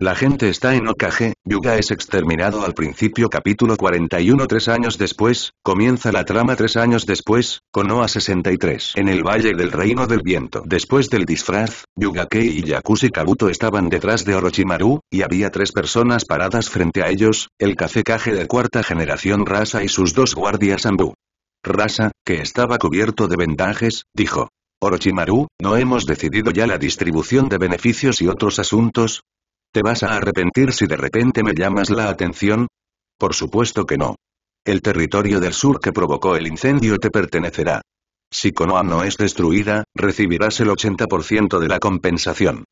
La gente está en Okage, Yuga es exterminado al principio capítulo 41 Tres años después, comienza la trama tres años después, Konoha 63 en el Valle del Reino del Viento. Después del disfraz, Yuga Kei y Yakushi Kabuto estaban detrás de Orochimaru, y había tres personas paradas frente a ellos, el Kazekage de cuarta generación Rasa y sus dos guardias Ambu. Rasa, que estaba cubierto de vendajes, dijo. Orochimaru, ¿no hemos decidido ya la distribución de beneficios y otros asuntos? ¿Te vas a arrepentir si de repente me llamas la atención? Por supuesto que no. El territorio del sur que provocó el incendio te pertenecerá. Si Konoha no es destruida, recibirás el 80% de la compensación.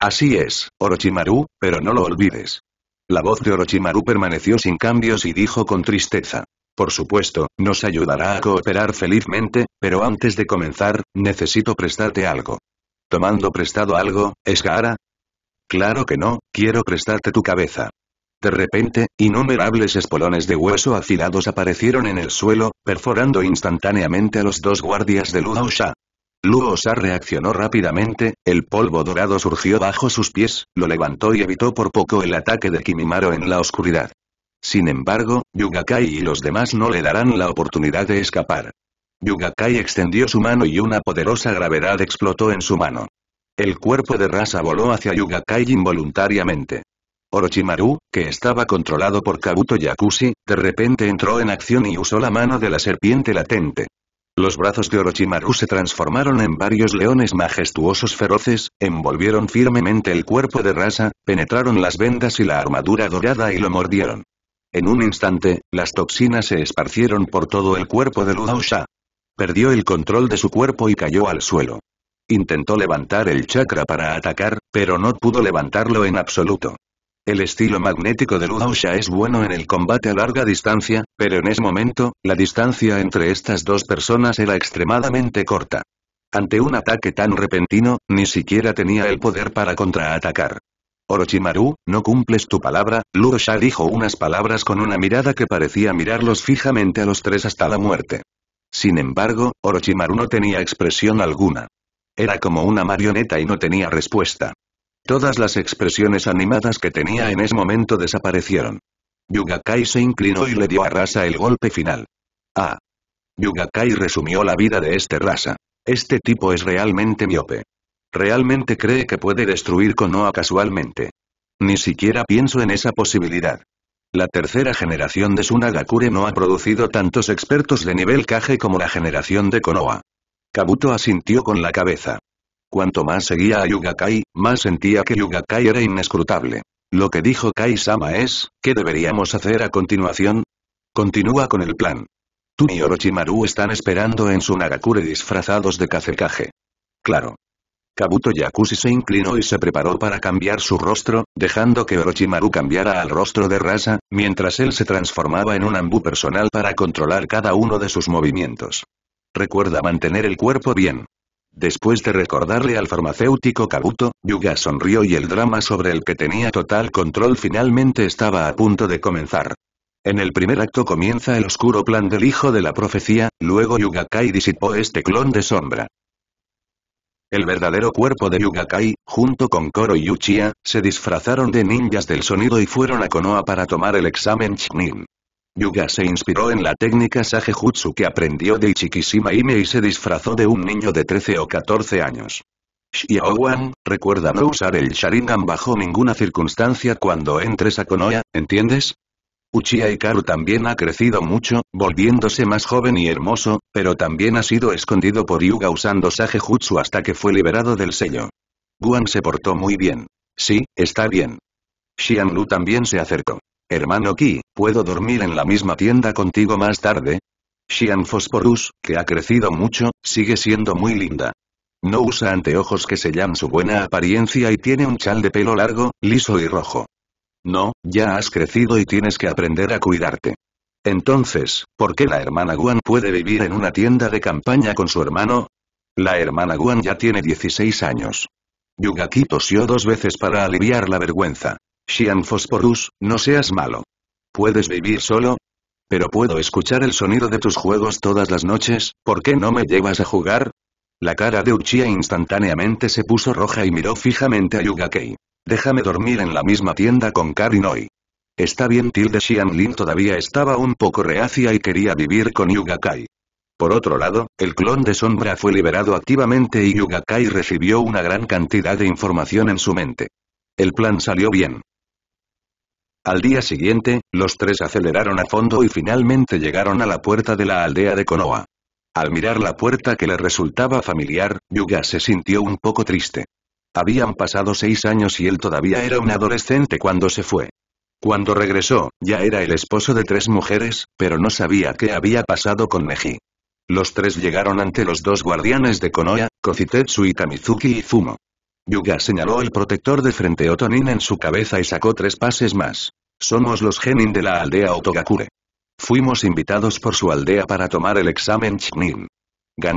Así es, Orochimaru, pero no lo olvides. La voz de Orochimaru permaneció sin cambios y dijo con tristeza. Por supuesto, nos ayudará a cooperar felizmente, pero antes de comenzar, necesito prestarte algo. Tomando prestado algo, Esgara, Claro que no, quiero prestarte tu cabeza. De repente, innumerables espolones de hueso afilados aparecieron en el suelo, perforando instantáneamente a los dos guardias de Luo Sha. Luo Sha reaccionó rápidamente, el polvo dorado surgió bajo sus pies, lo levantó y evitó por poco el ataque de Kimimaro en la oscuridad. Sin embargo, Yugakai y los demás no le darán la oportunidad de escapar. Yugakai extendió su mano y una poderosa gravedad explotó en su mano. El cuerpo de Rasa voló hacia Yugakai involuntariamente. Orochimaru, que estaba controlado por Kabuto Yakushi, de repente entró en acción y usó la mano de la serpiente latente. Los brazos de Orochimaru se transformaron en varios leones majestuosos feroces, envolvieron firmemente el cuerpo de Rasa, penetraron las vendas y la armadura dorada y lo mordieron. En un instante, las toxinas se esparcieron por todo el cuerpo de Ludausha. Perdió el control de su cuerpo y cayó al suelo intentó levantar el chakra para atacar, pero no pudo levantarlo en absoluto. El estilo magnético de Ludausha es bueno en el combate a larga distancia, pero en ese momento, la distancia entre estas dos personas era extremadamente corta. Ante un ataque tan repentino, ni siquiera tenía el poder para contraatacar. Orochimaru, no cumples tu palabra, Ludausha dijo unas palabras con una mirada que parecía mirarlos fijamente a los tres hasta la muerte. Sin embargo, Orochimaru no tenía expresión alguna. Era como una marioneta y no tenía respuesta. Todas las expresiones animadas que tenía en ese momento desaparecieron. Yugakai se inclinó y le dio a Rasa el golpe final. Ah. Yugakai resumió la vida de este Rasa. Este tipo es realmente miope. Realmente cree que puede destruir Konoha casualmente. Ni siquiera pienso en esa posibilidad. La tercera generación de Sunagakure no ha producido tantos expertos de nivel Kage como la generación de Konoha. Kabuto asintió con la cabeza. Cuanto más seguía a Yugakai, más sentía que Yugakai era inescrutable. Lo que dijo Kai-sama es, ¿qué deberíamos hacer a continuación? Continúa con el plan. Tú y Orochimaru están esperando en su Nagakure disfrazados de Kazekage. Claro. Kabuto Yakushi se inclinó y se preparó para cambiar su rostro, dejando que Orochimaru cambiara al rostro de Rasa, mientras él se transformaba en un ambú personal para controlar cada uno de sus movimientos. Recuerda mantener el cuerpo bien. Después de recordarle al farmacéutico Kabuto, Yuga sonrió y el drama sobre el que tenía total control finalmente estaba a punto de comenzar. En el primer acto comienza el oscuro plan del hijo de la profecía, luego Yugakai disipó este clon de sombra. El verdadero cuerpo de Yugakai, junto con Koro y Uchiha, se disfrazaron de ninjas del sonido y fueron a Konoha para tomar el examen Chunin. Yuga se inspiró en la técnica sage que aprendió de Ichikishima Ime y se disfrazó de un niño de 13 o 14 años. Wan, recuerda no usar el Sharingan bajo ninguna circunstancia cuando entres a Konoha, ¿entiendes? Uchiha Karu también ha crecido mucho, volviéndose más joven y hermoso, pero también ha sido escondido por Yuga usando Sage hasta que fue liberado del sello. Guan se portó muy bien. Sí, está bien. Xianlu también se acercó. Hermano Ki, ¿puedo dormir en la misma tienda contigo más tarde? Xian que ha crecido mucho, sigue siendo muy linda. No usa anteojos que sellan su buena apariencia y tiene un chal de pelo largo, liso y rojo. No, ya has crecido y tienes que aprender a cuidarte. Entonces, ¿por qué la hermana Guan puede vivir en una tienda de campaña con su hermano? La hermana Guan ya tiene 16 años. Yugaki tosió dos veces para aliviar la vergüenza. Xian Fosporus, no seas malo. ¿Puedes vivir solo? Pero puedo escuchar el sonido de tus juegos todas las noches, ¿por qué no me llevas a jugar? La cara de Uchiha instantáneamente se puso roja y miró fijamente a Yugakei. Déjame dormir en la misma tienda con Karin Está bien Tilde Lin todavía estaba un poco reacia y quería vivir con Kai. Por otro lado, el clon de Sombra fue liberado activamente y Yugakai recibió una gran cantidad de información en su mente. El plan salió bien. Al día siguiente, los tres aceleraron a fondo y finalmente llegaron a la puerta de la aldea de Konoha. Al mirar la puerta que le resultaba familiar, Yuga se sintió un poco triste. Habían pasado seis años y él todavía era un adolescente cuando se fue. Cuando regresó, ya era el esposo de tres mujeres, pero no sabía qué había pasado con Meji. Los tres llegaron ante los dos guardianes de Konoha, Kocitetsu y Kamizuki y Zumo. Yuga señaló el protector de frente Otonin en su cabeza y sacó tres pases más. Somos los genin de la aldea Otogakure. Fuimos invitados por su aldea para tomar el examen Chinin.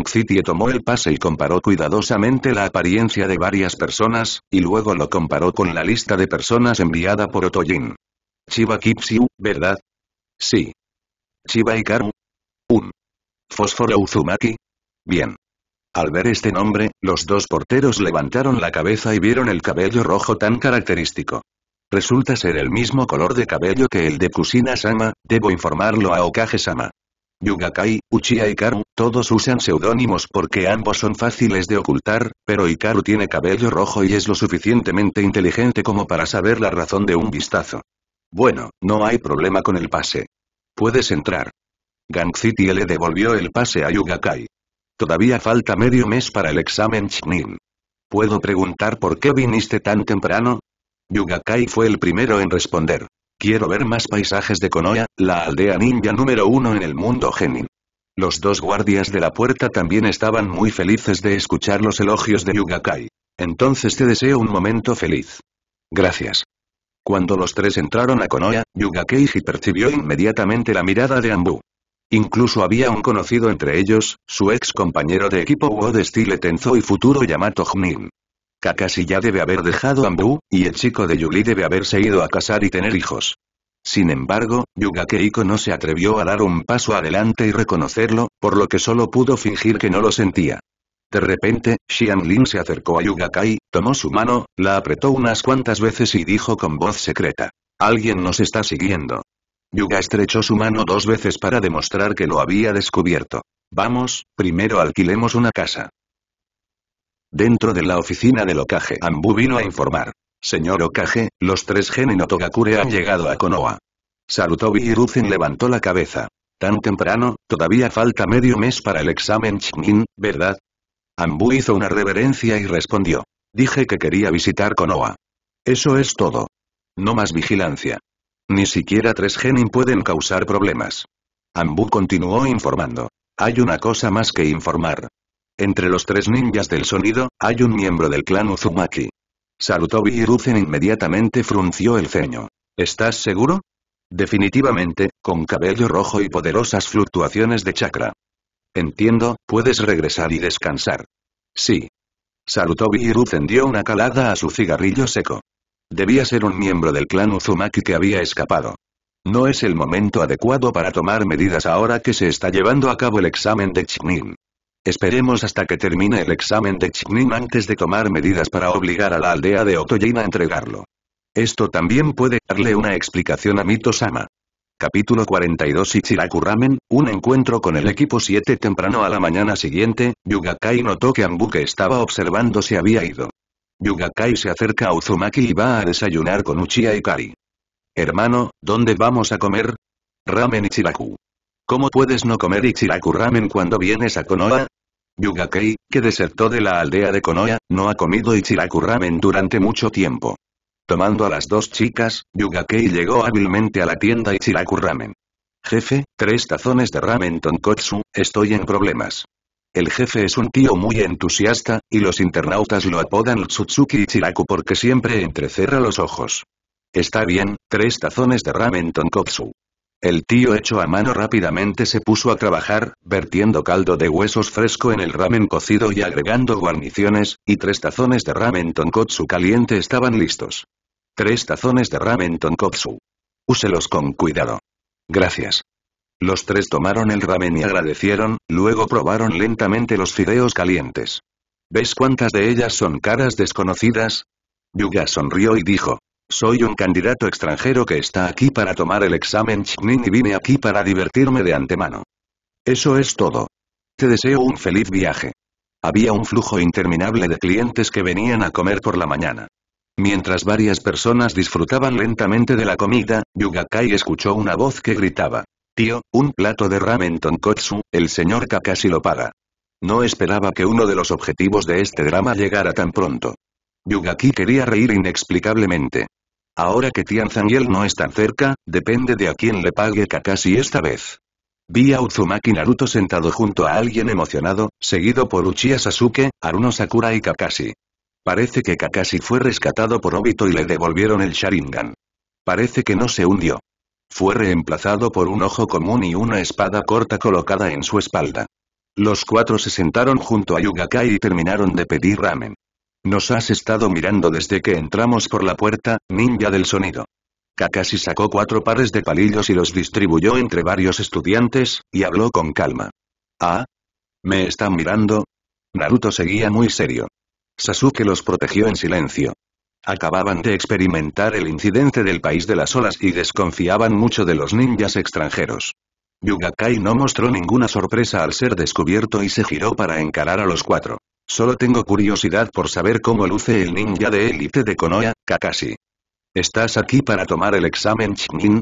City tomó el pase y comparó cuidadosamente la apariencia de varias personas, y luego lo comparó con la lista de personas enviada por Otoyin. Chiba Kipsiu, ¿verdad? Sí. Chiba Ikaru. Un. Fósforo Uzumaki. Bien. Al ver este nombre, los dos porteros levantaron la cabeza y vieron el cabello rojo tan característico. Resulta ser el mismo color de cabello que el de Kusina-sama, debo informarlo a Okage-sama. Yugakai, Uchiha y Karu, todos usan seudónimos porque ambos son fáciles de ocultar, pero Ikaru tiene cabello rojo y es lo suficientemente inteligente como para saber la razón de un vistazo. Bueno, no hay problema con el pase. Puedes entrar. Gang City le devolvió el pase a Yugakai. Todavía falta medio mes para el examen Chunin. ¿Puedo preguntar por qué viniste tan temprano? Yugakai fue el primero en responder. Quiero ver más paisajes de Konoha, la aldea ninja número uno en el mundo genin. Los dos guardias de la puerta también estaban muy felices de escuchar los elogios de Yugakai. Entonces te deseo un momento feliz. Gracias. Cuando los tres entraron a Konoha, Yugakeiji percibió inmediatamente la mirada de Ambu. Incluso había un conocido entre ellos, su ex compañero de equipo de Style Tenzo y futuro Yamato Junin. Kakashi ya debe haber dejado Ambu, y el chico de Yuli debe haberse ido a casar y tener hijos. Sin embargo, Yuga no se atrevió a dar un paso adelante y reconocerlo, por lo que solo pudo fingir que no lo sentía. De repente, Xian Lin se acercó a Yuga Kai, tomó su mano, la apretó unas cuantas veces y dijo con voz secreta. Alguien nos está siguiendo. Yuga estrechó su mano dos veces para demostrar que lo había descubierto. Vamos, primero alquilemos una casa. Dentro de la oficina del Okage, Ambu vino a informar. Señor Okage, los tres Genin Otogakure han llegado a Konoha. Sarutobi y levantó la cabeza. Tan temprano, todavía falta medio mes para el examen chunin, ¿verdad? Ambu hizo una reverencia y respondió. Dije que quería visitar Konoha. Eso es todo. No más vigilancia. Ni siquiera tres genin pueden causar problemas. Ambu continuó informando. Hay una cosa más que informar. Entre los tres ninjas del sonido, hay un miembro del clan Uzumaki. Sarutobi y inmediatamente frunció el ceño. ¿Estás seguro? Definitivamente, con cabello rojo y poderosas fluctuaciones de chakra. Entiendo, puedes regresar y descansar. Sí. Sarutobi y dio una calada a su cigarrillo seco. Debía ser un miembro del clan Uzumaki que había escapado. No es el momento adecuado para tomar medidas ahora que se está llevando a cabo el examen de Chiknin. Esperemos hasta que termine el examen de Chiknin antes de tomar medidas para obligar a la aldea de Otoyin a entregarlo. Esto también puede darle una explicación a Mito-sama. Capítulo 42 Ichiraku Ramen, un encuentro con el equipo 7 temprano a la mañana siguiente, Yugakai notó que Ambuke estaba observando si había ido. Yugakai se acerca a Uzumaki y va a desayunar con Uchiha y Kari. Hermano, ¿dónde vamos a comer? Ramen Ichiraku. ¿Cómo puedes no comer Ichiraku ramen cuando vienes a Konoha? Yugakai, que desertó de la aldea de Konoha, no ha comido Ichiraku ramen durante mucho tiempo. Tomando a las dos chicas, Yugakei llegó hábilmente a la tienda Ichiraku ramen. Jefe, tres tazones de ramen tonkotsu, estoy en problemas. El jefe es un tío muy entusiasta, y los internautas lo apodan Tsutsuki Ichiraku porque siempre entrecerra los ojos. Está bien, tres tazones de ramen tonkotsu. El tío hecho a mano rápidamente se puso a trabajar, vertiendo caldo de huesos fresco en el ramen cocido y agregando guarniciones, y tres tazones de ramen tonkotsu caliente estaban listos. Tres tazones de ramen tonkotsu. Úselos con cuidado. Gracias. Los tres tomaron el ramen y agradecieron, luego probaron lentamente los fideos calientes. ¿Ves cuántas de ellas son caras desconocidas? Yuga sonrió y dijo. Soy un candidato extranjero que está aquí para tomar el examen Chiknin y vine aquí para divertirme de antemano. Eso es todo. Te deseo un feliz viaje. Había un flujo interminable de clientes que venían a comer por la mañana. Mientras varias personas disfrutaban lentamente de la comida, Yuga Kai escuchó una voz que gritaba. Tío, un plato de ramen tonkotsu, el señor Kakashi lo paga. No esperaba que uno de los objetivos de este drama llegara tan pronto. Yugaki quería reír inexplicablemente. Ahora que Tian no es tan cerca, depende de a quién le pague Kakashi esta vez. Vi a Uzumaki Naruto sentado junto a alguien emocionado, seguido por Uchiha Sasuke, Aruno Sakura y Kakashi. Parece que Kakashi fue rescatado por Obito y le devolvieron el Sharingan. Parece que no se hundió. Fue reemplazado por un ojo común y una espada corta colocada en su espalda. Los cuatro se sentaron junto a Yugakai y terminaron de pedir ramen. Nos has estado mirando desde que entramos por la puerta, ninja del sonido. Kakashi sacó cuatro pares de palillos y los distribuyó entre varios estudiantes, y habló con calma. ¿Ah? ¿Me están mirando? Naruto seguía muy serio. Sasuke los protegió en silencio. Acababan de experimentar el incidente del país de las olas y desconfiaban mucho de los ninjas extranjeros. Yugakai no mostró ninguna sorpresa al ser descubierto y se giró para encarar a los cuatro. Solo tengo curiosidad por saber cómo luce el ninja de élite de Konoha, Kakashi. ¿Estás aquí para tomar el examen Chunin?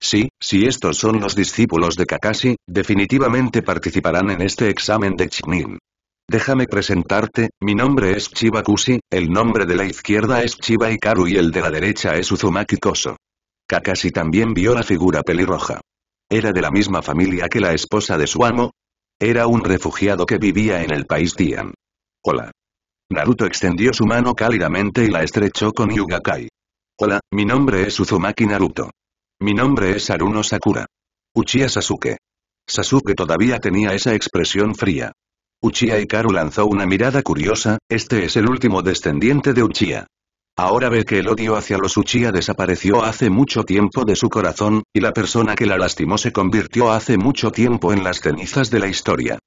Sí, si estos son los discípulos de Kakashi, definitivamente participarán en este examen de Chunin. Déjame presentarte, mi nombre es Chiba el nombre de la izquierda es Chiba Ikaru y el de la derecha es Uzumaki Koso. Kakashi también vio la figura pelirroja. Era de la misma familia que la esposa de su amo. Era un refugiado que vivía en el país Dian. Hola. Naruto extendió su mano cálidamente y la estrechó con Yugakai. Hola, mi nombre es Uzumaki Naruto. Mi nombre es Aruno Sakura. Uchiha Sasuke. Sasuke todavía tenía esa expresión fría. Uchiha Karu lanzó una mirada curiosa, este es el último descendiente de Uchiha. Ahora ve que el odio hacia los Uchiha desapareció hace mucho tiempo de su corazón, y la persona que la lastimó se convirtió hace mucho tiempo en las cenizas de la historia.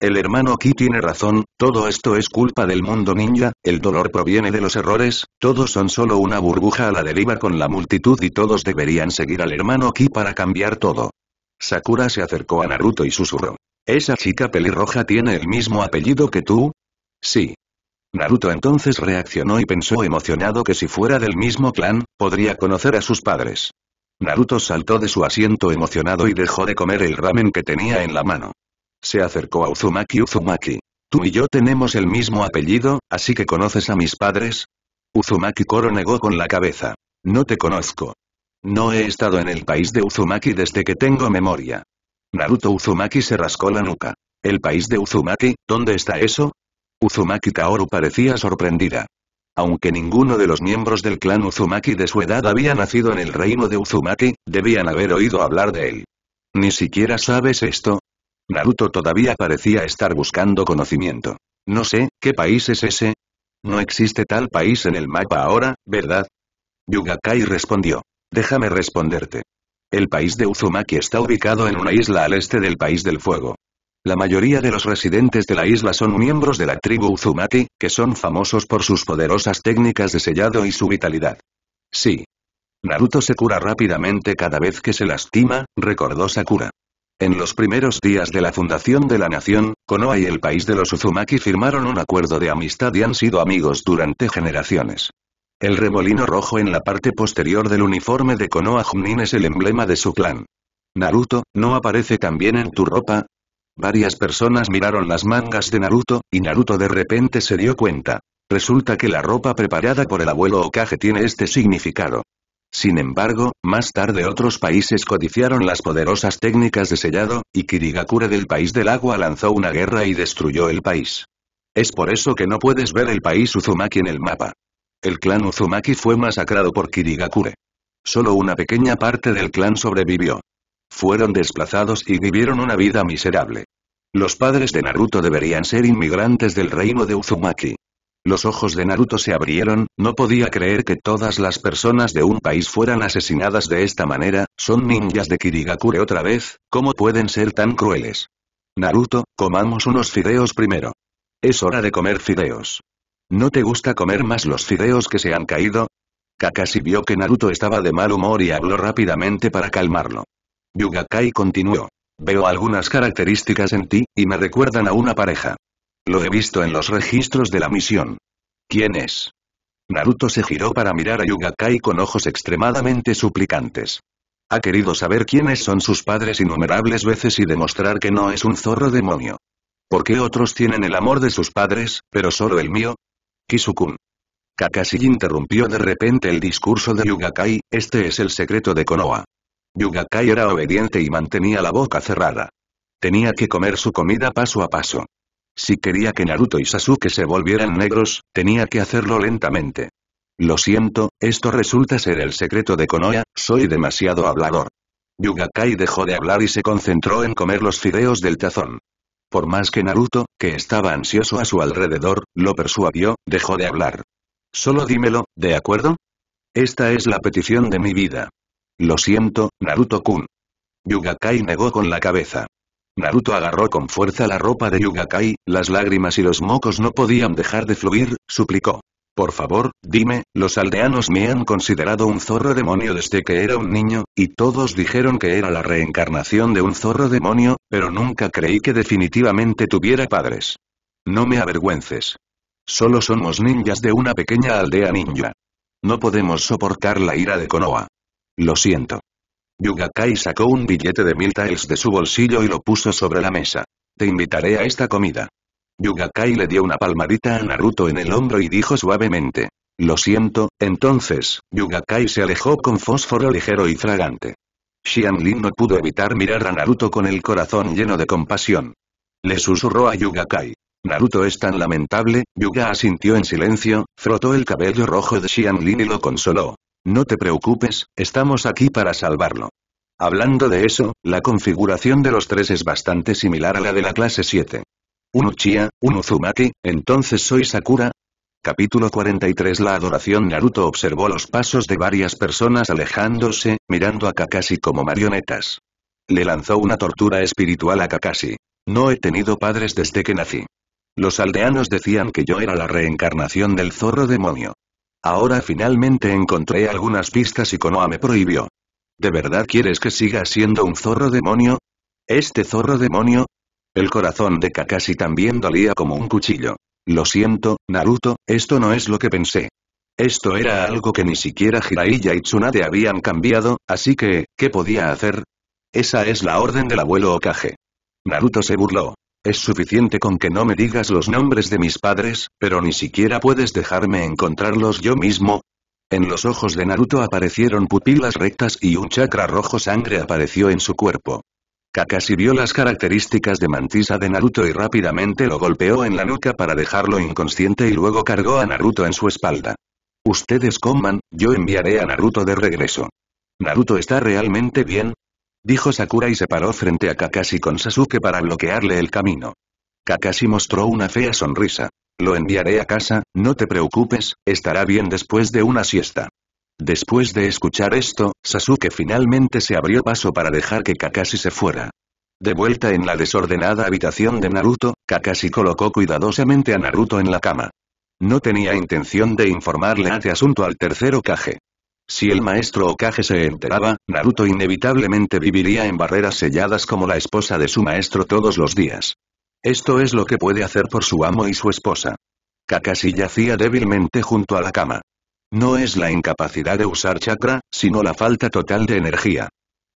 El hermano Ki tiene razón, todo esto es culpa del mundo ninja, el dolor proviene de los errores, todos son solo una burbuja a la deriva con la multitud y todos deberían seguir al hermano Ki para cambiar todo. Sakura se acercó a Naruto y susurró. ¿Esa chica pelirroja tiene el mismo apellido que tú? Sí. Naruto entonces reaccionó y pensó emocionado que si fuera del mismo clan, podría conocer a sus padres. Naruto saltó de su asiento emocionado y dejó de comer el ramen que tenía en la mano. Se acercó a Uzumaki Uzumaki. Tú y yo tenemos el mismo apellido, así que conoces a mis padres. Uzumaki Koro negó con la cabeza. No te conozco. No he estado en el país de Uzumaki desde que tengo memoria. Naruto Uzumaki se rascó la nuca. ¿El país de Uzumaki, dónde está eso? Uzumaki Kaoru parecía sorprendida. Aunque ninguno de los miembros del clan Uzumaki de su edad había nacido en el reino de Uzumaki, debían haber oído hablar de él. ¿Ni siquiera sabes esto? Naruto todavía parecía estar buscando conocimiento. No sé, ¿qué país es ese? No existe tal país en el mapa ahora, ¿verdad? Yugakai respondió. Déjame responderte. El país de Uzumaki está ubicado en una isla al este del País del Fuego. La mayoría de los residentes de la isla son miembros de la tribu Uzumaki, que son famosos por sus poderosas técnicas de sellado y su vitalidad. Sí. Naruto se cura rápidamente cada vez que se lastima, recordó Sakura. En los primeros días de la fundación de la nación, Konoha y el país de los Uzumaki firmaron un acuerdo de amistad y han sido amigos durante generaciones. El remolino rojo en la parte posterior del uniforme de Konoha Junin es el emblema de su clan. Naruto, ¿no aparece también en tu ropa? Varias personas miraron las mangas de Naruto, y Naruto de repente se dio cuenta. Resulta que la ropa preparada por el abuelo Okage tiene este significado. Sin embargo, más tarde otros países codiciaron las poderosas técnicas de sellado, y Kirigakure del país del agua lanzó una guerra y destruyó el país. Es por eso que no puedes ver el país Uzumaki en el mapa. El clan Uzumaki fue masacrado por Kirigakure. Solo una pequeña parte del clan sobrevivió. Fueron desplazados y vivieron una vida miserable. Los padres de Naruto deberían ser inmigrantes del reino de Uzumaki. Los ojos de Naruto se abrieron, no podía creer que todas las personas de un país fueran asesinadas de esta manera, son ninjas de Kirigakure otra vez, ¿cómo pueden ser tan crueles? Naruto, comamos unos fideos primero. Es hora de comer fideos. ¿No te gusta comer más los fideos que se han caído? Kakashi vio que Naruto estaba de mal humor y habló rápidamente para calmarlo. Yugakai continuó. Veo algunas características en ti, y me recuerdan a una pareja. Lo he visto en los registros de la misión. ¿Quién es? Naruto se giró para mirar a Yugakai con ojos extremadamente suplicantes. Ha querido saber quiénes son sus padres innumerables veces y demostrar que no es un zorro demonio. ¿Por qué otros tienen el amor de sus padres, pero solo el mío? Kisukun. Kakashi interrumpió de repente el discurso de Yugakai, este es el secreto de Konoha. Yugakai era obediente y mantenía la boca cerrada. Tenía que comer su comida paso a paso. Si quería que Naruto y Sasuke se volvieran negros, tenía que hacerlo lentamente. Lo siento, esto resulta ser el secreto de Konoha, soy demasiado hablador. Yugakai dejó de hablar y se concentró en comer los fideos del tazón. Por más que Naruto, que estaba ansioso a su alrededor, lo persuadió, dejó de hablar. Solo dímelo, ¿de acuerdo? Esta es la petición de mi vida. Lo siento, Naruto-kun. Yugakai negó con la cabeza. Naruto agarró con fuerza la ropa de Yugakai, las lágrimas y los mocos no podían dejar de fluir, suplicó. Por favor, dime, los aldeanos me han considerado un zorro demonio desde que era un niño, y todos dijeron que era la reencarnación de un zorro demonio, pero nunca creí que definitivamente tuviera padres. No me avergüences. Solo somos ninjas de una pequeña aldea ninja. No podemos soportar la ira de Konoha. Lo siento. Yugakai sacó un billete de mil taels de su bolsillo y lo puso sobre la mesa. Te invitaré a esta comida. Yugakai le dio una palmadita a Naruto en el hombro y dijo suavemente. Lo siento, entonces, Yugakai se alejó con fósforo ligero y fragante. Xianglin no pudo evitar mirar a Naruto con el corazón lleno de compasión. Le susurró a Yugakai. Naruto es tan lamentable, Yuga asintió en silencio, frotó el cabello rojo de Xianlin y lo consoló. No te preocupes, estamos aquí para salvarlo. Hablando de eso, la configuración de los tres es bastante similar a la de la clase 7 un chia un Uzumaki, entonces soy Sakura. Capítulo 43 La adoración Naruto observó los pasos de varias personas alejándose, mirando a Kakashi como marionetas. Le lanzó una tortura espiritual a Kakashi. No he tenido padres desde que nací. Los aldeanos decían que yo era la reencarnación del zorro demonio. Ahora finalmente encontré algunas pistas y Konoha me prohibió. ¿De verdad quieres que siga siendo un zorro demonio? Este zorro demonio, el corazón de Kakashi también dolía como un cuchillo. Lo siento, Naruto, esto no es lo que pensé. Esto era algo que ni siquiera Jiraiya y Tsunade habían cambiado, así que, ¿qué podía hacer? Esa es la orden del abuelo Okage. Naruto se burló. Es suficiente con que no me digas los nombres de mis padres, pero ni siquiera puedes dejarme encontrarlos yo mismo. En los ojos de Naruto aparecieron pupilas rectas y un chakra rojo sangre apareció en su cuerpo. Kakashi vio las características de mantisa de Naruto y rápidamente lo golpeó en la nuca para dejarlo inconsciente y luego cargó a Naruto en su espalda. Ustedes coman, yo enviaré a Naruto de regreso. ¿Naruto está realmente bien? Dijo Sakura y se paró frente a Kakashi con Sasuke para bloquearle el camino. Kakashi mostró una fea sonrisa. Lo enviaré a casa, no te preocupes, estará bien después de una siesta. Después de escuchar esto, Sasuke finalmente se abrió paso para dejar que Kakashi se fuera. De vuelta en la desordenada habitación de Naruto, Kakashi colocó cuidadosamente a Naruto en la cama. No tenía intención de informarle a este asunto al tercer Kage. Si el maestro Okage se enteraba, Naruto inevitablemente viviría en barreras selladas como la esposa de su maestro todos los días. Esto es lo que puede hacer por su amo y su esposa. Kakashi yacía débilmente junto a la cama. No es la incapacidad de usar chakra, sino la falta total de energía.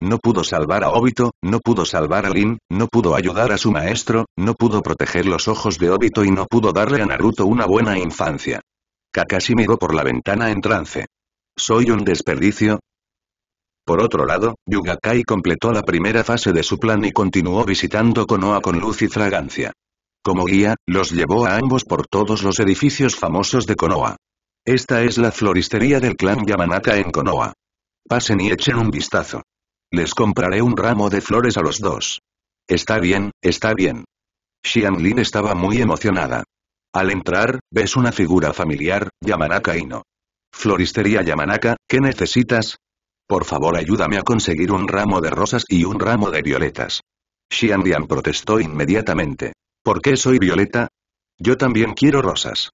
No pudo salvar a Obito, no pudo salvar a Lin, no pudo ayudar a su maestro, no pudo proteger los ojos de Obito y no pudo darle a Naruto una buena infancia. Kakashi miró por la ventana en trance. ¿Soy un desperdicio? Por otro lado, Yugakai completó la primera fase de su plan y continuó visitando Konoha con luz y fragancia. Como guía, los llevó a ambos por todos los edificios famosos de Konoha. Esta es la floristería del clan Yamanaka en Konoha. Pasen y echen un vistazo. Les compraré un ramo de flores a los dos. Está bien, está bien. Xianglin estaba muy emocionada. Al entrar, ves una figura familiar, Yamanaka no. Floristería Yamanaka, ¿qué necesitas? Por favor ayúdame a conseguir un ramo de rosas y un ramo de violetas. Xianglin protestó inmediatamente. ¿Por qué soy violeta? Yo también quiero rosas.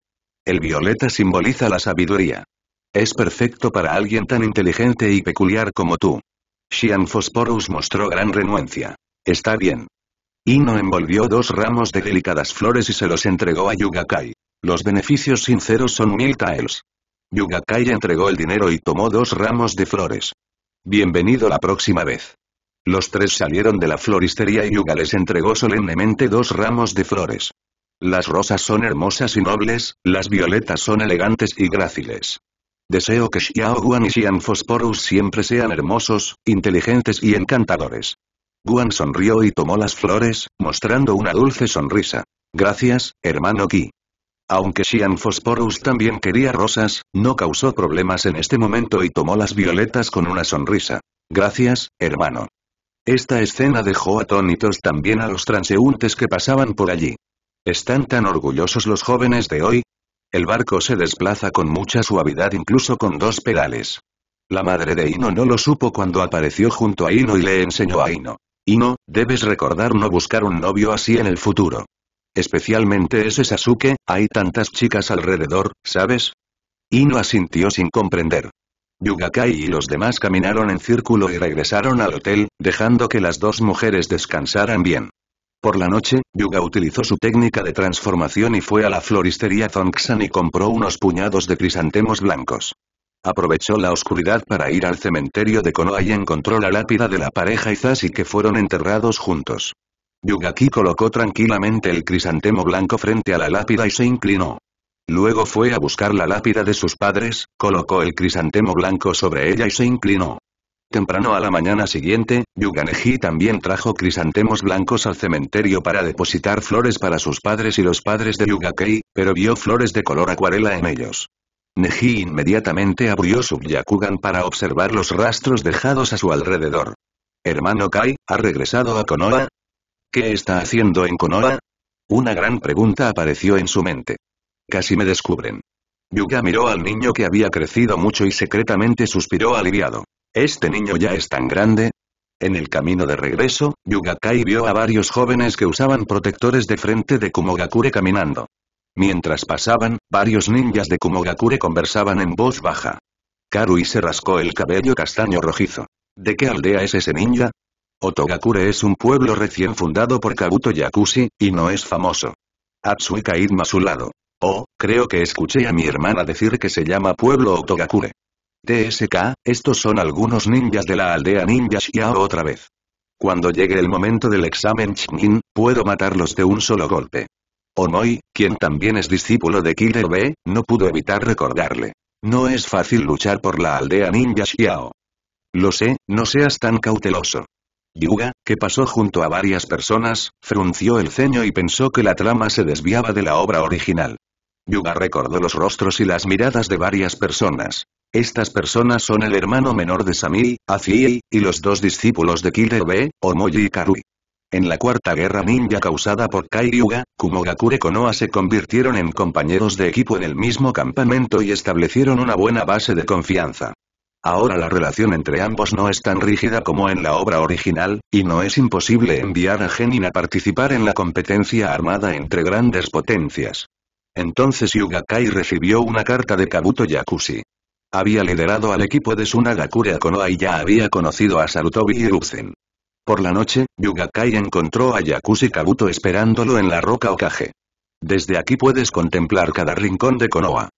El violeta simboliza la sabiduría. Es perfecto para alguien tan inteligente y peculiar como tú. Xian Phosphorus mostró gran renuencia. Está bien. no envolvió dos ramos de delicadas flores y se los entregó a Yugakai. Los beneficios sinceros son mil taels. Yugakai entregó el dinero y tomó dos ramos de flores. Bienvenido la próxima vez. Los tres salieron de la floristería y Yuga les entregó solemnemente dos ramos de flores. Las rosas son hermosas y nobles, las violetas son elegantes y gráciles. Deseo que Xiao Guan y Xian Fosporus siempre sean hermosos, inteligentes y encantadores. Guan sonrió y tomó las flores, mostrando una dulce sonrisa. Gracias, hermano Qi. Aunque Xian Fosporus también quería rosas, no causó problemas en este momento y tomó las violetas con una sonrisa. Gracias, hermano. Esta escena dejó atónitos también a los transeúntes que pasaban por allí. ¿Están tan orgullosos los jóvenes de hoy? El barco se desplaza con mucha suavidad incluso con dos pedales. La madre de Ino no lo supo cuando apareció junto a Ino y le enseñó a Ino. Ino, debes recordar no buscar un novio así en el futuro. Especialmente ese Sasuke, hay tantas chicas alrededor, ¿sabes? Ino asintió sin comprender. Yugakai y los demás caminaron en círculo y regresaron al hotel, dejando que las dos mujeres descansaran bien. Por la noche, Yuga utilizó su técnica de transformación y fue a la floristería Zongxan y compró unos puñados de crisantemos blancos. Aprovechó la oscuridad para ir al cementerio de Konoha y encontró la lápida de la pareja Izashi que fueron enterrados juntos. Yugaki colocó tranquilamente el crisantemo blanco frente a la lápida y se inclinó. Luego fue a buscar la lápida de sus padres, colocó el crisantemo blanco sobre ella y se inclinó. Temprano a la mañana siguiente, Yuga Neji también trajo crisantemos blancos al cementerio para depositar flores para sus padres y los padres de Yugakei, pero vio flores de color acuarela en ellos. Neji inmediatamente abrió su Yakugan para observar los rastros dejados a su alrededor. Hermano Kai, ¿ha regresado a Konoha? ¿Qué está haciendo en Konoha? Una gran pregunta apareció en su mente. Casi me descubren. Yuga miró al niño que había crecido mucho y secretamente suspiró aliviado. ¿Este niño ya es tan grande? En el camino de regreso, Yugakai vio a varios jóvenes que usaban protectores de frente de Kumogakure caminando. Mientras pasaban, varios ninjas de Kumogakure conversaban en voz baja. Karui se rascó el cabello castaño rojizo. ¿De qué aldea es ese ninja? Otogakure es un pueblo recién fundado por Kabuto Yakushi, y no es famoso. Atsue Kaidma a su lado. Oh, creo que escuché a mi hermana decir que se llama pueblo Otogakure. TSK, estos son algunos ninjas de la aldea ninja Xiao otra vez. Cuando llegue el momento del examen Chinin, puedo matarlos de un solo golpe. Onoi, quien también es discípulo de Killer B, no pudo evitar recordarle. No es fácil luchar por la aldea ninja Xiao. Lo sé, no seas tan cauteloso. Yuga, que pasó junto a varias personas, frunció el ceño y pensó que la trama se desviaba de la obra original. Yuga recordó los rostros y las miradas de varias personas. Estas personas son el hermano menor de Sami, Acii, y los dos discípulos de Kirebe, Omoji y Karui. En la Cuarta Guerra Ninja causada por Kai Yuga, Kumogakure Konoha se convirtieron en compañeros de equipo en el mismo campamento y establecieron una buena base de confianza. Ahora la relación entre ambos no es tan rígida como en la obra original, y no es imposible enviar a Genin a participar en la competencia armada entre grandes potencias. Entonces Yugakai recibió una carta de Kabuto Yakushi. Había liderado al equipo de Sunagakure Konoha y ya había conocido a Sarutobi y Por la noche, Yugakai encontró a Yakushi Kabuto esperándolo en la roca Okage. Desde aquí puedes contemplar cada rincón de Konoha.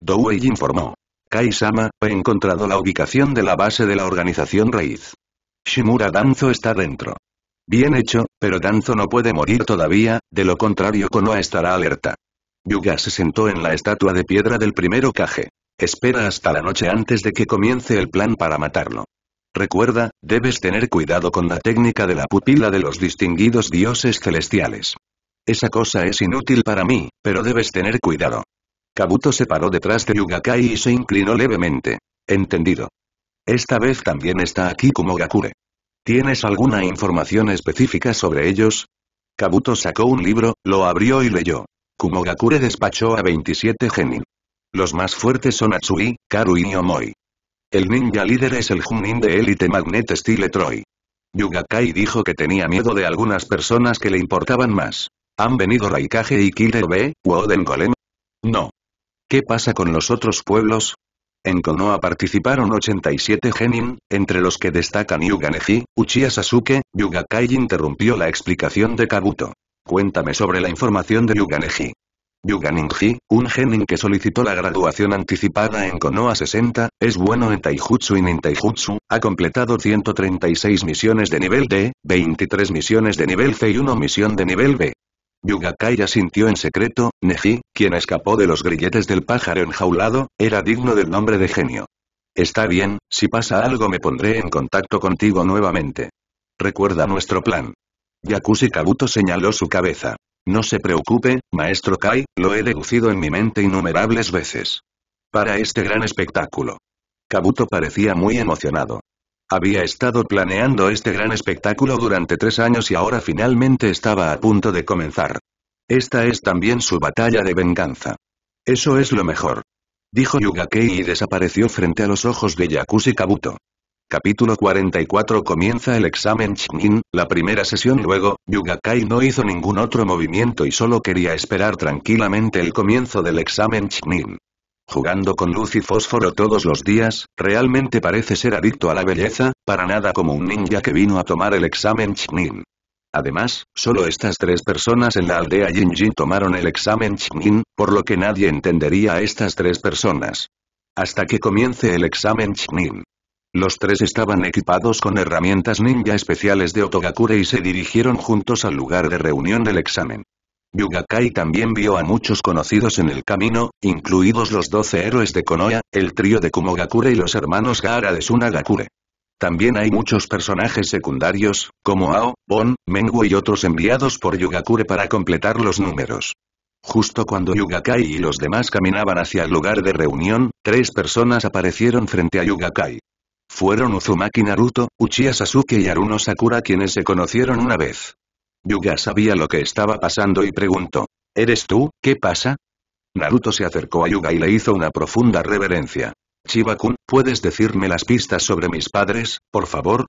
Douwei informó. Kai-sama, he encontrado la ubicación de la base de la organización raíz. Shimura Danzo está dentro. Bien hecho, pero Danzo no puede morir todavía, de lo contrario Konoha estará alerta. Yuga se sentó en la estatua de piedra del primero caje. Espera hasta la noche antes de que comience el plan para matarlo. Recuerda, debes tener cuidado con la técnica de la pupila de los distinguidos dioses celestiales. Esa cosa es inútil para mí, pero debes tener cuidado. Kabuto se paró detrás de Yugakai y se inclinó levemente. Entendido. Esta vez también está aquí como Gakure. ¿Tienes alguna información específica sobre ellos? Kabuto sacó un libro, lo abrió y leyó. Kumogakure despachó a 27 genin. Los más fuertes son Atsui, Karui y Omoi. El ninja líder es el Junin de élite Magnet Style Troy. Yugakai dijo que tenía miedo de algunas personas que le importaban más. ¿Han venido Raikage y Kirebe, Woden Golem? No. ¿Qué pasa con los otros pueblos? En Konoha participaron 87 genin, entre los que destacan Yuganeji, Uchiha Sasuke, Yugakai interrumpió la explicación de Kabuto. Cuéntame sobre la información de Yuga Ninji, un genin que solicitó la graduación anticipada en Konoha 60, es bueno en Taijutsu y Nintaijutsu, ha completado 136 misiones de nivel D, 23 misiones de nivel C y 1 misión de nivel B. Yugakai sintió en secreto, Neji, quien escapó de los grilletes del pájaro enjaulado, era digno del nombre de genio. Está bien, si pasa algo me pondré en contacto contigo nuevamente. Recuerda nuestro plan. Yakushi Kabuto señaló su cabeza. No se preocupe, maestro Kai, lo he deducido en mi mente innumerables veces. Para este gran espectáculo. Kabuto parecía muy emocionado. Había estado planeando este gran espectáculo durante tres años y ahora finalmente estaba a punto de comenzar. Esta es también su batalla de venganza. Eso es lo mejor. Dijo Yugakei y desapareció frente a los ojos de Yakushi Kabuto. Capítulo 44 Comienza el examen Chinin, la primera sesión luego, Yugakai no hizo ningún otro movimiento y solo quería esperar tranquilamente el comienzo del examen Chinin. Jugando con luz y fósforo todos los días, realmente parece ser adicto a la belleza, para nada como un ninja que vino a tomar el examen Ch'nin. Además, solo estas tres personas en la aldea Jinjin tomaron el examen Chinin, por lo que nadie entendería a estas tres personas. Hasta que comience el examen Chinin. Los tres estaban equipados con herramientas ninja especiales de Otogakure y se dirigieron juntos al lugar de reunión del examen. Yugakai también vio a muchos conocidos en el camino, incluidos los doce héroes de Konoha, el trío de Kumogakure y los hermanos Gaara de Sunagakure. También hay muchos personajes secundarios, como Ao, Bon, Mengu y otros enviados por Yugakure para completar los números. Justo cuando Yugakai y los demás caminaban hacia el lugar de reunión, tres personas aparecieron frente a Yugakai. Fueron Uzumaki Naruto, Uchiha Sasuke y Aruno Sakura quienes se conocieron una vez. Yuga sabía lo que estaba pasando y preguntó. ¿Eres tú? ¿Qué pasa? Naruto se acercó a Yuga y le hizo una profunda reverencia. Chibakun, ¿puedes decirme las pistas sobre mis padres, por favor?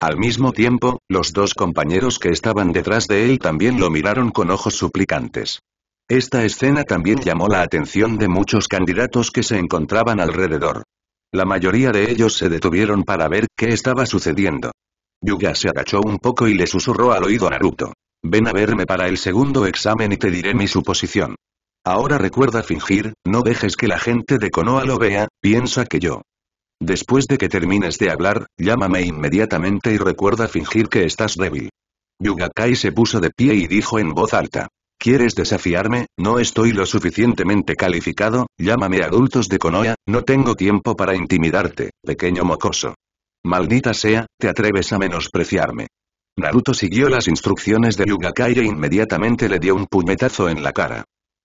Al mismo tiempo, los dos compañeros que estaban detrás de él también lo miraron con ojos suplicantes. Esta escena también llamó la atención de muchos candidatos que se encontraban alrededor. La mayoría de ellos se detuvieron para ver qué estaba sucediendo. Yuga se agachó un poco y le susurró al oído a Naruto. Ven a verme para el segundo examen y te diré mi suposición. Ahora recuerda fingir, no dejes que la gente de Konoha lo vea, piensa que yo. Después de que termines de hablar, llámame inmediatamente y recuerda fingir que estás débil. Kai se puso de pie y dijo en voz alta. ¿Quieres desafiarme? No estoy lo suficientemente calificado, llámame adultos de Konoha, no tengo tiempo para intimidarte, pequeño mocoso. Maldita sea, te atreves a menospreciarme. Naruto siguió las instrucciones de Yugakai e inmediatamente le dio un puñetazo en la cara.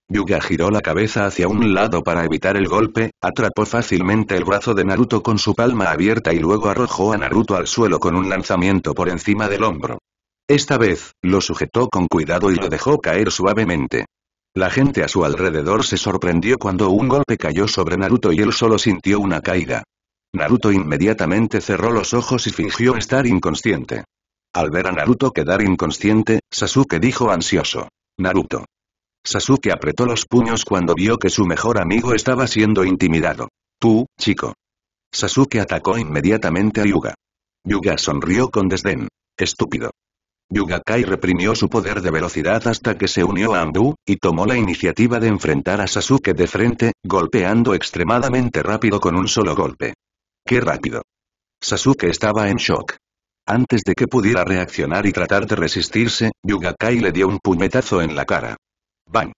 Yuga giró la cabeza hacia un lado para evitar el golpe, atrapó fácilmente el brazo de Naruto con su palma abierta y luego arrojó a Naruto al suelo con un lanzamiento por encima del hombro. Esta vez, lo sujetó con cuidado y lo dejó caer suavemente. La gente a su alrededor se sorprendió cuando un golpe cayó sobre Naruto y él solo sintió una caída. Naruto inmediatamente cerró los ojos y fingió estar inconsciente. Al ver a Naruto quedar inconsciente, Sasuke dijo ansioso. Naruto. Sasuke apretó los puños cuando vio que su mejor amigo estaba siendo intimidado. Tú, chico. Sasuke atacó inmediatamente a Yuga. Yuga sonrió con desdén. Estúpido. Yugakai reprimió su poder de velocidad hasta que se unió a Ambu, y tomó la iniciativa de enfrentar a Sasuke de frente, golpeando extremadamente rápido con un solo golpe. ¡Qué rápido! Sasuke estaba en shock. Antes de que pudiera reaccionar y tratar de resistirse, Yugakai le dio un puñetazo en la cara. ¡Bang!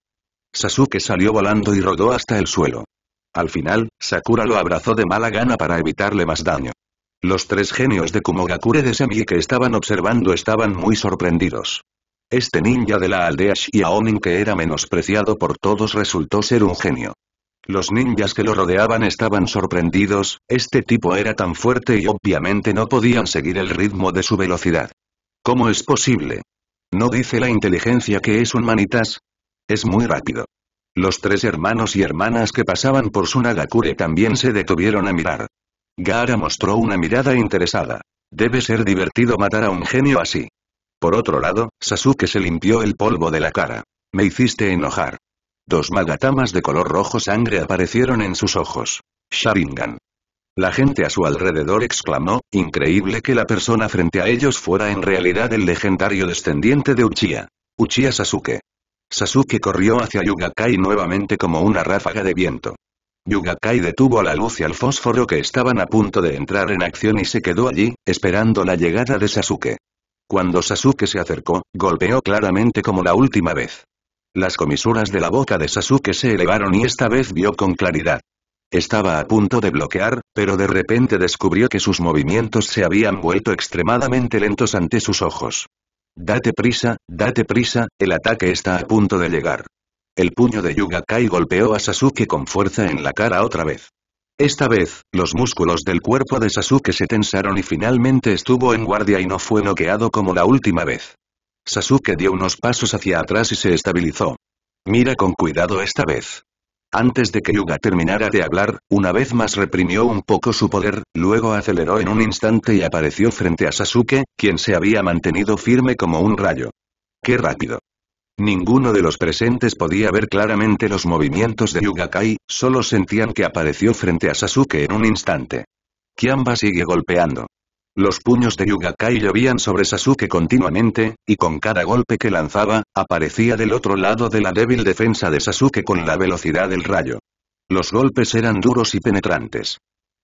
Sasuke salió volando y rodó hasta el suelo. Al final, Sakura lo abrazó de mala gana para evitarle más daño. Los tres genios de Kumogakure de Semi que estaban observando estaban muy sorprendidos. Este ninja de la aldea Shiaonin que era menospreciado por todos resultó ser un genio. Los ninjas que lo rodeaban estaban sorprendidos, este tipo era tan fuerte y obviamente no podían seguir el ritmo de su velocidad. ¿Cómo es posible? ¿No dice la inteligencia que es un manitas? Es muy rápido. Los tres hermanos y hermanas que pasaban por Sunagakure también se detuvieron a mirar. Gaara mostró una mirada interesada. Debe ser divertido matar a un genio así. Por otro lado, Sasuke se limpió el polvo de la cara. Me hiciste enojar. Dos magatamas de color rojo sangre aparecieron en sus ojos. Sharingan. La gente a su alrededor exclamó, increíble que la persona frente a ellos fuera en realidad el legendario descendiente de Uchiha. Uchiha Sasuke. Sasuke corrió hacia Yugakai nuevamente como una ráfaga de viento. Yugakai detuvo la luz y al fósforo que estaban a punto de entrar en acción y se quedó allí, esperando la llegada de Sasuke. Cuando Sasuke se acercó, golpeó claramente como la última vez. Las comisuras de la boca de Sasuke se elevaron y esta vez vio con claridad. Estaba a punto de bloquear, pero de repente descubrió que sus movimientos se habían vuelto extremadamente lentos ante sus ojos. Date prisa, date prisa, el ataque está a punto de llegar. El puño de Yuga Kai golpeó a Sasuke con fuerza en la cara otra vez. Esta vez, los músculos del cuerpo de Sasuke se tensaron y finalmente estuvo en guardia y no fue noqueado como la última vez. Sasuke dio unos pasos hacia atrás y se estabilizó. Mira con cuidado esta vez. Antes de que Yuga terminara de hablar, una vez más reprimió un poco su poder, luego aceleró en un instante y apareció frente a Sasuke, quien se había mantenido firme como un rayo. ¡Qué rápido! Ninguno de los presentes podía ver claramente los movimientos de Yugakai, solo sentían que apareció frente a Sasuke en un instante. Kiamba sigue golpeando. Los puños de Yugakai llovían sobre Sasuke continuamente, y con cada golpe que lanzaba, aparecía del otro lado de la débil defensa de Sasuke con la velocidad del rayo. Los golpes eran duros y penetrantes.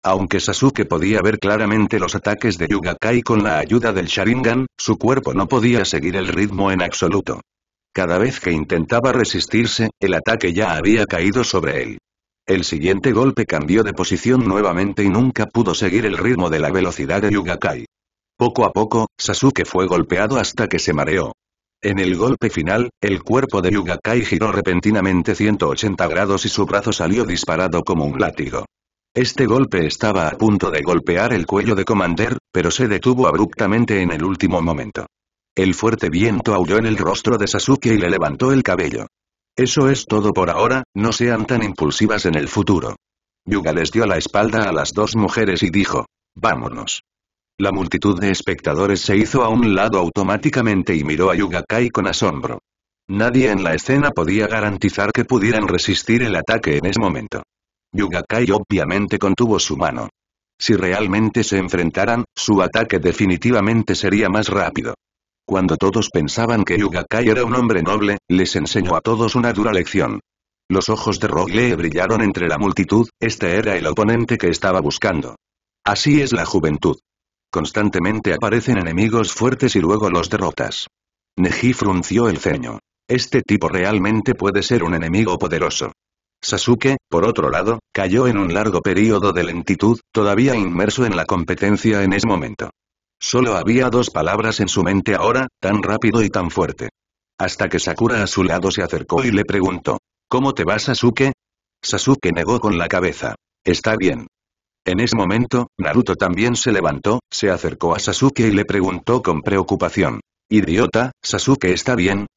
Aunque Sasuke podía ver claramente los ataques de Yugakai con la ayuda del Sharingan, su cuerpo no podía seguir el ritmo en absoluto. Cada vez que intentaba resistirse, el ataque ya había caído sobre él. El siguiente golpe cambió de posición nuevamente y nunca pudo seguir el ritmo de la velocidad de Yugakai. Poco a poco, Sasuke fue golpeado hasta que se mareó. En el golpe final, el cuerpo de Yugakai giró repentinamente 180 grados y su brazo salió disparado como un látigo. Este golpe estaba a punto de golpear el cuello de Commander, pero se detuvo abruptamente en el último momento. El fuerte viento aulló en el rostro de Sasuke y le levantó el cabello. Eso es todo por ahora, no sean tan impulsivas en el futuro. Yuga les dio la espalda a las dos mujeres y dijo, vámonos. La multitud de espectadores se hizo a un lado automáticamente y miró a Yugakai con asombro. Nadie en la escena podía garantizar que pudieran resistir el ataque en ese momento. Yugakai obviamente contuvo su mano. Si realmente se enfrentaran, su ataque definitivamente sería más rápido. Cuando todos pensaban que Yugakai era un hombre noble, les enseñó a todos una dura lección. Los ojos de Rogle brillaron entre la multitud, este era el oponente que estaba buscando. Así es la juventud. Constantemente aparecen enemigos fuertes y luego los derrotas. Neji frunció el ceño. Este tipo realmente puede ser un enemigo poderoso. Sasuke, por otro lado, cayó en un largo periodo de lentitud, todavía inmerso en la competencia en ese momento. Solo había dos palabras en su mente ahora, tan rápido y tan fuerte. Hasta que Sakura a su lado se acercó y le preguntó. ¿Cómo te vas, Sasuke? Sasuke negó con la cabeza. Está bien. En ese momento, Naruto también se levantó, se acercó a Sasuke y le preguntó con preocupación. Idiota, Sasuke está bien.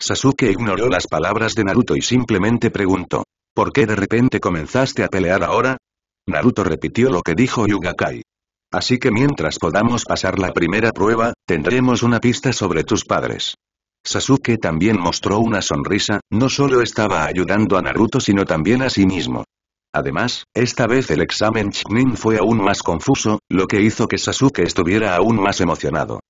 Sasuke ignoró las palabras de Naruto y simplemente preguntó. ¿Por qué de repente comenzaste a pelear ahora? Naruto repitió lo que dijo Yugakai. Así que mientras podamos pasar la primera prueba, tendremos una pista sobre tus padres. Sasuke también mostró una sonrisa, no solo estaba ayudando a Naruto sino también a sí mismo. Además, esta vez el examen Chunin fue aún más confuso, lo que hizo que Sasuke estuviera aún más emocionado.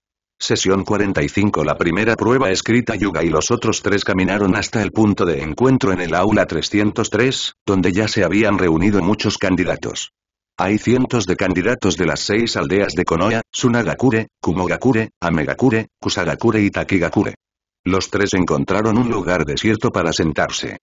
Sesión 45 La primera prueba escrita Yuga y los otros tres caminaron hasta el punto de encuentro en el aula 303, donde ya se habían reunido muchos candidatos. Hay cientos de candidatos de las seis aldeas de Konoya, Sunagakure, Kumogakure, Amegakure, Kusagakure y Takigakure. Los tres encontraron un lugar desierto para sentarse.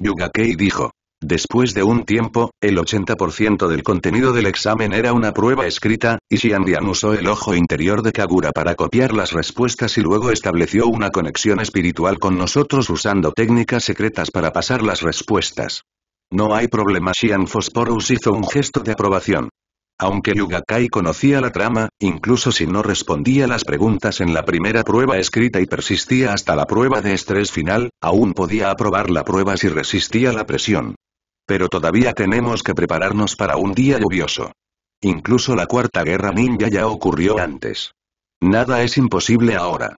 Yugakei dijo. Después de un tiempo, el 80% del contenido del examen era una prueba escrita, y Xiandian usó el ojo interior de Kagura para copiar las respuestas y luego estableció una conexión espiritual con nosotros usando técnicas secretas para pasar las respuestas. No hay problema Shian Phosphorus hizo un gesto de aprobación. Aunque Yugakai conocía la trama, incluso si no respondía las preguntas en la primera prueba escrita y persistía hasta la prueba de estrés final, aún podía aprobar la prueba si resistía la presión. Pero todavía tenemos que prepararnos para un día lluvioso. Incluso la cuarta guerra ninja ya ocurrió antes. Nada es imposible ahora.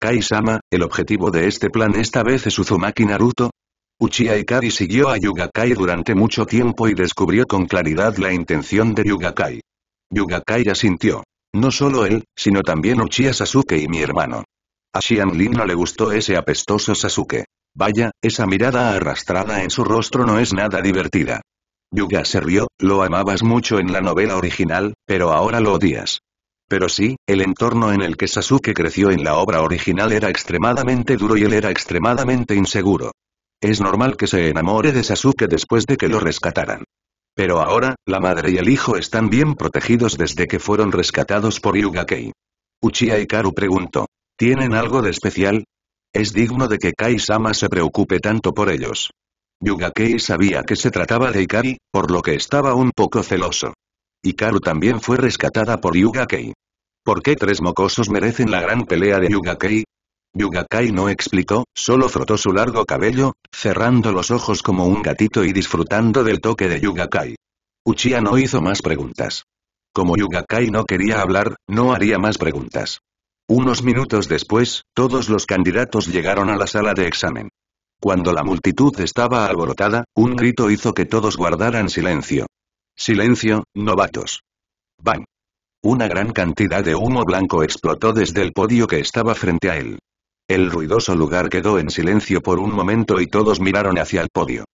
Kai-sama, el objetivo de este plan esta vez es Uzumaki Naruto, Uchiha Ikari siguió a Yugakai durante mucho tiempo y descubrió con claridad la intención de Yugakai. Yugakai asintió. No solo él, sino también Uchiha Sasuke y mi hermano. A Xianlin no le gustó ese apestoso Sasuke. Vaya, esa mirada arrastrada en su rostro no es nada divertida. Yuga se rió, lo amabas mucho en la novela original, pero ahora lo odias. Pero sí, el entorno en el que Sasuke creció en la obra original era extremadamente duro y él era extremadamente inseguro. Es normal que se enamore de Sasuke después de que lo rescataran. Pero ahora, la madre y el hijo están bien protegidos desde que fueron rescatados por Yugakei. Uchiha Ikaru preguntó. ¿Tienen algo de especial? Es digno de que Kai-sama se preocupe tanto por ellos. Yuga Yugakei sabía que se trataba de Ikari, por lo que estaba un poco celoso. Ikaru también fue rescatada por Yugakei. ¿Por qué tres mocosos merecen la gran pelea de Yugakei? Yugakai no explicó, solo frotó su largo cabello, cerrando los ojos como un gatito y disfrutando del toque de Yugakai. Uchiha no hizo más preguntas. Como Yugakai no quería hablar, no haría más preguntas. Unos minutos después, todos los candidatos llegaron a la sala de examen. Cuando la multitud estaba alborotada, un grito hizo que todos guardaran silencio. Silencio, novatos. Bang. Una gran cantidad de humo blanco explotó desde el podio que estaba frente a él. El ruidoso lugar quedó en silencio por un momento y todos miraron hacia el podio.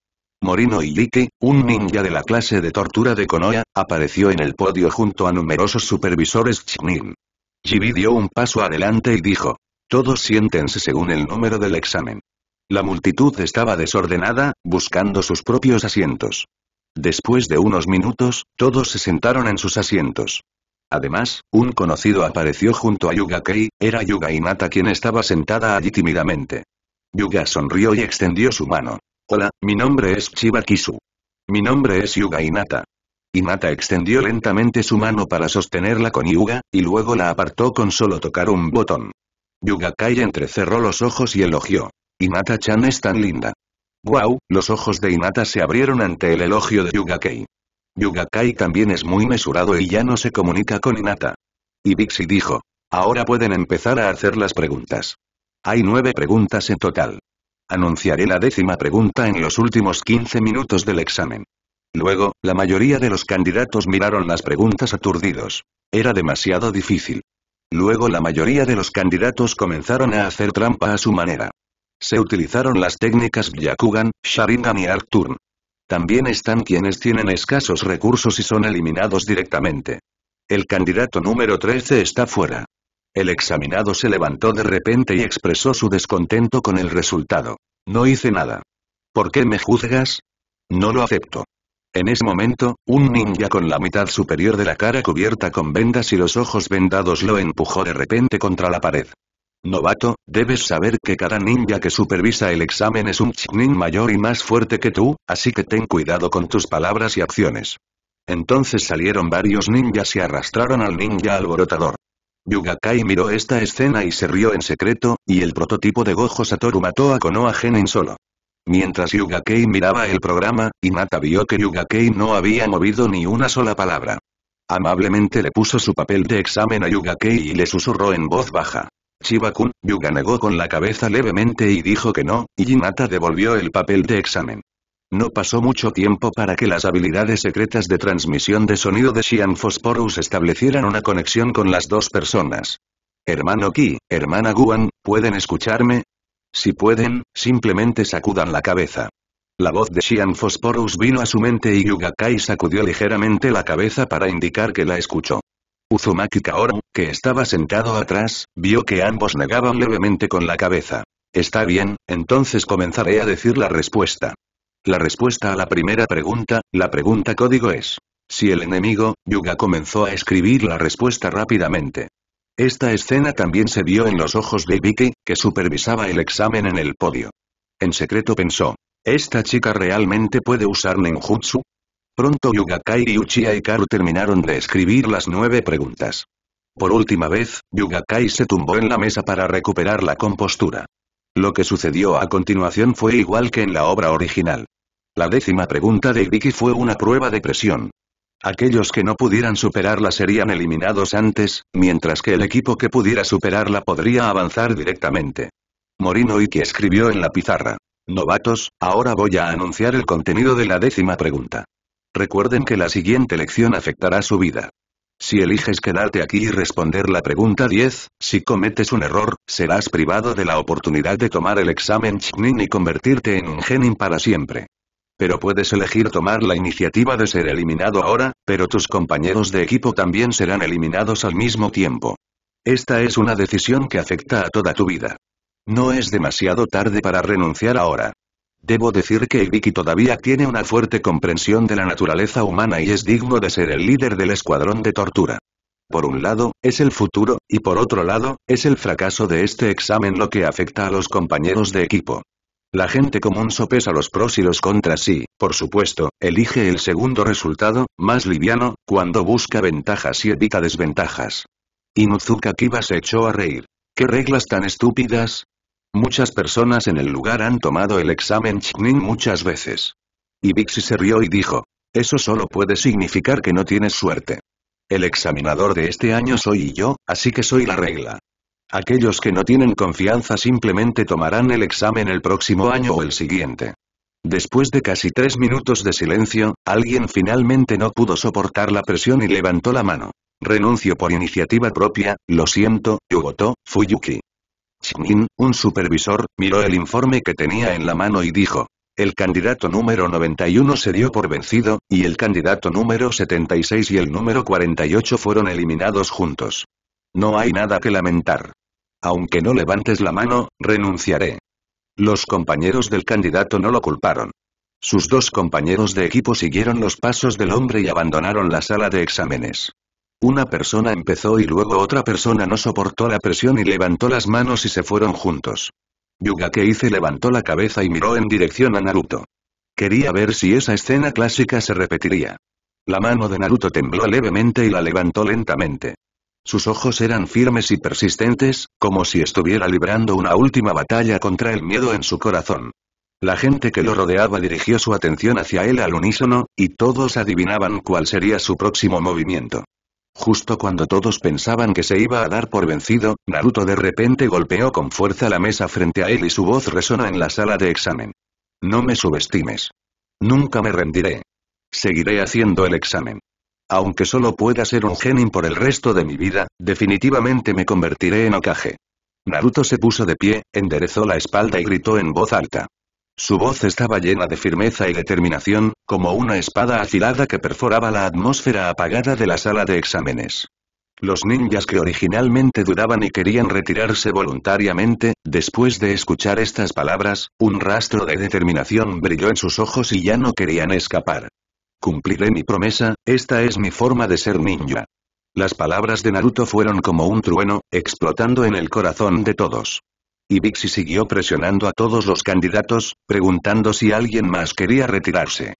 Morino Ilike, un ninja de la clase de tortura de Konoha, apareció en el podio junto a numerosos supervisores Chinin. Jibi dio un paso adelante y dijo. Todos siéntense según el número del examen. La multitud estaba desordenada, buscando sus propios asientos. Después de unos minutos, todos se sentaron en sus asientos. Además, un conocido apareció junto a Yuga Kei, era Yuga Inata quien estaba sentada allí tímidamente. Yuga sonrió y extendió su mano. Hola, mi nombre es Chiba Kisu. Mi nombre es Yuga Inata. Inata extendió lentamente su mano para sostenerla con Yuga, y luego la apartó con solo tocar un botón. Yuga Kai entrecerró los ojos y elogió. Inata-chan es tan linda. Wow, los ojos de Inata se abrieron ante el elogio de Yuga Kei. Yugakai también es muy mesurado y ya no se comunica con Inata. Y Bixi dijo. Ahora pueden empezar a hacer las preguntas. Hay nueve preguntas en total. Anunciaré la décima pregunta en los últimos 15 minutos del examen. Luego, la mayoría de los candidatos miraron las preguntas aturdidos. Era demasiado difícil. Luego la mayoría de los candidatos comenzaron a hacer trampa a su manera. Se utilizaron las técnicas Byakugan, Sharingan y Arturn. También están quienes tienen escasos recursos y son eliminados directamente. El candidato número 13 está fuera. El examinado se levantó de repente y expresó su descontento con el resultado. No hice nada. ¿Por qué me juzgas? No lo acepto. En ese momento, un ninja con la mitad superior de la cara cubierta con vendas y los ojos vendados lo empujó de repente contra la pared. Novato, debes saber que cada ninja que supervisa el examen es un chiknin mayor y más fuerte que tú, así que ten cuidado con tus palabras y acciones. Entonces salieron varios ninjas y arrastraron al ninja alborotador. Yugakai miró esta escena y se rió en secreto, y el prototipo de Gojo Satoru mató a Konoha Genin solo. Mientras Yugakei miraba el programa, Inata vio que Yugakei no había movido ni una sola palabra. Amablemente le puso su papel de examen a Yugakei y le susurró en voz baja. Shibakun, Yuga negó con la cabeza levemente y dijo que no, y Jinata devolvió el papel de examen. No pasó mucho tiempo para que las habilidades secretas de transmisión de sonido de Xian Phosphorus establecieran una conexión con las dos personas. Hermano Ki, hermana Guan, ¿pueden escucharme? Si pueden, simplemente sacudan la cabeza. La voz de Xian Phosphorus vino a su mente y Yugakai sacudió ligeramente la cabeza para indicar que la escuchó. Uzumaki Kaoru, que estaba sentado atrás, vio que ambos negaban levemente con la cabeza. Está bien, entonces comenzaré a decir la respuesta. La respuesta a la primera pregunta, la pregunta código es. Si el enemigo, Yuga comenzó a escribir la respuesta rápidamente. Esta escena también se vio en los ojos de Vicky, que supervisaba el examen en el podio. En secreto pensó, ¿esta chica realmente puede usar Nenjutsu? Pronto Yugakai Uchiha y Karu terminaron de escribir las nueve preguntas. Por última vez, Yugakai se tumbó en la mesa para recuperar la compostura. Lo que sucedió a continuación fue igual que en la obra original. La décima pregunta de Ibiki fue una prueba de presión. Aquellos que no pudieran superarla serían eliminados antes, mientras que el equipo que pudiera superarla podría avanzar directamente. Morino Iki escribió en la pizarra. Novatos, ahora voy a anunciar el contenido de la décima pregunta. Recuerden que la siguiente lección afectará su vida. Si eliges quedarte aquí y responder la pregunta 10, si cometes un error, serás privado de la oportunidad de tomar el examen Ch'nin y convertirte en un genin para siempre. Pero puedes elegir tomar la iniciativa de ser eliminado ahora, pero tus compañeros de equipo también serán eliminados al mismo tiempo. Esta es una decisión que afecta a toda tu vida. No es demasiado tarde para renunciar ahora. Debo decir que Ibiki todavía tiene una fuerte comprensión de la naturaleza humana y es digno de ser el líder del escuadrón de tortura. Por un lado, es el futuro, y por otro lado, es el fracaso de este examen lo que afecta a los compañeros de equipo. La gente común sopesa los pros y los contras y, por supuesto, elige el segundo resultado, más liviano, cuando busca ventajas y evita desventajas. Inuzuka Kiba se echó a reír. ¿Qué reglas tan estúpidas? Muchas personas en el lugar han tomado el examen Chinin muchas veces. Y Bixi se rió y dijo. Eso solo puede significar que no tienes suerte. El examinador de este año soy yo, así que soy la regla. Aquellos que no tienen confianza simplemente tomarán el examen el próximo año o el siguiente. Después de casi tres minutos de silencio, alguien finalmente no pudo soportar la presión y levantó la mano. Renuncio por iniciativa propia, lo siento, Yugoto, Fuyuki. Chmin, un supervisor, miró el informe que tenía en la mano y dijo. El candidato número 91 se dio por vencido, y el candidato número 76 y el número 48 fueron eliminados juntos. No hay nada que lamentar. Aunque no levantes la mano, renunciaré. Los compañeros del candidato no lo culparon. Sus dos compañeros de equipo siguieron los pasos del hombre y abandonaron la sala de exámenes. Una persona empezó y luego otra persona no soportó la presión y levantó las manos y se fueron juntos. Yuga Keise levantó la cabeza y miró en dirección a Naruto. Quería ver si esa escena clásica se repetiría. La mano de Naruto tembló levemente y la levantó lentamente. Sus ojos eran firmes y persistentes, como si estuviera librando una última batalla contra el miedo en su corazón. La gente que lo rodeaba dirigió su atención hacia él al unísono, y todos adivinaban cuál sería su próximo movimiento. Justo cuando todos pensaban que se iba a dar por vencido, Naruto de repente golpeó con fuerza la mesa frente a él y su voz resonó en la sala de examen. No me subestimes. Nunca me rendiré. Seguiré haciendo el examen. Aunque solo pueda ser un genin por el resto de mi vida, definitivamente me convertiré en Okage. Naruto se puso de pie, enderezó la espalda y gritó en voz alta. Su voz estaba llena de firmeza y determinación, como una espada afilada que perforaba la atmósfera apagada de la sala de exámenes. Los ninjas que originalmente dudaban y querían retirarse voluntariamente, después de escuchar estas palabras, un rastro de determinación brilló en sus ojos y ya no querían escapar. Cumpliré mi promesa, esta es mi forma de ser ninja. Las palabras de Naruto fueron como un trueno, explotando en el corazón de todos. Y Vixi siguió presionando a todos los candidatos, preguntando si alguien más quería retirarse.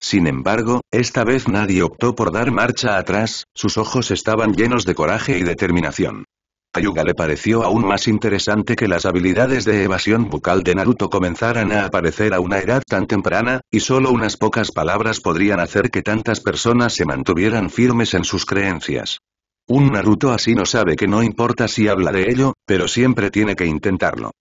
Sin embargo, esta vez nadie optó por dar marcha atrás, sus ojos estaban llenos de coraje y determinación. A Yuga le pareció aún más interesante que las habilidades de evasión bucal de Naruto comenzaran a aparecer a una edad tan temprana, y solo unas pocas palabras podrían hacer que tantas personas se mantuvieran firmes en sus creencias. Un Naruto así no sabe que no importa si habla de ello, pero siempre tiene que intentarlo.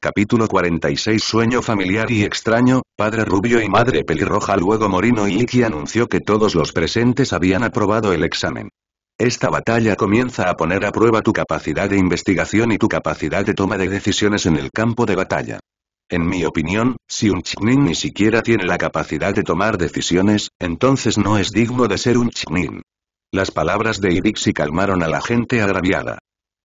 Capítulo 46 Sueño familiar y extraño, padre rubio y madre pelirroja Luego Morino y Iki anunció que todos los presentes habían aprobado el examen. Esta batalla comienza a poner a prueba tu capacidad de investigación y tu capacidad de toma de decisiones en el campo de batalla. En mi opinión, si un chiknin ni siquiera tiene la capacidad de tomar decisiones, entonces no es digno de ser un chinin. Las palabras de Ibixi calmaron a la gente agraviada.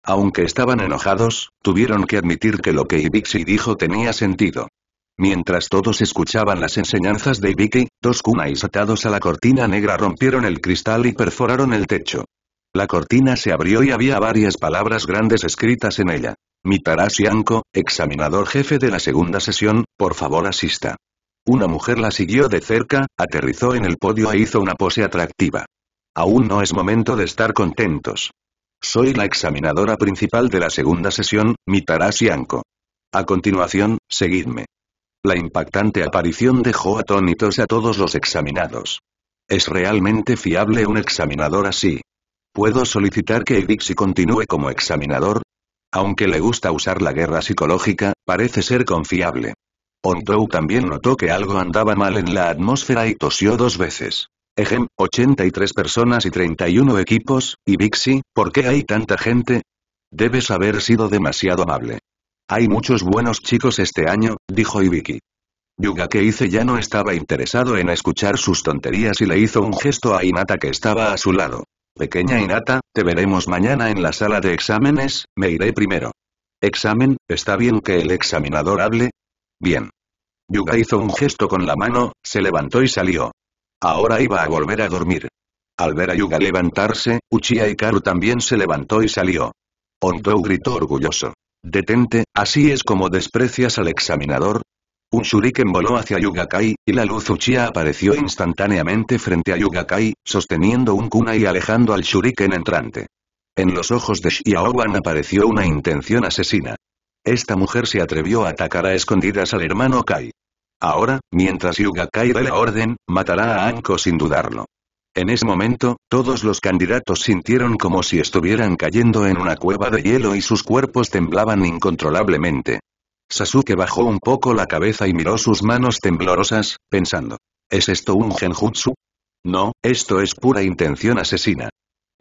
Aunque estaban enojados, tuvieron que admitir que lo que Ibixi dijo tenía sentido. Mientras todos escuchaban las enseñanzas de Ibiki, dos kunais atados a la cortina negra rompieron el cristal y perforaron el techo. La cortina se abrió y había varias palabras grandes escritas en ella. Mitarashi Anko, examinador jefe de la segunda sesión, por favor asista. Una mujer la siguió de cerca, aterrizó en el podio e hizo una pose atractiva. Aún no es momento de estar contentos. Soy la examinadora principal de la segunda sesión, Mitarashi Anko. A continuación, seguidme. La impactante aparición dejó atónitos a todos los examinados. ¿Es realmente fiable un examinador así? ¿Puedo solicitar que Edixi continúe como examinador? Aunque le gusta usar la guerra psicológica, parece ser confiable. Ontou también notó que algo andaba mal en la atmósfera y tosió dos veces. Ejem, 83 personas y 31 equipos, y ¿por qué hay tanta gente? Debes haber sido demasiado amable. Hay muchos buenos chicos este año, dijo Ibiki. Yuga que hice ya no estaba interesado en escuchar sus tonterías y le hizo un gesto a Inata que estaba a su lado. Pequeña Inata, te veremos mañana en la sala de exámenes, me iré primero. Examen, ¿está bien que el examinador hable? Bien. Yuga hizo un gesto con la mano, se levantó y salió. Ahora iba a volver a dormir. Al ver a Yuga levantarse, Uchiha Karu también se levantó y salió. Hontou gritó orgulloso. Detente, así es como desprecias al examinador. Un shuriken voló hacia Yugakai, y la luz Uchiha apareció instantáneamente frente a Yuga Kai, sosteniendo un kuna y alejando al shuriken entrante. En los ojos de Shiaowan apareció una intención asesina. Esta mujer se atrevió a atacar a escondidas al hermano Kai. Ahora, mientras Yuga Kai de la orden, matará a Anko sin dudarlo. En ese momento, todos los candidatos sintieron como si estuvieran cayendo en una cueva de hielo y sus cuerpos temblaban incontrolablemente. Sasuke bajó un poco la cabeza y miró sus manos temblorosas, pensando. ¿Es esto un genjutsu? No, esto es pura intención asesina.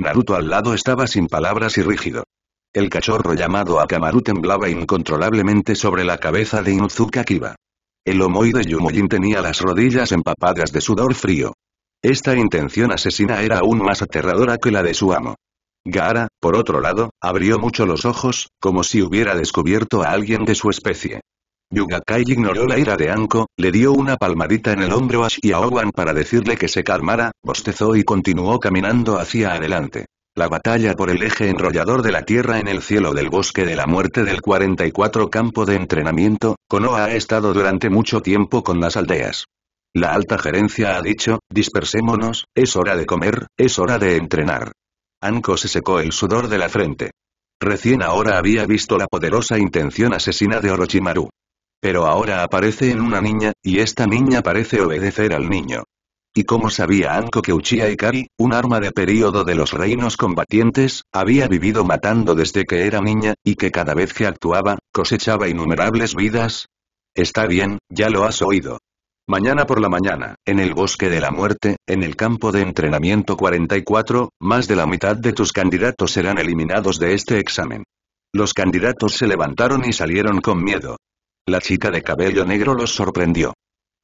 Naruto al lado estaba sin palabras y rígido. El cachorro llamado Akamaru temblaba incontrolablemente sobre la cabeza de Inuzuka Kiba. El homoide Yumoyin tenía las rodillas empapadas de sudor frío. Esta intención asesina era aún más aterradora que la de su amo. Gara, por otro lado, abrió mucho los ojos, como si hubiera descubierto a alguien de su especie. Yugakai ignoró la ira de Anko, le dio una palmadita en el hombro a Shiaowan para decirle que se calmara, bostezó y continuó caminando hacia adelante. La batalla por el eje enrollador de la Tierra en el cielo del bosque de la muerte del 44 campo de entrenamiento, Konoha ha estado durante mucho tiempo con las aldeas. La alta gerencia ha dicho, dispersémonos, es hora de comer, es hora de entrenar. Anko se secó el sudor de la frente. Recién ahora había visto la poderosa intención asesina de Orochimaru. Pero ahora aparece en una niña, y esta niña parece obedecer al niño. ¿Y cómo sabía Anko que Uchiha Ikari, un arma de período de los reinos combatientes, había vivido matando desde que era niña, y que cada vez que actuaba, cosechaba innumerables vidas? Está bien, ya lo has oído. Mañana por la mañana, en el Bosque de la Muerte, en el campo de entrenamiento 44, más de la mitad de tus candidatos serán eliminados de este examen. Los candidatos se levantaron y salieron con miedo. La chica de cabello negro los sorprendió.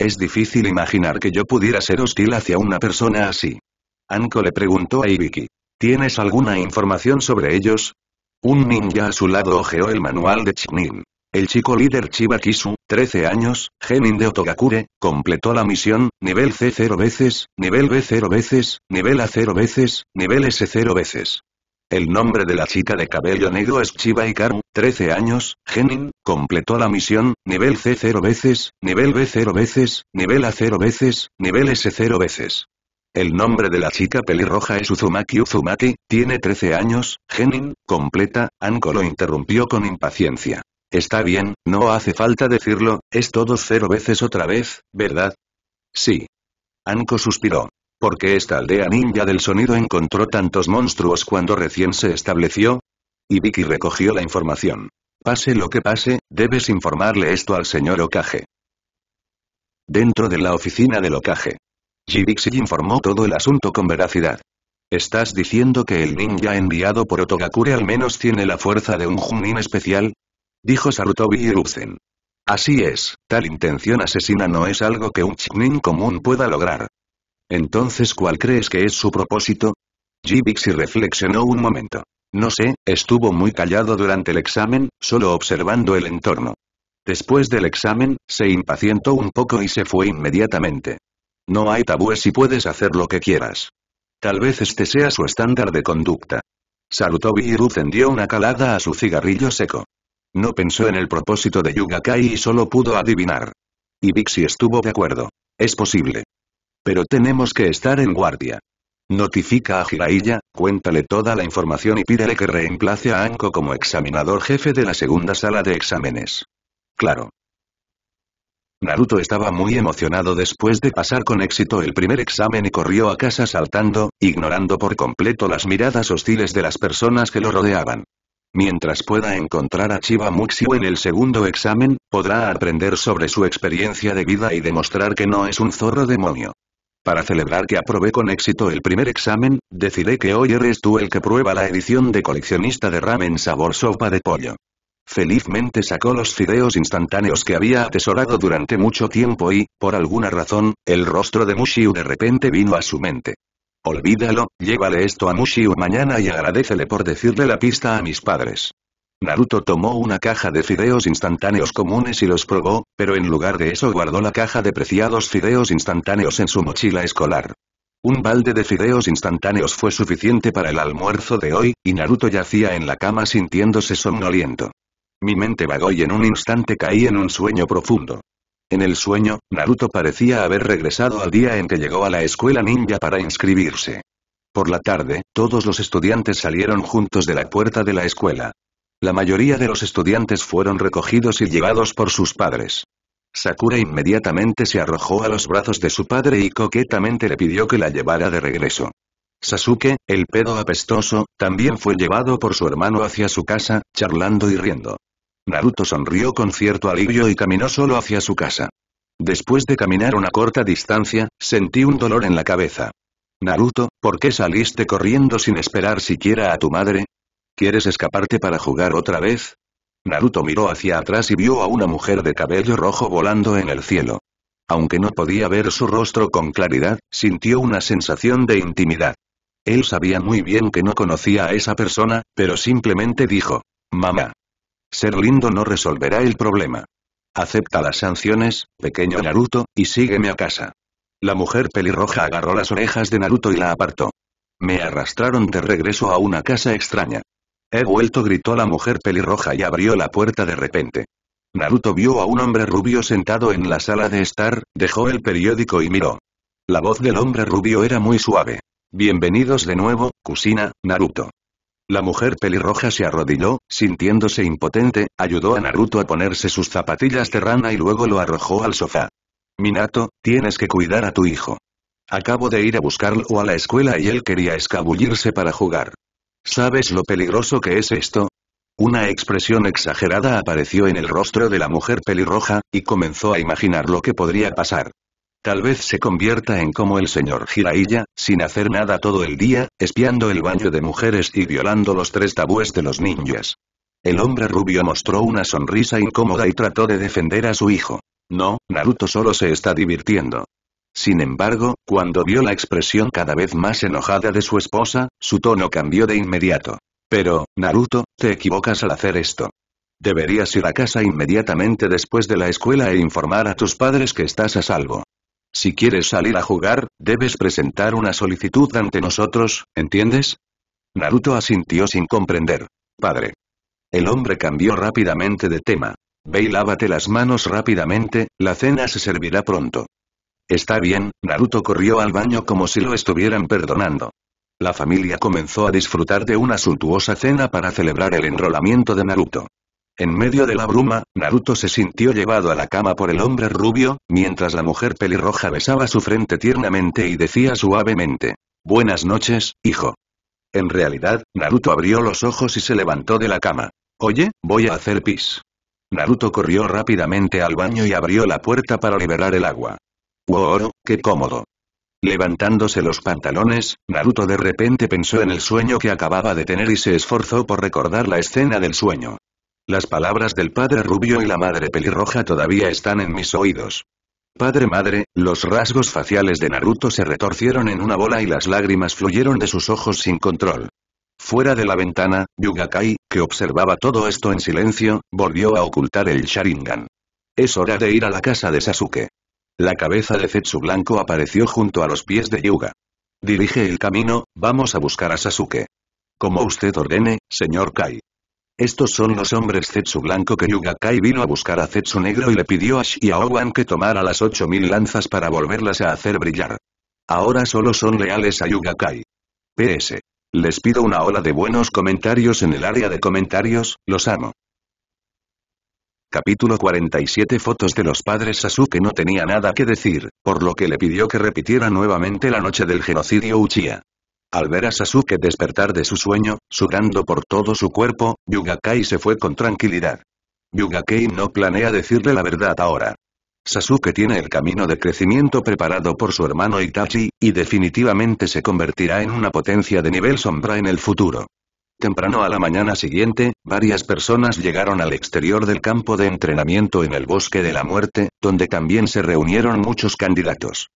Es difícil imaginar que yo pudiera ser hostil hacia una persona así. Anko le preguntó a Ibiki. ¿Tienes alguna información sobre ellos? Un ninja a su lado ojeó el manual de Chinin. El chico líder Chibakisu, 13 años, genin de Otogakure, completó la misión, nivel C 0 veces, nivel B 0 veces, nivel A 0 veces, nivel S 0 veces. El nombre de la chica de cabello negro es Chiba Ikaru, 13 años, Genin, completó la misión, nivel C 0 veces, nivel B 0 veces, nivel A 0 veces, nivel S 0 veces. El nombre de la chica pelirroja es Uzumaki Uzumaki, tiene 13 años, Genin, completa, Anko lo interrumpió con impaciencia. Está bien, no hace falta decirlo, es todo cero veces otra vez, ¿verdad? Sí. Anko suspiró. ¿Por qué esta aldea ninja del sonido encontró tantos monstruos cuando recién se estableció? Y Vicky recogió la información. Pase lo que pase, debes informarle esto al señor Okage. Dentro de la oficina del Okage. Jibixi informó todo el asunto con veracidad. ¿Estás diciendo que el ninja enviado por Otogakure al menos tiene la fuerza de un Junin especial? Dijo Sarutobi Hiruzen. Así es, tal intención asesina no es algo que un Chunin común pueda lograr. Entonces ¿cuál crees que es su propósito? Jibixi reflexionó un momento. No sé, estuvo muy callado durante el examen, solo observando el entorno. Después del examen, se impacientó un poco y se fue inmediatamente. No hay tabúes y puedes hacer lo que quieras. Tal vez este sea su estándar de conducta. Sarutobi y tendió una calada a su cigarrillo seco. No pensó en el propósito de Yugakai y solo pudo adivinar. Y Bixi estuvo de acuerdo. Es posible. Pero tenemos que estar en guardia. Notifica a Jiraiya, cuéntale toda la información y pídele que reemplace a Anko como examinador jefe de la segunda sala de exámenes. Claro. Naruto estaba muy emocionado después de pasar con éxito el primer examen y corrió a casa saltando, ignorando por completo las miradas hostiles de las personas que lo rodeaban. Mientras pueda encontrar a Chiba Muxiu en el segundo examen, podrá aprender sobre su experiencia de vida y demostrar que no es un zorro demonio. Para celebrar que aprobé con éxito el primer examen, decidí que hoy eres tú el que prueba la edición de coleccionista de ramen sabor sopa de pollo. Felizmente sacó los fideos instantáneos que había atesorado durante mucho tiempo y, por alguna razón, el rostro de Mushiu de repente vino a su mente. Olvídalo, llévale esto a Mushiu mañana y agradecele por decirle la pista a mis padres. Naruto tomó una caja de fideos instantáneos comunes y los probó, pero en lugar de eso guardó la caja de preciados fideos instantáneos en su mochila escolar. Un balde de fideos instantáneos fue suficiente para el almuerzo de hoy, y Naruto yacía en la cama sintiéndose somnoliento. Mi mente vagó y en un instante caí en un sueño profundo. En el sueño, Naruto parecía haber regresado al día en que llegó a la escuela ninja para inscribirse. Por la tarde, todos los estudiantes salieron juntos de la puerta de la escuela. La mayoría de los estudiantes fueron recogidos y llevados por sus padres. Sakura inmediatamente se arrojó a los brazos de su padre y coquetamente le pidió que la llevara de regreso. Sasuke, el pedo apestoso, también fue llevado por su hermano hacia su casa, charlando y riendo. Naruto sonrió con cierto alivio y caminó solo hacia su casa. Después de caminar una corta distancia, sentí un dolor en la cabeza. Naruto, ¿por qué saliste corriendo sin esperar siquiera a tu madre? ¿Quieres escaparte para jugar otra vez? Naruto miró hacia atrás y vio a una mujer de cabello rojo volando en el cielo. Aunque no podía ver su rostro con claridad, sintió una sensación de intimidad. Él sabía muy bien que no conocía a esa persona, pero simplemente dijo, mamá. Ser lindo no resolverá el problema. Acepta las sanciones, pequeño Naruto, y sígueme a casa. La mujer pelirroja agarró las orejas de Naruto y la apartó. Me arrastraron de regreso a una casa extraña. He vuelto, gritó la mujer pelirroja y abrió la puerta de repente. Naruto vio a un hombre rubio sentado en la sala de estar, dejó el periódico y miró. La voz del hombre rubio era muy suave. Bienvenidos de nuevo, cocina, Naruto. La mujer pelirroja se arrodilló, sintiéndose impotente, ayudó a Naruto a ponerse sus zapatillas de rana y luego lo arrojó al sofá. Minato, tienes que cuidar a tu hijo. Acabo de ir a buscarlo a la escuela y él quería escabullirse para jugar. ¿Sabes lo peligroso que es esto? Una expresión exagerada apareció en el rostro de la mujer pelirroja, y comenzó a imaginar lo que podría pasar. Tal vez se convierta en como el señor Jiraiya, sin hacer nada todo el día, espiando el baño de mujeres y violando los tres tabúes de los ninjas. El hombre rubio mostró una sonrisa incómoda y trató de defender a su hijo. No, Naruto solo se está divirtiendo. Sin embargo, cuando vio la expresión cada vez más enojada de su esposa, su tono cambió de inmediato. Pero, Naruto, te equivocas al hacer esto. Deberías ir a casa inmediatamente después de la escuela e informar a tus padres que estás a salvo. Si quieres salir a jugar, debes presentar una solicitud ante nosotros, ¿entiendes? Naruto asintió sin comprender. Padre. El hombre cambió rápidamente de tema. Ve lávate las manos rápidamente, la cena se servirá pronto. Está bien, Naruto corrió al baño como si lo estuvieran perdonando. La familia comenzó a disfrutar de una suntuosa cena para celebrar el enrolamiento de Naruto. En medio de la bruma, Naruto se sintió llevado a la cama por el hombre rubio, mientras la mujer pelirroja besaba su frente tiernamente y decía suavemente, Buenas noches, hijo. En realidad, Naruto abrió los ojos y se levantó de la cama. Oye, voy a hacer pis. Naruto corrió rápidamente al baño y abrió la puerta para liberar el agua. ¡Wow! ¡Qué cómodo! Levantándose los pantalones, Naruto de repente pensó en el sueño que acababa de tener y se esforzó por recordar la escena del sueño. Las palabras del padre rubio y la madre pelirroja todavía están en mis oídos. Padre madre, los rasgos faciales de Naruto se retorcieron en una bola y las lágrimas fluyeron de sus ojos sin control. Fuera de la ventana, Yugakai, que observaba todo esto en silencio, volvió a ocultar el Sharingan. Es hora de ir a la casa de Sasuke. La cabeza de Zetsu blanco apareció junto a los pies de Yuga. Dirige el camino, vamos a buscar a Sasuke. Como usted ordene, señor Kai. Estos son los hombres Zetsu blanco que Yuga Kai vino a buscar a Zetsu negro y le pidió a Shiaowan que tomara las 8000 lanzas para volverlas a hacer brillar. Ahora solo son leales a Yuga Kai. PS. Les pido una ola de buenos comentarios en el área de comentarios, los amo. Capítulo 47 Fotos de los padres Sasuke no tenía nada que decir, por lo que le pidió que repitiera nuevamente la noche del genocidio Uchiha. Al ver a Sasuke despertar de su sueño, sudando por todo su cuerpo, Yugakai se fue con tranquilidad. Yugakai no planea decirle la verdad ahora. Sasuke tiene el camino de crecimiento preparado por su hermano Itachi, y definitivamente se convertirá en una potencia de nivel sombra en el futuro. Temprano a la mañana siguiente, varias personas llegaron al exterior del campo de entrenamiento en el Bosque de la Muerte, donde también se reunieron muchos candidatos.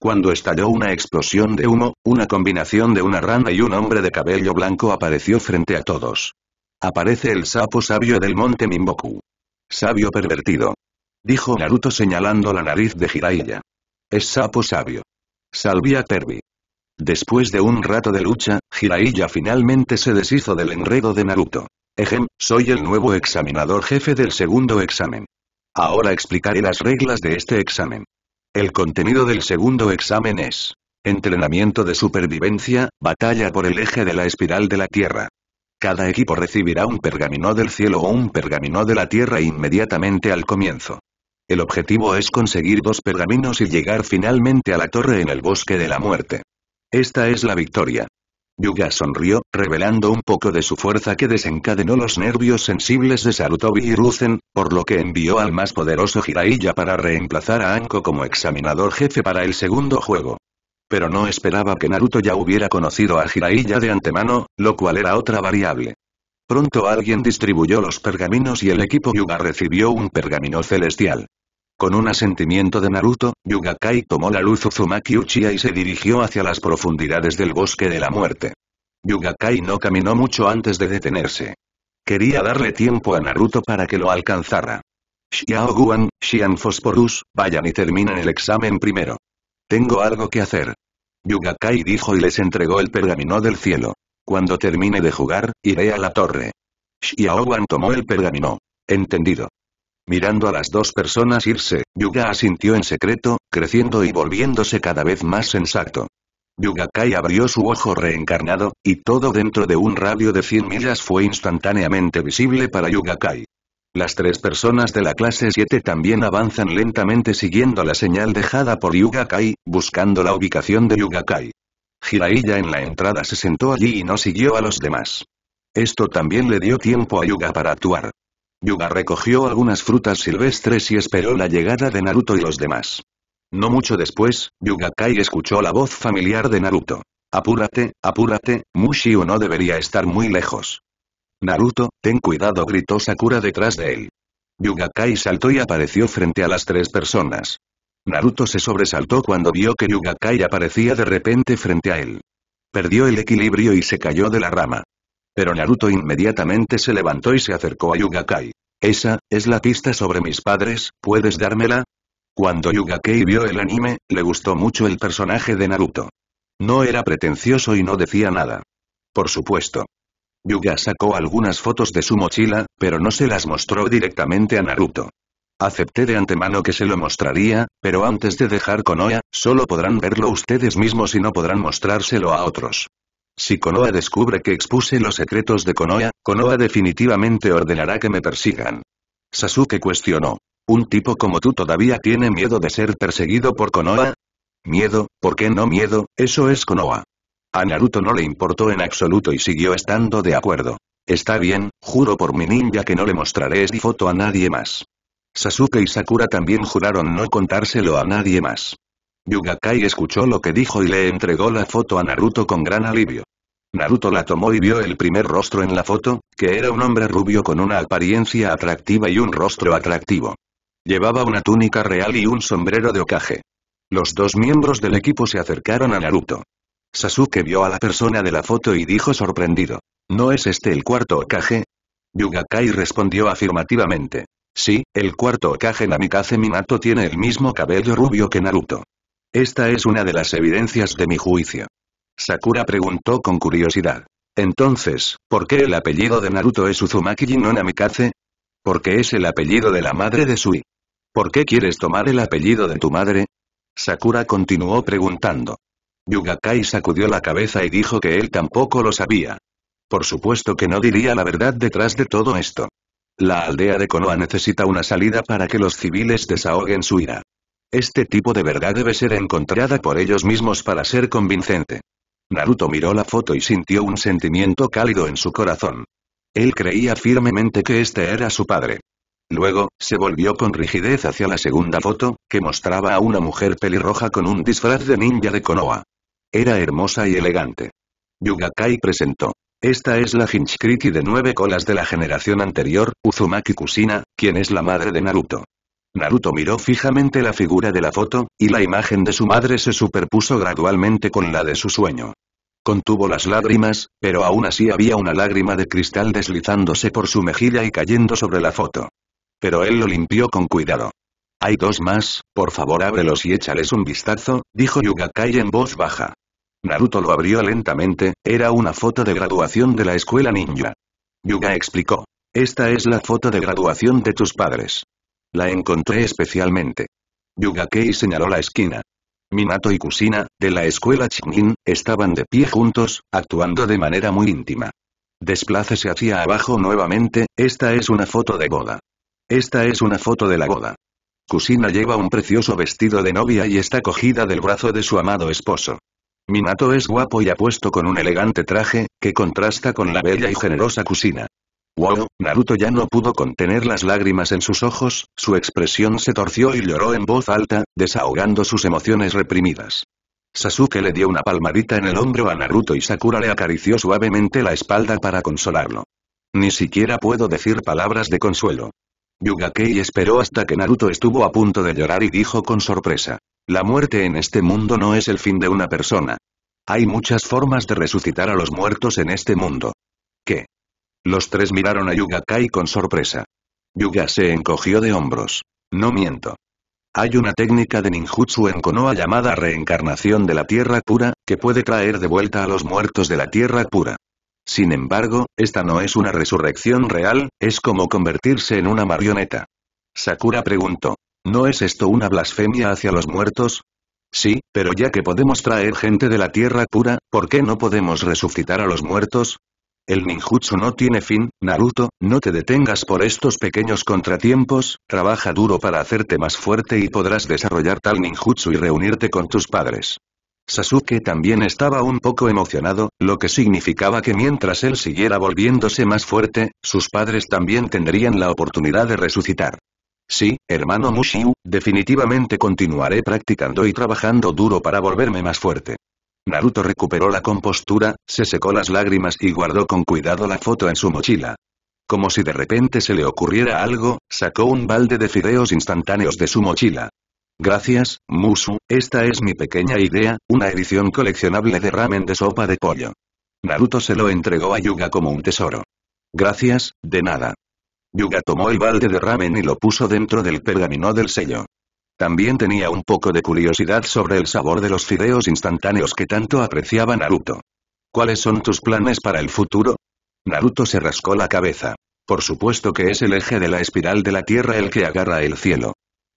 Cuando estalló una explosión de humo, una combinación de una rana y un hombre de cabello blanco apareció frente a todos. Aparece el sapo sabio del monte Mimboku. Sabio pervertido. Dijo Naruto señalando la nariz de Jiraiya. Es sapo sabio. Salvia Terbi. Después de un rato de lucha, Jiraiya finalmente se deshizo del enredo de Naruto. Ejem, soy el nuevo examinador jefe del segundo examen. Ahora explicaré las reglas de este examen. El contenido del segundo examen es entrenamiento de supervivencia, batalla por el eje de la espiral de la Tierra. Cada equipo recibirá un pergamino del cielo o un pergamino de la Tierra inmediatamente al comienzo. El objetivo es conseguir dos pergaminos y llegar finalmente a la torre en el bosque de la muerte. Esta es la victoria. Yuga sonrió, revelando un poco de su fuerza que desencadenó los nervios sensibles de Sarutobi y Ruzen, por lo que envió al más poderoso Jiraiya para reemplazar a Anko como examinador jefe para el segundo juego. Pero no esperaba que Naruto ya hubiera conocido a Jiraiya de antemano, lo cual era otra variable. Pronto alguien distribuyó los pergaminos y el equipo Yuga recibió un pergamino celestial. Con un asentimiento de Naruto, Yugakai tomó la luz Uzumaki Uchiha y se dirigió hacia las profundidades del bosque de la muerte. Yugakai no caminó mucho antes de detenerse. Quería darle tiempo a Naruto para que lo alcanzara. Xiaoguan, Xian vayan y terminen el examen primero. Tengo algo que hacer. Yugakai dijo y les entregó el pergamino del cielo. Cuando termine de jugar, iré a la torre. Xiaoguan tomó el pergamino. Entendido. Mirando a las dos personas irse, Yuga asintió en secreto, creciendo y volviéndose cada vez más sensato. Yugakai abrió su ojo reencarnado, y todo dentro de un radio de 100 millas fue instantáneamente visible para Yugakai. Las tres personas de la clase 7 también avanzan lentamente siguiendo la señal dejada por Yugakai, buscando la ubicación de Yugakai. Hiraiya en la entrada se sentó allí y no siguió a los demás. Esto también le dio tiempo a Yuga para actuar. Yuga recogió algunas frutas silvestres y esperó la llegada de Naruto y los demás. No mucho después, Yuga Kai escuchó la voz familiar de Naruto. Apúrate, apúrate, Mushio no debería estar muy lejos. Naruto, ten cuidado gritó Sakura detrás de él. Yugakai saltó y apareció frente a las tres personas. Naruto se sobresaltó cuando vio que Yugakai aparecía de repente frente a él. Perdió el equilibrio y se cayó de la rama. Pero Naruto inmediatamente se levantó y se acercó a Yugakai. Esa, es la pista sobre mis padres, ¿puedes dármela? Cuando Yugakai vio el anime, le gustó mucho el personaje de Naruto. No era pretencioso y no decía nada. Por supuesto. Yuga sacó algunas fotos de su mochila, pero no se las mostró directamente a Naruto. Acepté de antemano que se lo mostraría, pero antes de dejar Konoha, solo podrán verlo ustedes mismos y no podrán mostrárselo a otros. Si Konoha descubre que expuse los secretos de Konoha, Konoha definitivamente ordenará que me persigan. Sasuke cuestionó. ¿Un tipo como tú todavía tiene miedo de ser perseguido por Konoha? Miedo, ¿por qué no miedo? Eso es Konoha. A Naruto no le importó en absoluto y siguió estando de acuerdo. Está bien, juro por mi ninja que no le mostraré esta foto a nadie más. Sasuke y Sakura también juraron no contárselo a nadie más. Yugakai escuchó lo que dijo y le entregó la foto a Naruto con gran alivio. Naruto la tomó y vio el primer rostro en la foto, que era un hombre rubio con una apariencia atractiva y un rostro atractivo. Llevaba una túnica real y un sombrero de ocaje. Los dos miembros del equipo se acercaron a Naruto. Sasuke vio a la persona de la foto y dijo sorprendido. ¿No es este el cuarto Okage? Yugakai respondió afirmativamente. Sí, el cuarto Okage Namikaze Minato tiene el mismo cabello rubio que Naruto. Esta es una de las evidencias de mi juicio. Sakura preguntó con curiosidad. Entonces, ¿por qué el apellido de Naruto es Uzumaki y no Namikaze? Porque es el apellido de la madre de Sui. ¿Por qué quieres tomar el apellido de tu madre? Sakura continuó preguntando. Yugakai sacudió la cabeza y dijo que él tampoco lo sabía. Por supuesto que no diría la verdad detrás de todo esto. La aldea de Konoha necesita una salida para que los civiles desahoguen su ira. Este tipo de verdad debe ser encontrada por ellos mismos para ser convincente. Naruto miró la foto y sintió un sentimiento cálido en su corazón. Él creía firmemente que este era su padre. Luego, se volvió con rigidez hacia la segunda foto, que mostraba a una mujer pelirroja con un disfraz de ninja de Konoha. Era hermosa y elegante. Yugakai presentó. Esta es la Hinchkriti de nueve colas de la generación anterior, Uzumaki Kusina, quien es la madre de Naruto. Naruto miró fijamente la figura de la foto, y la imagen de su madre se superpuso gradualmente con la de su sueño. Contuvo las lágrimas, pero aún así había una lágrima de cristal deslizándose por su mejilla y cayendo sobre la foto. Pero él lo limpió con cuidado. Hay dos más, por favor ábrelos y échales un vistazo, dijo Yugakai en voz baja. Naruto lo abrió lentamente, era una foto de graduación de la escuela ninja. Yuga explicó. Esta es la foto de graduación de tus padres. La encontré especialmente. Kei señaló la esquina. Minato y Kusina, de la escuela Chingin estaban de pie juntos, actuando de manera muy íntima. Desplácese hacia abajo nuevamente, esta es una foto de boda. Esta es una foto de la boda. Kusina lleva un precioso vestido de novia y está cogida del brazo de su amado esposo. Minato es guapo y apuesto con un elegante traje, que contrasta con la bella y generosa Kusina. Wow, Naruto ya no pudo contener las lágrimas en sus ojos, su expresión se torció y lloró en voz alta, desahogando sus emociones reprimidas. Sasuke le dio una palmadita en el hombro a Naruto y Sakura le acarició suavemente la espalda para consolarlo. Ni siquiera puedo decir palabras de consuelo. Yugakei esperó hasta que Naruto estuvo a punto de llorar y dijo con sorpresa. La muerte en este mundo no es el fin de una persona. Hay muchas formas de resucitar a los muertos en este mundo. ¿Qué? Los tres miraron a Yuga Kai con sorpresa. Yuga se encogió de hombros. No miento. Hay una técnica de ninjutsu en Konoha llamada reencarnación de la tierra pura, que puede traer de vuelta a los muertos de la tierra pura. Sin embargo, esta no es una resurrección real, es como convertirse en una marioneta. Sakura preguntó, ¿no es esto una blasfemia hacia los muertos? Sí, pero ya que podemos traer gente de la tierra pura, ¿por qué no podemos resucitar a los muertos? El ninjutsu no tiene fin, Naruto, no te detengas por estos pequeños contratiempos, trabaja duro para hacerte más fuerte y podrás desarrollar tal ninjutsu y reunirte con tus padres. Sasuke también estaba un poco emocionado, lo que significaba que mientras él siguiera volviéndose más fuerte, sus padres también tendrían la oportunidad de resucitar. Sí, hermano Mushiu, definitivamente continuaré practicando y trabajando duro para volverme más fuerte. Naruto recuperó la compostura, se secó las lágrimas y guardó con cuidado la foto en su mochila. Como si de repente se le ocurriera algo, sacó un balde de fideos instantáneos de su mochila. Gracias, Musu, esta es mi pequeña idea, una edición coleccionable de ramen de sopa de pollo. Naruto se lo entregó a Yuga como un tesoro. Gracias, de nada. Yuga tomó el balde de ramen y lo puso dentro del pergamino del sello. También tenía un poco de curiosidad sobre el sabor de los fideos instantáneos que tanto apreciaba Naruto. ¿Cuáles son tus planes para el futuro? Naruto se rascó la cabeza. Por supuesto que es el eje de la espiral de la Tierra el que agarra el cielo.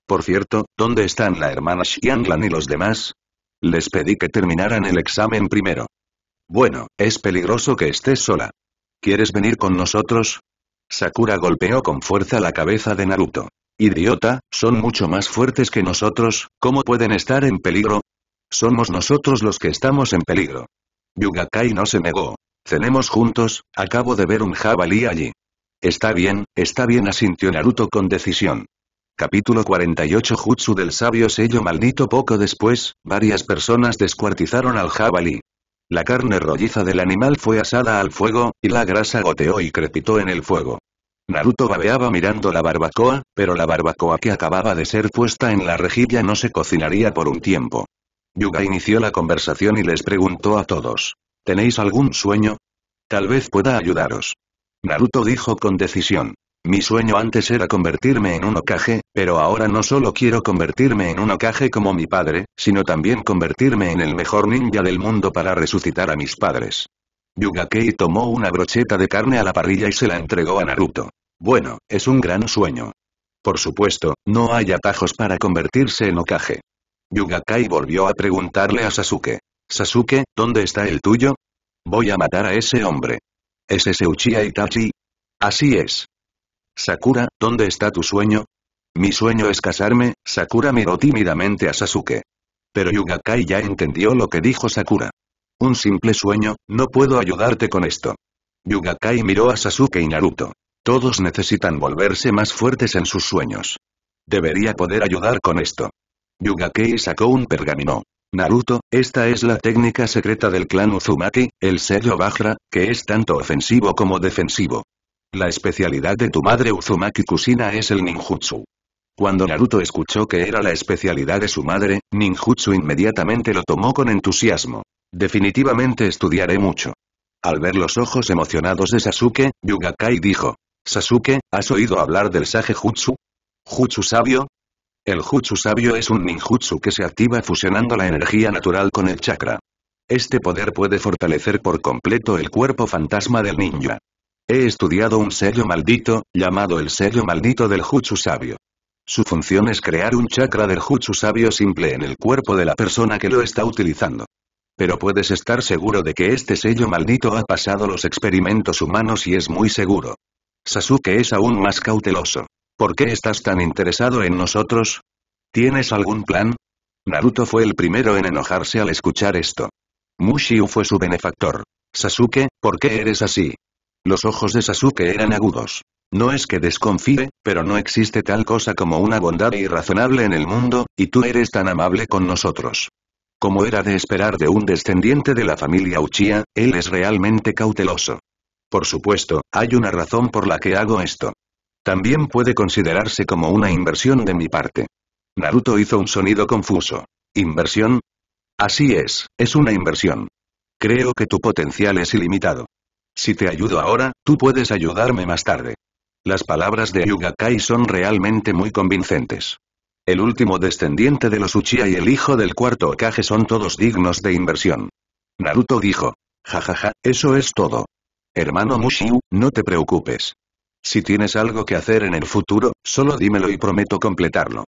Por cierto, ¿dónde están la hermana Xianglan y los demás? Les pedí que terminaran el examen primero. Bueno, es peligroso que estés sola. ¿Quieres venir con nosotros? Sakura golpeó con fuerza la cabeza de Naruto. Idiota, son mucho más fuertes que nosotros, ¿cómo pueden estar en peligro? Somos nosotros los que estamos en peligro. Yugakai no se negó. Cenemos juntos, acabo de ver un jabalí allí. Está bien, está bien asintió Naruto con decisión. Capítulo 48 Jutsu del sabio sello maldito Poco después, varias personas descuartizaron al jabalí. La carne rolliza del animal fue asada al fuego, y la grasa goteó y crepitó en el fuego. Naruto babeaba mirando la barbacoa, pero la barbacoa que acababa de ser puesta en la rejilla no se cocinaría por un tiempo. Yuga inició la conversación y les preguntó a todos. ¿Tenéis algún sueño? Tal vez pueda ayudaros. Naruto dijo con decisión. Mi sueño antes era convertirme en un ocaje, pero ahora no solo quiero convertirme en un ocaje como mi padre, sino también convertirme en el mejor ninja del mundo para resucitar a mis padres. Yugakai tomó una brocheta de carne a la parrilla y se la entregó a Naruto. Bueno, es un gran sueño. Por supuesto, no hay atajos para convertirse en Okage. Yugakai volvió a preguntarle a Sasuke. Sasuke, ¿dónde está el tuyo? Voy a matar a ese hombre. ¿Es ese Uchiha Itachi? Así es. Sakura, ¿dónde está tu sueño? Mi sueño es casarme, Sakura miró tímidamente a Sasuke. Pero Yugakai ya entendió lo que dijo Sakura. Un simple sueño, no puedo ayudarte con esto. Yugakai miró a Sasuke y Naruto. Todos necesitan volverse más fuertes en sus sueños. Debería poder ayudar con esto. Yugakai sacó un pergamino. Naruto, esta es la técnica secreta del clan Uzumaki, el sello Bajra, que es tanto ofensivo como defensivo. La especialidad de tu madre Uzumaki Kusina es el ninjutsu. Cuando Naruto escuchó que era la especialidad de su madre, ninjutsu inmediatamente lo tomó con entusiasmo. Definitivamente estudiaré mucho. Al ver los ojos emocionados de Sasuke, Yugakai dijo. Sasuke, ¿has oído hablar del Sage Jutsu? ¿Jutsu sabio? El Jutsu sabio es un ninjutsu que se activa fusionando la energía natural con el chakra. Este poder puede fortalecer por completo el cuerpo fantasma del ninja. He estudiado un sello maldito, llamado el sello maldito del Jutsu sabio. Su función es crear un chakra del Jutsu sabio simple en el cuerpo de la persona que lo está utilizando. Pero puedes estar seguro de que este sello maldito ha pasado los experimentos humanos y es muy seguro. Sasuke es aún más cauteloso. ¿Por qué estás tan interesado en nosotros? ¿Tienes algún plan? Naruto fue el primero en enojarse al escuchar esto. Mushiu fue su benefactor. Sasuke, ¿por qué eres así? Los ojos de Sasuke eran agudos. No es que desconfíe, pero no existe tal cosa como una bondad irrazonable en el mundo, y tú eres tan amable con nosotros. Como era de esperar de un descendiente de la familia Uchiha, él es realmente cauteloso. Por supuesto, hay una razón por la que hago esto. También puede considerarse como una inversión de mi parte. Naruto hizo un sonido confuso. ¿Inversión? Así es, es una inversión. Creo que tu potencial es ilimitado. Si te ayudo ahora, tú puedes ayudarme más tarde. Las palabras de Yuga son realmente muy convincentes. El último descendiente de los Uchiha y el hijo del cuarto Okage son todos dignos de inversión. Naruto dijo. Jajaja, eso es todo. Hermano Mushiu, no te preocupes. Si tienes algo que hacer en el futuro, solo dímelo y prometo completarlo.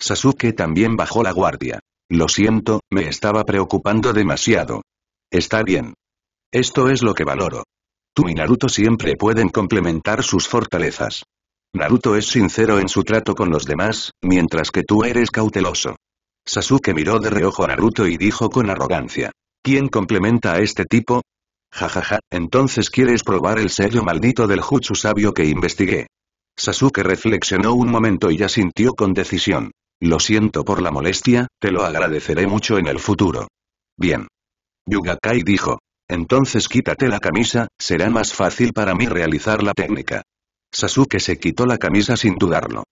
Sasuke también bajó la guardia. Lo siento, me estaba preocupando demasiado. Está bien. Esto es lo que valoro. Tú y Naruto siempre pueden complementar sus fortalezas. Naruto es sincero en su trato con los demás, mientras que tú eres cauteloso. Sasuke miró de reojo a Naruto y dijo con arrogancia. ¿Quién complementa a este tipo? Jajaja, ja, ja, entonces quieres probar el sello maldito del Jutsu sabio que investigué. Sasuke reflexionó un momento y ya sintió con decisión. Lo siento por la molestia, te lo agradeceré mucho en el futuro. Bien. Yugakai dijo. Entonces quítate la camisa, será más fácil para mí realizar la técnica. Sasuke se quitó la camisa sin dudarlo.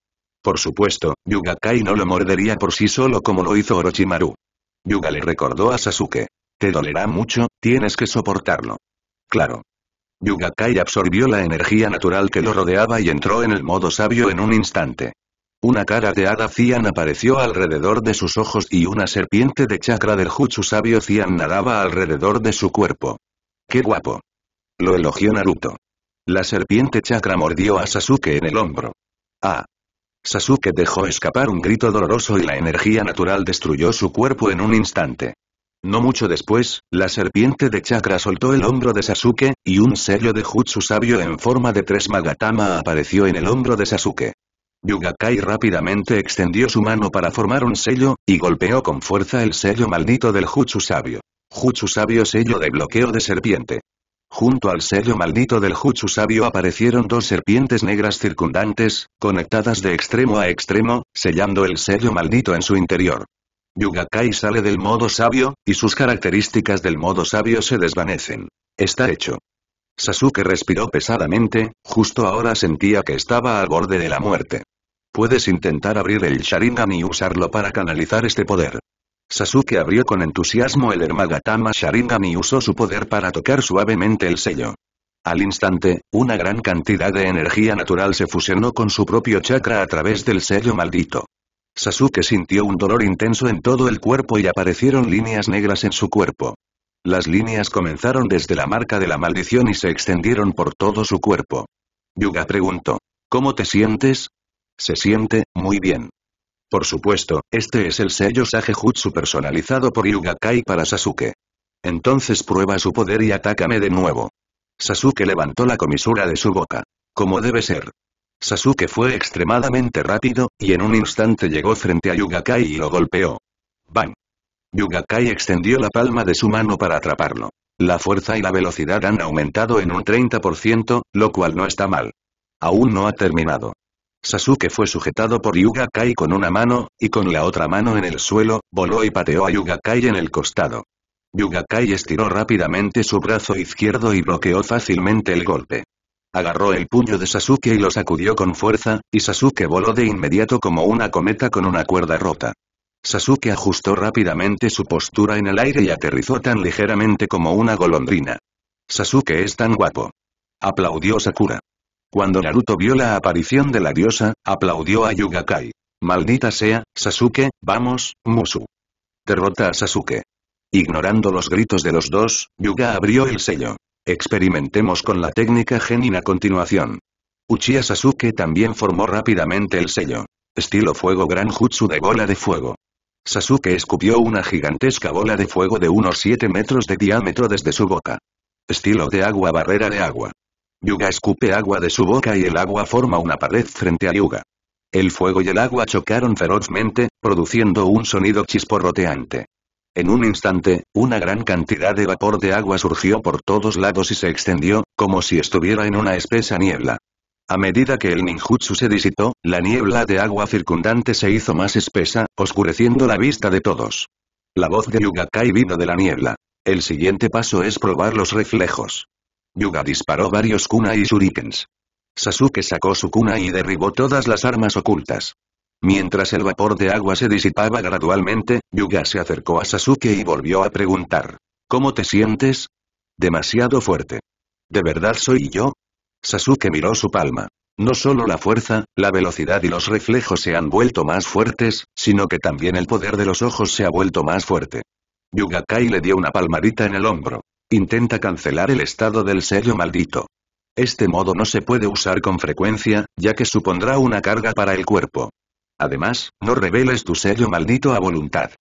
Por supuesto, Yugakai no lo mordería por sí solo como lo hizo Orochimaru. Yuga le recordó a Sasuke. Te dolerá mucho, tienes que soportarlo. Claro. Yugakai absorbió la energía natural que lo rodeaba y entró en el modo sabio en un instante. Una cara de hada Cian apareció alrededor de sus ojos y una serpiente de chakra del Jutsu sabio Cian nadaba alrededor de su cuerpo. ¡Qué guapo! Lo elogió Naruto. La serpiente chakra mordió a Sasuke en el hombro. ¡Ah! Sasuke dejó escapar un grito doloroso y la energía natural destruyó su cuerpo en un instante. No mucho después, la serpiente de chakra soltó el hombro de Sasuke, y un sello de Jutsu sabio en forma de tres Magatama apareció en el hombro de Sasuke. Yugakai rápidamente extendió su mano para formar un sello, y golpeó con fuerza el sello maldito del Jutsu sabio. Jutsu sabio sello de bloqueo de serpiente. Junto al sello maldito del Jutsu sabio aparecieron dos serpientes negras circundantes, conectadas de extremo a extremo, sellando el sello maldito en su interior. Yugakai sale del modo sabio, y sus características del modo sabio se desvanecen. Está hecho. Sasuke respiró pesadamente, justo ahora sentía que estaba al borde de la muerte. Puedes intentar abrir el Sharingan y usarlo para canalizar este poder. Sasuke abrió con entusiasmo el Hermagatama Sharingan y usó su poder para tocar suavemente el sello. Al instante, una gran cantidad de energía natural se fusionó con su propio chakra a través del sello maldito. Sasuke sintió un dolor intenso en todo el cuerpo y aparecieron líneas negras en su cuerpo. Las líneas comenzaron desde la marca de la maldición y se extendieron por todo su cuerpo. Yuga preguntó. ¿Cómo te sientes? Se siente, muy bien. Por supuesto, este es el sello Sage Jutsu personalizado por Yugakai para Sasuke. Entonces prueba su poder y atácame de nuevo. Sasuke levantó la comisura de su boca. Como debe ser. Sasuke fue extremadamente rápido, y en un instante llegó frente a Yugakai y lo golpeó. ¡Bang! Yugakai extendió la palma de su mano para atraparlo. La fuerza y la velocidad han aumentado en un 30%, lo cual no está mal. Aún no ha terminado. Sasuke fue sujetado por Yuga Kai con una mano, y con la otra mano en el suelo, voló y pateó a Yuga Kai en el costado. Yuga Kai estiró rápidamente su brazo izquierdo y bloqueó fácilmente el golpe. Agarró el puño de Sasuke y lo sacudió con fuerza, y Sasuke voló de inmediato como una cometa con una cuerda rota. Sasuke ajustó rápidamente su postura en el aire y aterrizó tan ligeramente como una golondrina. Sasuke es tan guapo. Aplaudió Sakura. Cuando Naruto vio la aparición de la diosa, aplaudió a Yugakai. Maldita sea, Sasuke, vamos, Musu. Derrota a Sasuke. Ignorando los gritos de los dos, Yuga abrió el sello. Experimentemos con la técnica genin a continuación. Uchiha Sasuke también formó rápidamente el sello. Estilo fuego gran jutsu de bola de fuego. Sasuke escupió una gigantesca bola de fuego de unos 7 metros de diámetro desde su boca. Estilo de agua barrera de agua. Yuga escupe agua de su boca y el agua forma una pared frente a Yuga. El fuego y el agua chocaron ferozmente, produciendo un sonido chisporroteante. En un instante, una gran cantidad de vapor de agua surgió por todos lados y se extendió, como si estuviera en una espesa niebla. A medida que el ninjutsu se disipó, la niebla de agua circundante se hizo más espesa, oscureciendo la vista de todos. La voz de Yuga cae vino de la niebla. El siguiente paso es probar los reflejos. Yuga disparó varios kunai y shurikens. Sasuke sacó su kunai y derribó todas las armas ocultas. Mientras el vapor de agua se disipaba gradualmente, Yuga se acercó a Sasuke y volvió a preguntar. ¿Cómo te sientes? Demasiado fuerte. ¿De verdad soy yo? Sasuke miró su palma. No solo la fuerza, la velocidad y los reflejos se han vuelto más fuertes, sino que también el poder de los ojos se ha vuelto más fuerte. Yuga Kai le dio una palmadita en el hombro. Intenta cancelar el estado del sello maldito. Este modo no se puede usar con frecuencia, ya que supondrá una carga para el cuerpo. Además, no reveles tu sello maldito a voluntad.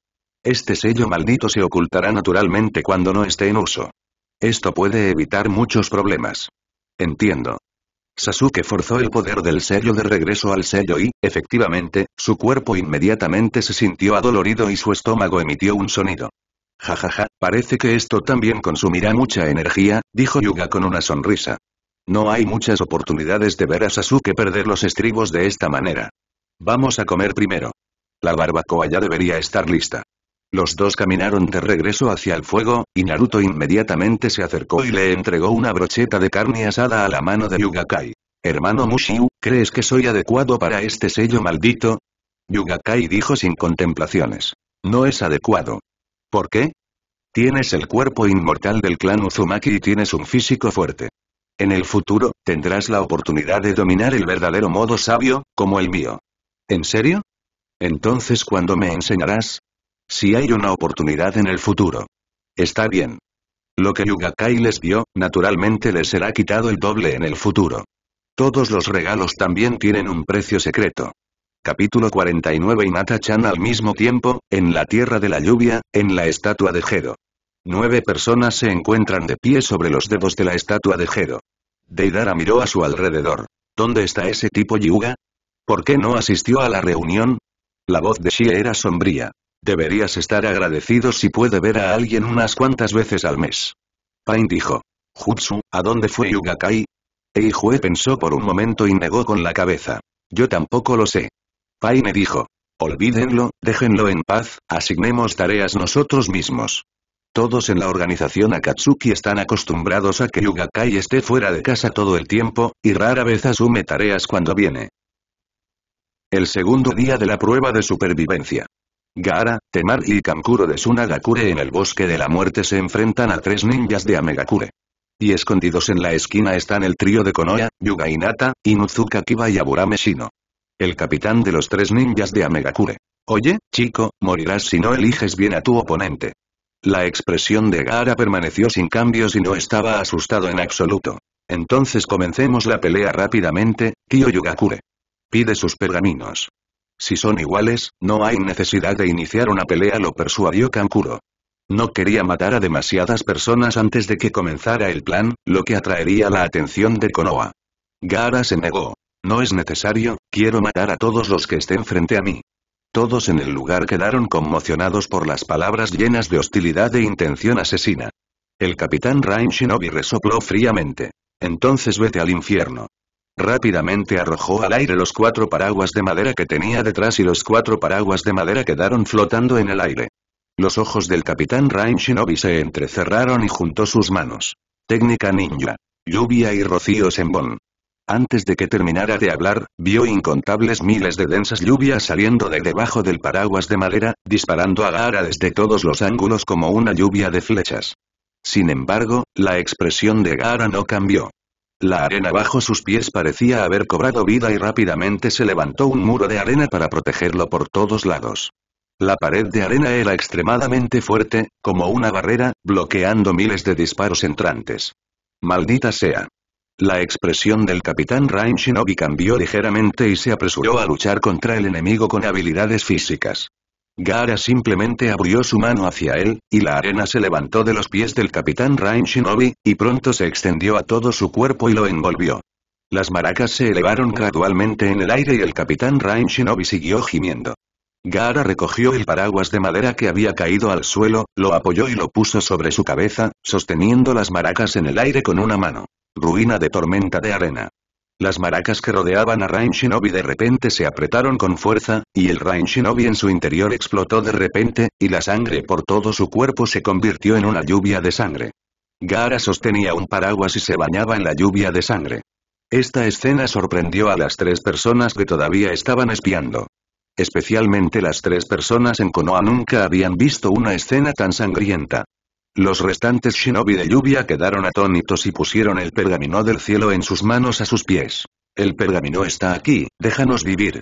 Este sello maldito se ocultará naturalmente cuando no esté en uso. Esto puede evitar muchos problemas. Entiendo. Sasuke forzó el poder del sello de regreso al sello y, efectivamente, su cuerpo inmediatamente se sintió adolorido y su estómago emitió un sonido. Jajaja, parece que esto también consumirá mucha energía, dijo Yuga con una sonrisa. No hay muchas oportunidades de ver a Sasuke perder los estribos de esta manera. Vamos a comer primero. La barbacoa ya debería estar lista. Los dos caminaron de regreso hacia el fuego, y Naruto inmediatamente se acercó y le entregó una brocheta de carne asada a la mano de Yugakai. Hermano Mushiu, ¿crees que soy adecuado para este sello maldito? Yugakai dijo sin contemplaciones. No es adecuado. ¿Por qué? Tienes el cuerpo inmortal del clan Uzumaki y tienes un físico fuerte. En el futuro, tendrás la oportunidad de dominar el verdadero modo sabio, como el mío. ¿En serio? Entonces, ¿cuándo me enseñarás? Si hay una oportunidad en el futuro. Está bien. Lo que Yugakai les dio, naturalmente les será quitado el doble en el futuro. Todos los regalos también tienen un precio secreto. Capítulo 49 y Mata-chan al mismo tiempo, en la tierra de la lluvia, en la estatua de jedo Nueve personas se encuentran de pie sobre los dedos de la estatua de jedo Deidara miró a su alrededor. ¿Dónde está ese tipo Yuga? ¿Por qué no asistió a la reunión? La voz de Shi era sombría. Deberías estar agradecido si puede ver a alguien unas cuantas veces al mes. Pain dijo. Jutsu, ¿a dónde fue Yuga Kai? Eijue pensó por un momento y negó con la cabeza. Yo tampoco lo sé me dijo. Olvídenlo, déjenlo en paz, asignemos tareas nosotros mismos. Todos en la organización Akatsuki están acostumbrados a que Yugakai esté fuera de casa todo el tiempo, y rara vez asume tareas cuando viene. El segundo día de la prueba de supervivencia. Gaara, Temar y Kankuro de Sunagakure en el bosque de la muerte se enfrentan a tres ninjas de Amegakure. Y escondidos en la esquina están el trío de Konoha, Yuga Inata, Inuzuka Kiba y Aburame Shino. El capitán de los tres ninjas de Amegakure. Oye, chico, morirás si no eliges bien a tu oponente. La expresión de Gara permaneció sin cambios y no estaba asustado en absoluto. Entonces comencemos la pelea rápidamente, tío Yugakure. Pide sus pergaminos. Si son iguales, no hay necesidad de iniciar una pelea, lo persuadió Kankuro. No quería matar a demasiadas personas antes de que comenzara el plan, lo que atraería la atención de Konoha. Gara se negó. No es necesario, quiero matar a todos los que estén frente a mí. Todos en el lugar quedaron conmocionados por las palabras llenas de hostilidad e intención asesina. El capitán Rain Shinobi resopló fríamente. Entonces vete al infierno. Rápidamente arrojó al aire los cuatro paraguas de madera que tenía detrás y los cuatro paraguas de madera quedaron flotando en el aire. Los ojos del capitán Rain Shinobi se entrecerraron y juntó sus manos. Técnica ninja. Lluvia y rocío sembón. Antes de que terminara de hablar, vio incontables miles de densas lluvias saliendo de debajo del paraguas de madera, disparando a Gara desde todos los ángulos como una lluvia de flechas. Sin embargo, la expresión de Gara no cambió. La arena bajo sus pies parecía haber cobrado vida y rápidamente se levantó un muro de arena para protegerlo por todos lados. La pared de arena era extremadamente fuerte, como una barrera, bloqueando miles de disparos entrantes. Maldita sea. La expresión del Capitán Rain Shinobi cambió ligeramente y se apresuró a luchar contra el enemigo con habilidades físicas. Gara simplemente abrió su mano hacia él, y la arena se levantó de los pies del Capitán Rain Shinobi, y pronto se extendió a todo su cuerpo y lo envolvió. Las maracas se elevaron gradualmente en el aire y el Capitán Rain siguió gimiendo. Gara recogió el paraguas de madera que había caído al suelo, lo apoyó y lo puso sobre su cabeza, sosteniendo las maracas en el aire con una mano ruina de tormenta de arena. Las maracas que rodeaban a Rain Shinobi de repente se apretaron con fuerza, y el Rain Shinobi en su interior explotó de repente, y la sangre por todo su cuerpo se convirtió en una lluvia de sangre. Gara sostenía un paraguas y se bañaba en la lluvia de sangre. Esta escena sorprendió a las tres personas que todavía estaban espiando. Especialmente las tres personas en Konoha nunca habían visto una escena tan sangrienta. Los restantes shinobi de lluvia quedaron atónitos y pusieron el pergamino del cielo en sus manos a sus pies. El pergamino está aquí, déjanos vivir.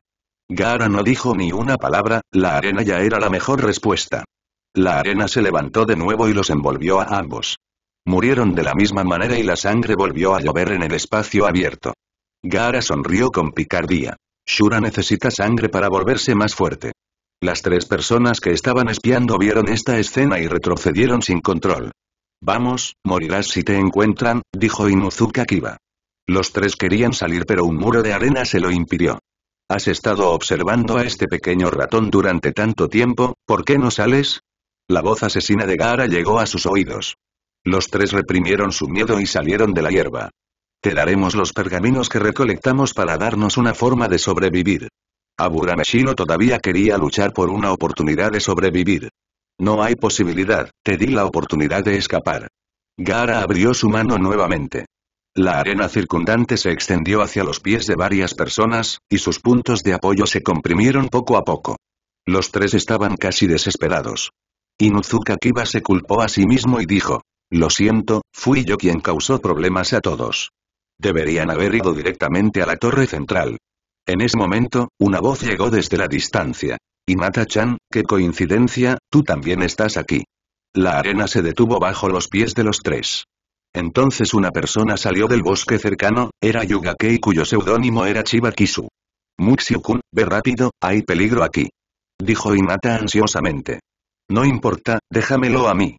Gara no dijo ni una palabra, la arena ya era la mejor respuesta. La arena se levantó de nuevo y los envolvió a ambos. Murieron de la misma manera y la sangre volvió a llover en el espacio abierto. Gara sonrió con picardía. Shura necesita sangre para volverse más fuerte. Las tres personas que estaban espiando vieron esta escena y retrocedieron sin control. Vamos, morirás si te encuentran, dijo Inuzuka Kiba. Los tres querían salir pero un muro de arena se lo impidió. Has estado observando a este pequeño ratón durante tanto tiempo, ¿por qué no sales? La voz asesina de Gaara llegó a sus oídos. Los tres reprimieron su miedo y salieron de la hierba. Te daremos los pergaminos que recolectamos para darnos una forma de sobrevivir. Aburameshino todavía quería luchar por una oportunidad de sobrevivir. No hay posibilidad, te di la oportunidad de escapar. Gara abrió su mano nuevamente. La arena circundante se extendió hacia los pies de varias personas, y sus puntos de apoyo se comprimieron poco a poco. Los tres estaban casi desesperados. Inuzuka Kiba se culpó a sí mismo y dijo, lo siento, fui yo quien causó problemas a todos. Deberían haber ido directamente a la torre central. En ese momento, una voz llegó desde la distancia. imata chan qué coincidencia, tú también estás aquí. La arena se detuvo bajo los pies de los tres. Entonces una persona salió del bosque cercano, era Yugakei cuyo seudónimo era Chiba Kisu. ve rápido, hay peligro aquí. Dijo Imata ansiosamente. No importa, déjamelo a mí.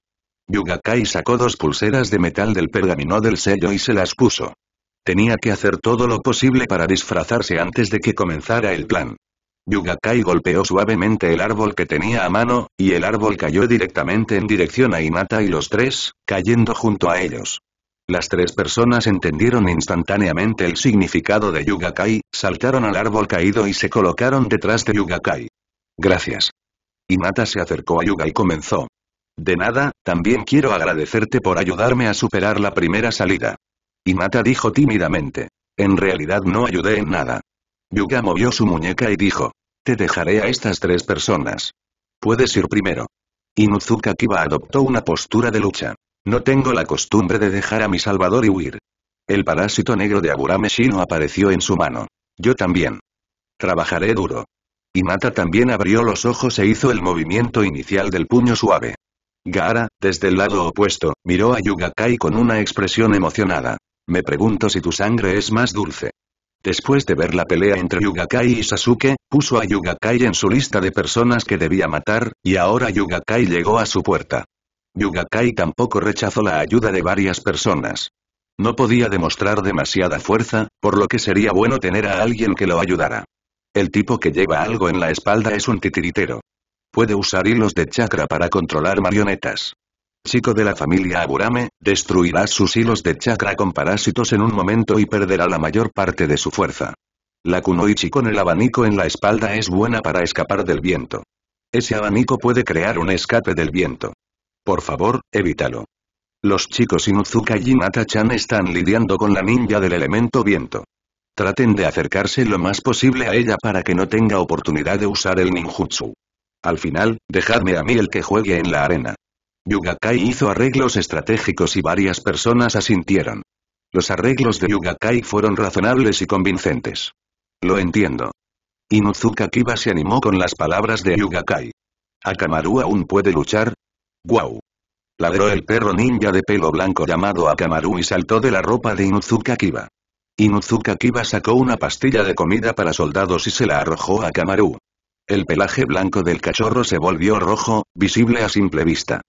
Yugakai sacó dos pulseras de metal del pergamino del sello y se las puso. Tenía que hacer todo lo posible para disfrazarse antes de que comenzara el plan. Yugakai golpeó suavemente el árbol que tenía a mano, y el árbol cayó directamente en dirección a Imata y los tres, cayendo junto a ellos. Las tres personas entendieron instantáneamente el significado de Yugakai, saltaron al árbol caído y se colocaron detrás de Yugakai. Gracias. Imata se acercó a Yuga y comenzó. De nada, también quiero agradecerte por ayudarme a superar la primera salida. Y Mata dijo tímidamente. En realidad no ayudé en nada. Yuga movió su muñeca y dijo. Te dejaré a estas tres personas. Puedes ir primero. Inuzuka Kiba adoptó una postura de lucha. No tengo la costumbre de dejar a mi salvador y huir. El parásito negro de Aburame Shino apareció en su mano. Yo también. Trabajaré duro. Inata también abrió los ojos e hizo el movimiento inicial del puño suave. Gaara, desde el lado opuesto, miró a Kai con una expresión emocionada. Me pregunto si tu sangre es más dulce. Después de ver la pelea entre Yugakai y Sasuke, puso a Yugakai en su lista de personas que debía matar, y ahora Yugakai llegó a su puerta. Yugakai tampoco rechazó la ayuda de varias personas. No podía demostrar demasiada fuerza, por lo que sería bueno tener a alguien que lo ayudara. El tipo que lleva algo en la espalda es un titiritero. Puede usar hilos de chakra para controlar marionetas chico de la familia Aburame, destruirá sus hilos de chakra con parásitos en un momento y perderá la mayor parte de su fuerza. La kunoichi con el abanico en la espalda es buena para escapar del viento. Ese abanico puede crear un escape del viento. Por favor, evítalo. Los chicos Inuzuka y Nata-chan están lidiando con la ninja del elemento viento. Traten de acercarse lo más posible a ella para que no tenga oportunidad de usar el ninjutsu. Al final, dejadme a mí el que juegue en la arena. Yugakai hizo arreglos estratégicos y varias personas asintieron. Los arreglos de Yugakai fueron razonables y convincentes. Lo entiendo. Inuzuka Kiba se animó con las palabras de Yugakai. ¿Akamaru aún puede luchar? ¡Guau! Ladró el perro ninja de pelo blanco llamado Akamaru y saltó de la ropa de Inuzuka Kiba. Inuzuka Kiba sacó una pastilla de comida para soldados y se la arrojó a Akamaru. El pelaje blanco del cachorro se volvió rojo, visible a simple vista.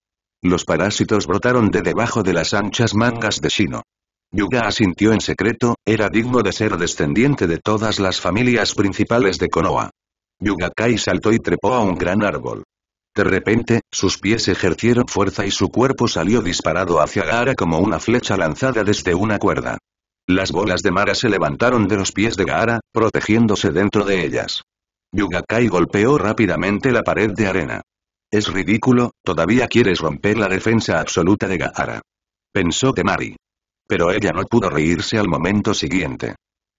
Los parásitos brotaron de debajo de las anchas mangas de Shino. Yuga asintió en secreto, era digno de ser descendiente de todas las familias principales de Konoha. Yugakai saltó y trepó a un gran árbol. De repente, sus pies ejercieron fuerza y su cuerpo salió disparado hacia Gaara como una flecha lanzada desde una cuerda. Las bolas de Mara se levantaron de los pies de Gaara, protegiéndose dentro de ellas. Yugakai golpeó rápidamente la pared de arena. Es ridículo, todavía quieres romper la defensa absoluta de Gaara. Pensó Temari. Pero ella no pudo reírse al momento siguiente.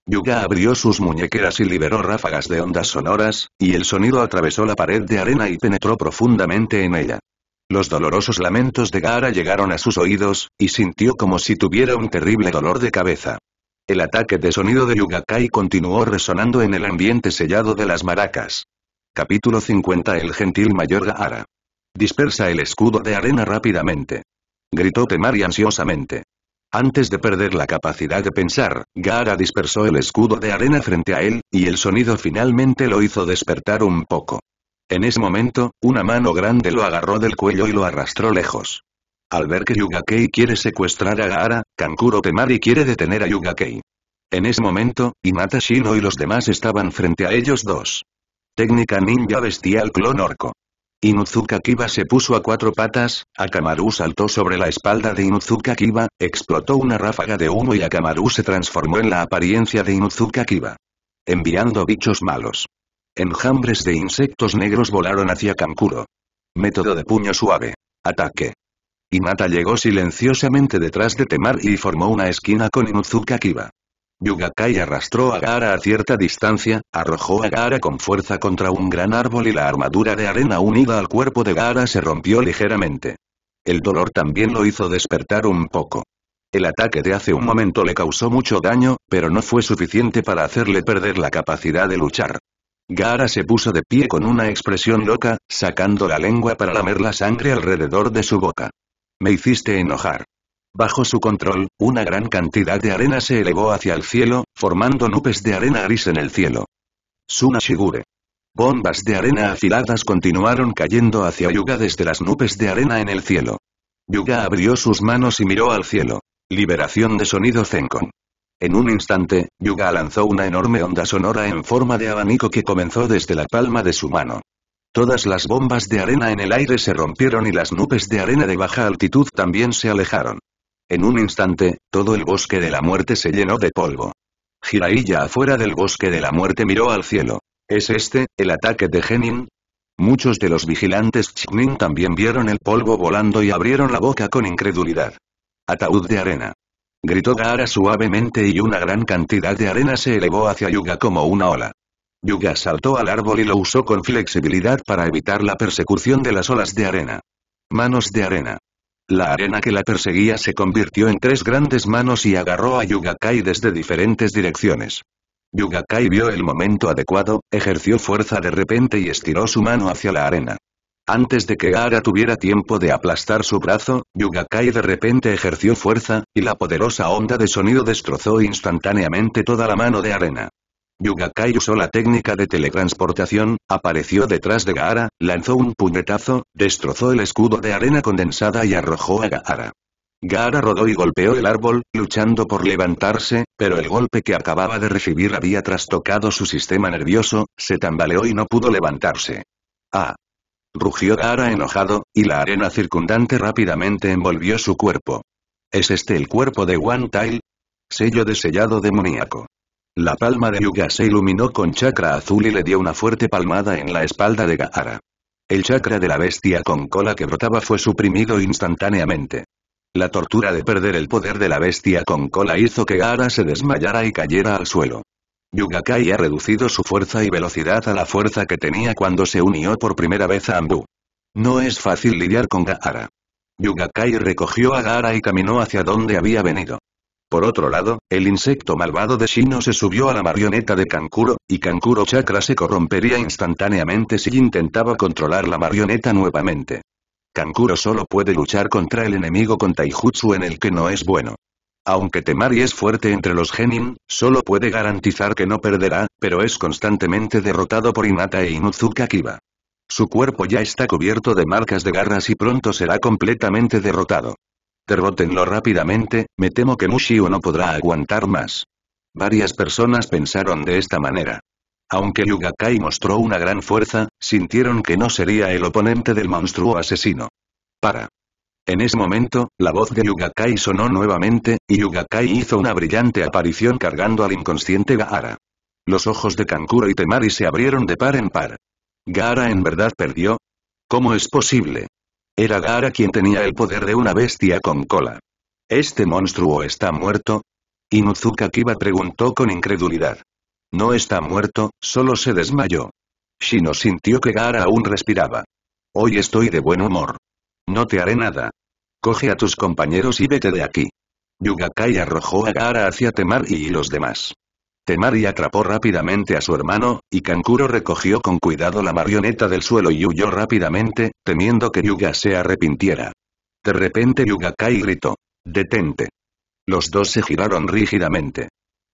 Yuga abrió sus muñequeras y liberó ráfagas de ondas sonoras, y el sonido atravesó la pared de arena y penetró profundamente en ella. Los dolorosos lamentos de Gaara llegaron a sus oídos, y sintió como si tuviera un terrible dolor de cabeza. El ataque de sonido de Yuga Kai continuó resonando en el ambiente sellado de las maracas. Capítulo 50 El gentil mayor Gaara. Dispersa el escudo de arena rápidamente. Gritó Temari ansiosamente. Antes de perder la capacidad de pensar, Gaara dispersó el escudo de arena frente a él, y el sonido finalmente lo hizo despertar un poco. En ese momento, una mano grande lo agarró del cuello y lo arrastró lejos. Al ver que Yugakei quiere secuestrar a Gaara, Kankuro Temari quiere detener a Yugakei. En ese momento, Inata Shino y los demás estaban frente a ellos dos. Técnica ninja bestial clon orco. Inuzuka Kiba se puso a cuatro patas, Akamaru saltó sobre la espalda de Inuzuka Kiba, explotó una ráfaga de humo y Akamaru se transformó en la apariencia de Inuzuka Kiba. Enviando bichos malos. Enjambres de insectos negros volaron hacia Kankuro. Método de puño suave. Ataque. Mata llegó silenciosamente detrás de Temar y formó una esquina con Inuzuka Kiba. Yugakai arrastró a Gara a cierta distancia, arrojó a Gara con fuerza contra un gran árbol y la armadura de arena unida al cuerpo de Gara se rompió ligeramente. El dolor también lo hizo despertar un poco. El ataque de hace un momento le causó mucho daño, pero no fue suficiente para hacerle perder la capacidad de luchar. Gara se puso de pie con una expresión loca, sacando la lengua para lamer la sangre alrededor de su boca. Me hiciste enojar. Bajo su control, una gran cantidad de arena se elevó hacia el cielo, formando nubes de arena gris en el cielo. Suna Shigure. Bombas de arena afiladas continuaron cayendo hacia Yuga desde las nubes de arena en el cielo. Yuga abrió sus manos y miró al cielo. Liberación de sonido Zenkon. En un instante, Yuga lanzó una enorme onda sonora en forma de abanico que comenzó desde la palma de su mano. Todas las bombas de arena en el aire se rompieron y las nubes de arena de baja altitud también se alejaron. En un instante, todo el bosque de la muerte se llenó de polvo. Jiraiya afuera del bosque de la muerte miró al cielo. ¿Es este, el ataque de Genin? Muchos de los vigilantes Chiknin también vieron el polvo volando y abrieron la boca con incredulidad. Ataúd de arena. Gritó Gaara suavemente y una gran cantidad de arena se elevó hacia Yuga como una ola. Yuga saltó al árbol y lo usó con flexibilidad para evitar la persecución de las olas de arena. Manos de arena. La arena que la perseguía se convirtió en tres grandes manos y agarró a Yugakai desde diferentes direcciones. Yugakai vio el momento adecuado, ejerció fuerza de repente y estiró su mano hacia la arena. Antes de que Ara tuviera tiempo de aplastar su brazo, Yugakai de repente ejerció fuerza, y la poderosa onda de sonido destrozó instantáneamente toda la mano de arena. Yugakai usó la técnica de teletransportación, apareció detrás de Gaara, lanzó un puñetazo, destrozó el escudo de arena condensada y arrojó a Gaara. Gaara rodó y golpeó el árbol, luchando por levantarse, pero el golpe que acababa de recibir había trastocado su sistema nervioso, se tambaleó y no pudo levantarse. ¡Ah! Rugió Gaara enojado, y la arena circundante rápidamente envolvió su cuerpo. ¿Es este el cuerpo de One Tail? Sello de sellado demoníaco. La palma de Yuga se iluminó con chakra azul y le dio una fuerte palmada en la espalda de Gaara. El chakra de la bestia con cola que brotaba fue suprimido instantáneamente. La tortura de perder el poder de la bestia con cola hizo que Gaara se desmayara y cayera al suelo. Yugakai ha reducido su fuerza y velocidad a la fuerza que tenía cuando se unió por primera vez a Ambu. No es fácil lidiar con Gaara. Yugakai recogió a Gaara y caminó hacia donde había venido. Por otro lado, el insecto malvado de Shino se subió a la marioneta de Kankuro, y Kankuro Chakra se corrompería instantáneamente si intentaba controlar la marioneta nuevamente. Kankuro solo puede luchar contra el enemigo con Taijutsu en el que no es bueno. Aunque Temari es fuerte entre los genin, solo puede garantizar que no perderá, pero es constantemente derrotado por Hinata e Inuzuka Kiba. Su cuerpo ya está cubierto de marcas de garras y pronto será completamente derrotado. Derrótenlo rápidamente, me temo que Mushio no podrá aguantar más. Varias personas pensaron de esta manera. Aunque Yugakai mostró una gran fuerza, sintieron que no sería el oponente del monstruo asesino. Para. En ese momento, la voz de Yugakai sonó nuevamente, y Yugakai hizo una brillante aparición cargando al inconsciente Gaara. Los ojos de Kankuro y Temari se abrieron de par en par. ¿Gaara en verdad perdió? ¿Cómo es posible? Era Gara quien tenía el poder de una bestia con cola. ¿Este monstruo está muerto? Inuzuka Kiba preguntó con incredulidad. No está muerto, solo se desmayó. Shino sintió que Gara aún respiraba. Hoy estoy de buen humor. No te haré nada. Coge a tus compañeros y vete de aquí. Yugakai arrojó a Gara hacia Temari y los demás. Temari atrapó rápidamente a su hermano, y Kankuro recogió con cuidado la marioneta del suelo y huyó rápidamente, temiendo que Yuga se arrepintiera. De repente Yuga Kai gritó. Detente. Los dos se giraron rígidamente.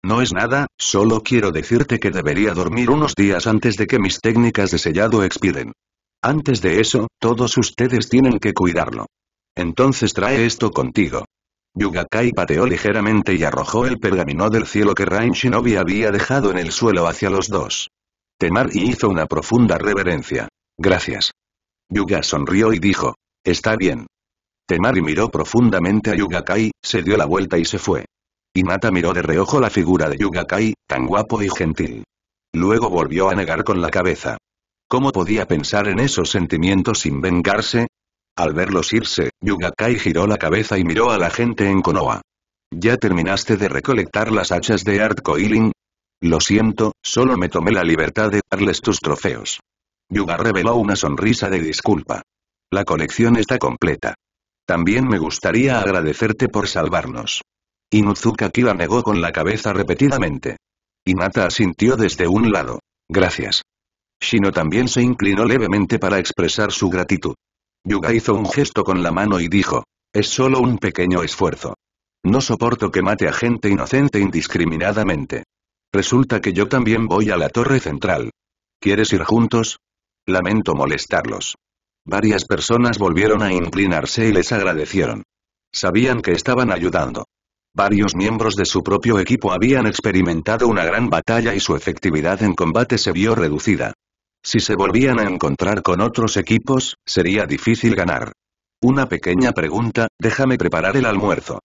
No es nada, solo quiero decirte que debería dormir unos días antes de que mis técnicas de sellado expiren. Antes de eso, todos ustedes tienen que cuidarlo. Entonces trae esto contigo. Yugakai pateó ligeramente y arrojó el pergamino del cielo que Rain Shinobi había dejado en el suelo hacia los dos. Temari hizo una profunda reverencia. Gracias. Yuga sonrió y dijo. Está bien. Temari miró profundamente a Yugakai, se dio la vuelta y se fue. Hinata miró de reojo la figura de Yugakai, tan guapo y gentil. Luego volvió a negar con la cabeza. ¿Cómo podía pensar en esos sentimientos sin vengarse? Al verlos irse, Yugakai giró la cabeza y miró a la gente en Konoha. ¿Ya terminaste de recolectar las hachas de Art Coiling? Lo siento, solo me tomé la libertad de darles tus trofeos. Yuga reveló una sonrisa de disculpa. La colección está completa. También me gustaría agradecerte por salvarnos. Inuzuka Kira negó con la cabeza repetidamente. Inata asintió desde un lado. Gracias. Shino también se inclinó levemente para expresar su gratitud. Yuga hizo un gesto con la mano y dijo. Es solo un pequeño esfuerzo. No soporto que mate a gente inocente indiscriminadamente. Resulta que yo también voy a la torre central. ¿Quieres ir juntos? Lamento molestarlos. Varias personas volvieron a inclinarse y les agradecieron. Sabían que estaban ayudando. Varios miembros de su propio equipo habían experimentado una gran batalla y su efectividad en combate se vio reducida. Si se volvían a encontrar con otros equipos, sería difícil ganar. Una pequeña pregunta, déjame preparar el almuerzo.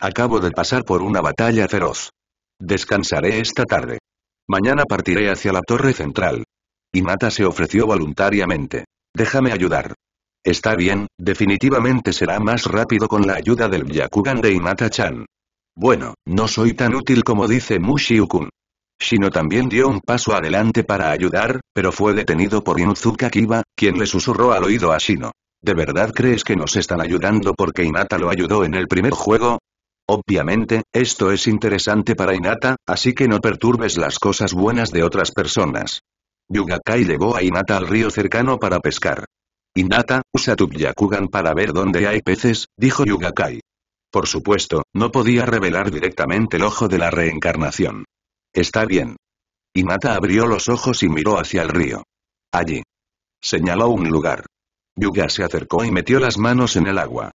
Acabo de pasar por una batalla feroz. Descansaré esta tarde. Mañana partiré hacia la torre central. Mata se ofreció voluntariamente. Déjame ayudar. Está bien, definitivamente será más rápido con la ayuda del Yakugan de Imata chan Bueno, no soy tan útil como dice Mushiukun. Shino también dio un paso adelante para ayudar, pero fue detenido por Inuzuka Kiba, quien le susurró al oído a Shino. ¿De verdad crees que nos están ayudando porque Inata lo ayudó en el primer juego? Obviamente, esto es interesante para Inata, así que no perturbes las cosas buenas de otras personas. Yugakai llevó a Inata al río cercano para pescar. Inata, usa tu Byakugan para ver dónde hay peces, dijo Yugakai. Por supuesto, no podía revelar directamente el ojo de la reencarnación. Está bien. Mata abrió los ojos y miró hacia el río. Allí. Señaló un lugar. Yuga se acercó y metió las manos en el agua.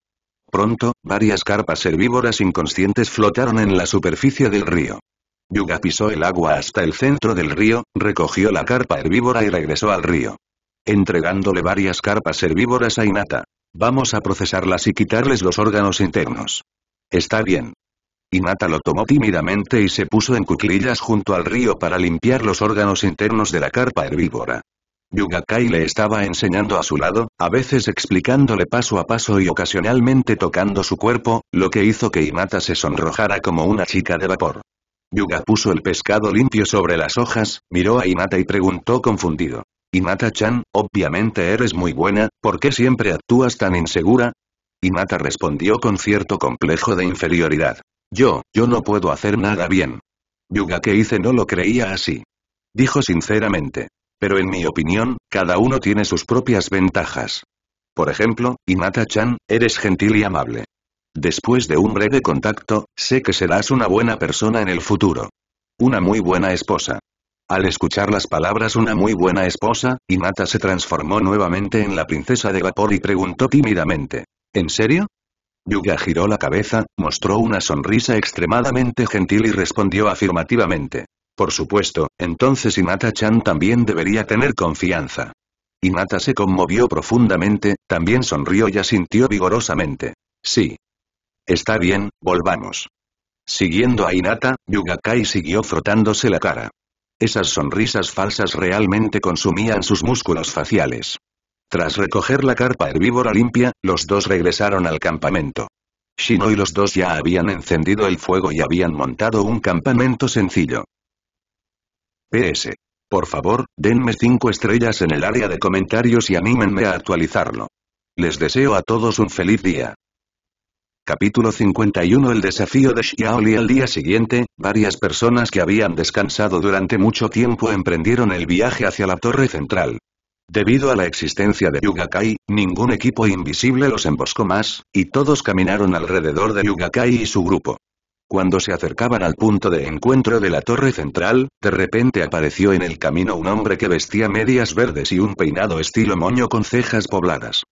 Pronto, varias carpas herbívoras inconscientes flotaron en la superficie del río. Yuga pisó el agua hasta el centro del río, recogió la carpa herbívora y regresó al río. Entregándole varias carpas herbívoras a Inata. Vamos a procesarlas y quitarles los órganos internos. Está bien. Mata lo tomó tímidamente y se puso en cuclillas junto al río para limpiar los órganos internos de la carpa herbívora. Kai le estaba enseñando a su lado, a veces explicándole paso a paso y ocasionalmente tocando su cuerpo, lo que hizo que Imata se sonrojara como una chica de vapor. Yuga puso el pescado limpio sobre las hojas, miró a Imata y preguntó confundido. imata chan obviamente eres muy buena, ¿por qué siempre actúas tan insegura? Imata respondió con cierto complejo de inferioridad. Yo, yo no puedo hacer nada bien. Yuga que hice no lo creía así. Dijo sinceramente. Pero en mi opinión, cada uno tiene sus propias ventajas. Por ejemplo, Inata-chan, eres gentil y amable. Después de un breve contacto, sé que serás una buena persona en el futuro. Una muy buena esposa. Al escuchar las palabras una muy buena esposa, Inata se transformó nuevamente en la princesa de vapor y preguntó tímidamente. ¿En serio? Yuga giró la cabeza, mostró una sonrisa extremadamente gentil y respondió afirmativamente. Por supuesto, entonces inata chan también debería tener confianza. Inata se conmovió profundamente, también sonrió y asintió vigorosamente. Sí. Está bien, volvamos. Siguiendo a Hinata, Yuga-kai siguió frotándose la cara. Esas sonrisas falsas realmente consumían sus músculos faciales. Tras recoger la carpa herbívora limpia, los dos regresaron al campamento. Shino y los dos ya habían encendido el fuego y habían montado un campamento sencillo. PS. Por favor, denme 5 estrellas en el área de comentarios y anímenme a actualizarlo. Les deseo a todos un feliz día. Capítulo 51 El desafío de Xiaoli Al día siguiente, varias personas que habían descansado durante mucho tiempo emprendieron el viaje hacia la torre central. Debido a la existencia de Yugakai, ningún equipo invisible los emboscó más, y todos caminaron alrededor de Yugakai y su grupo. Cuando se acercaban al punto de encuentro de la torre central, de repente apareció en el camino un hombre que vestía medias verdes y un peinado estilo moño con cejas pobladas.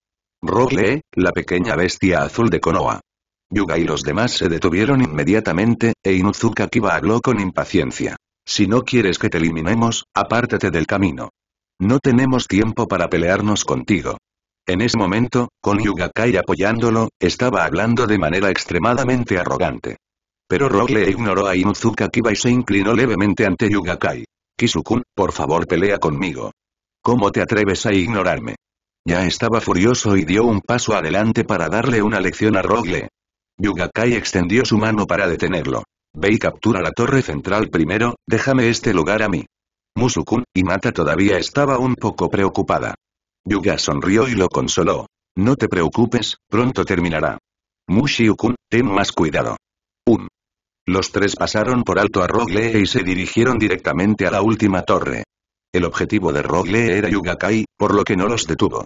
Rogle, la pequeña bestia azul de Konoha. Yuga y los demás se detuvieron inmediatamente, e Inuzuka Kiba habló con impaciencia. Si no quieres que te eliminemos, apártate del camino. No tenemos tiempo para pelearnos contigo. En ese momento, con Yugakai apoyándolo, estaba hablando de manera extremadamente arrogante. Pero Rogle ignoró a Inuzuka Kiba y se inclinó levemente ante Yugakai. Kisukun, por favor pelea conmigo. ¿Cómo te atreves a ignorarme? Ya estaba furioso y dio un paso adelante para darle una lección a Rogle. Yugakai extendió su mano para detenerlo. Ve y captura la torre central primero, déjame este lugar a mí. Musukun, y Mata todavía estaba un poco preocupada. Yuga sonrió y lo consoló. No te preocupes, pronto terminará. Mushiukun, ten más cuidado. Un. Los tres pasaron por alto a Rogle y e se dirigieron directamente a la última torre. El objetivo de Rogle era Yuga-kai, por lo que no los detuvo.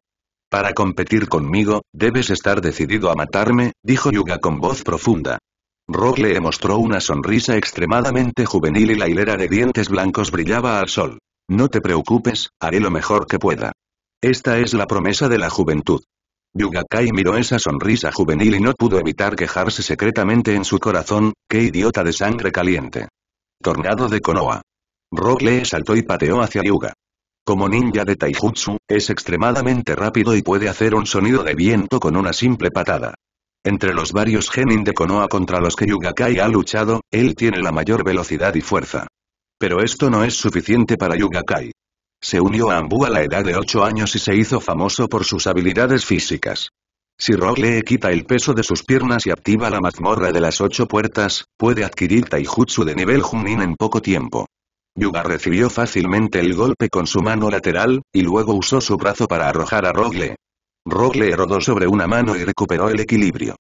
Para competir conmigo, debes estar decidido a matarme, dijo Yuga con voz profunda. Rock mostró una sonrisa extremadamente juvenil y la hilera de dientes blancos brillaba al sol. No te preocupes, haré lo mejor que pueda. Esta es la promesa de la juventud. Kai miró esa sonrisa juvenil y no pudo evitar quejarse secretamente en su corazón, qué idiota de sangre caliente. Tornado de Konoha. Lee saltó y pateó hacia Yuga. Como ninja de Taijutsu, es extremadamente rápido y puede hacer un sonido de viento con una simple patada. Entre los varios genin de Konoha contra los que Yugakai ha luchado, él tiene la mayor velocidad y fuerza. Pero esto no es suficiente para Yugakai. Se unió a Ambu a la edad de 8 años y se hizo famoso por sus habilidades físicas. Si Rock quita el peso de sus piernas y activa la mazmorra de las ocho puertas, puede adquirir Taijutsu de nivel Junin en poco tiempo. Yuga recibió fácilmente el golpe con su mano lateral, y luego usó su brazo para arrojar a Rogle le rodó sobre una mano y recuperó el equilibrio.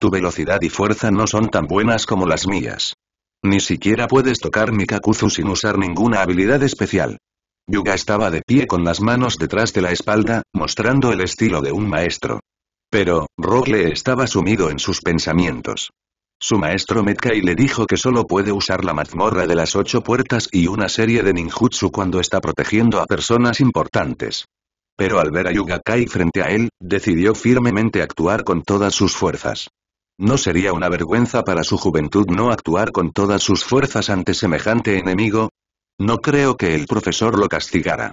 Tu velocidad y fuerza no son tan buenas como las mías. Ni siquiera puedes tocar mi Kakuzu sin usar ninguna habilidad especial. Yuga estaba de pie con las manos detrás de la espalda, mostrando el estilo de un maestro. Pero, Rogle estaba sumido en sus pensamientos. Su maestro Metkai le dijo que solo puede usar la mazmorra de las ocho puertas y una serie de ninjutsu cuando está protegiendo a personas importantes. Pero al ver a Yuga Kai frente a él, decidió firmemente actuar con todas sus fuerzas. No sería una vergüenza para su juventud no actuar con todas sus fuerzas ante semejante enemigo. No creo que el profesor lo castigara.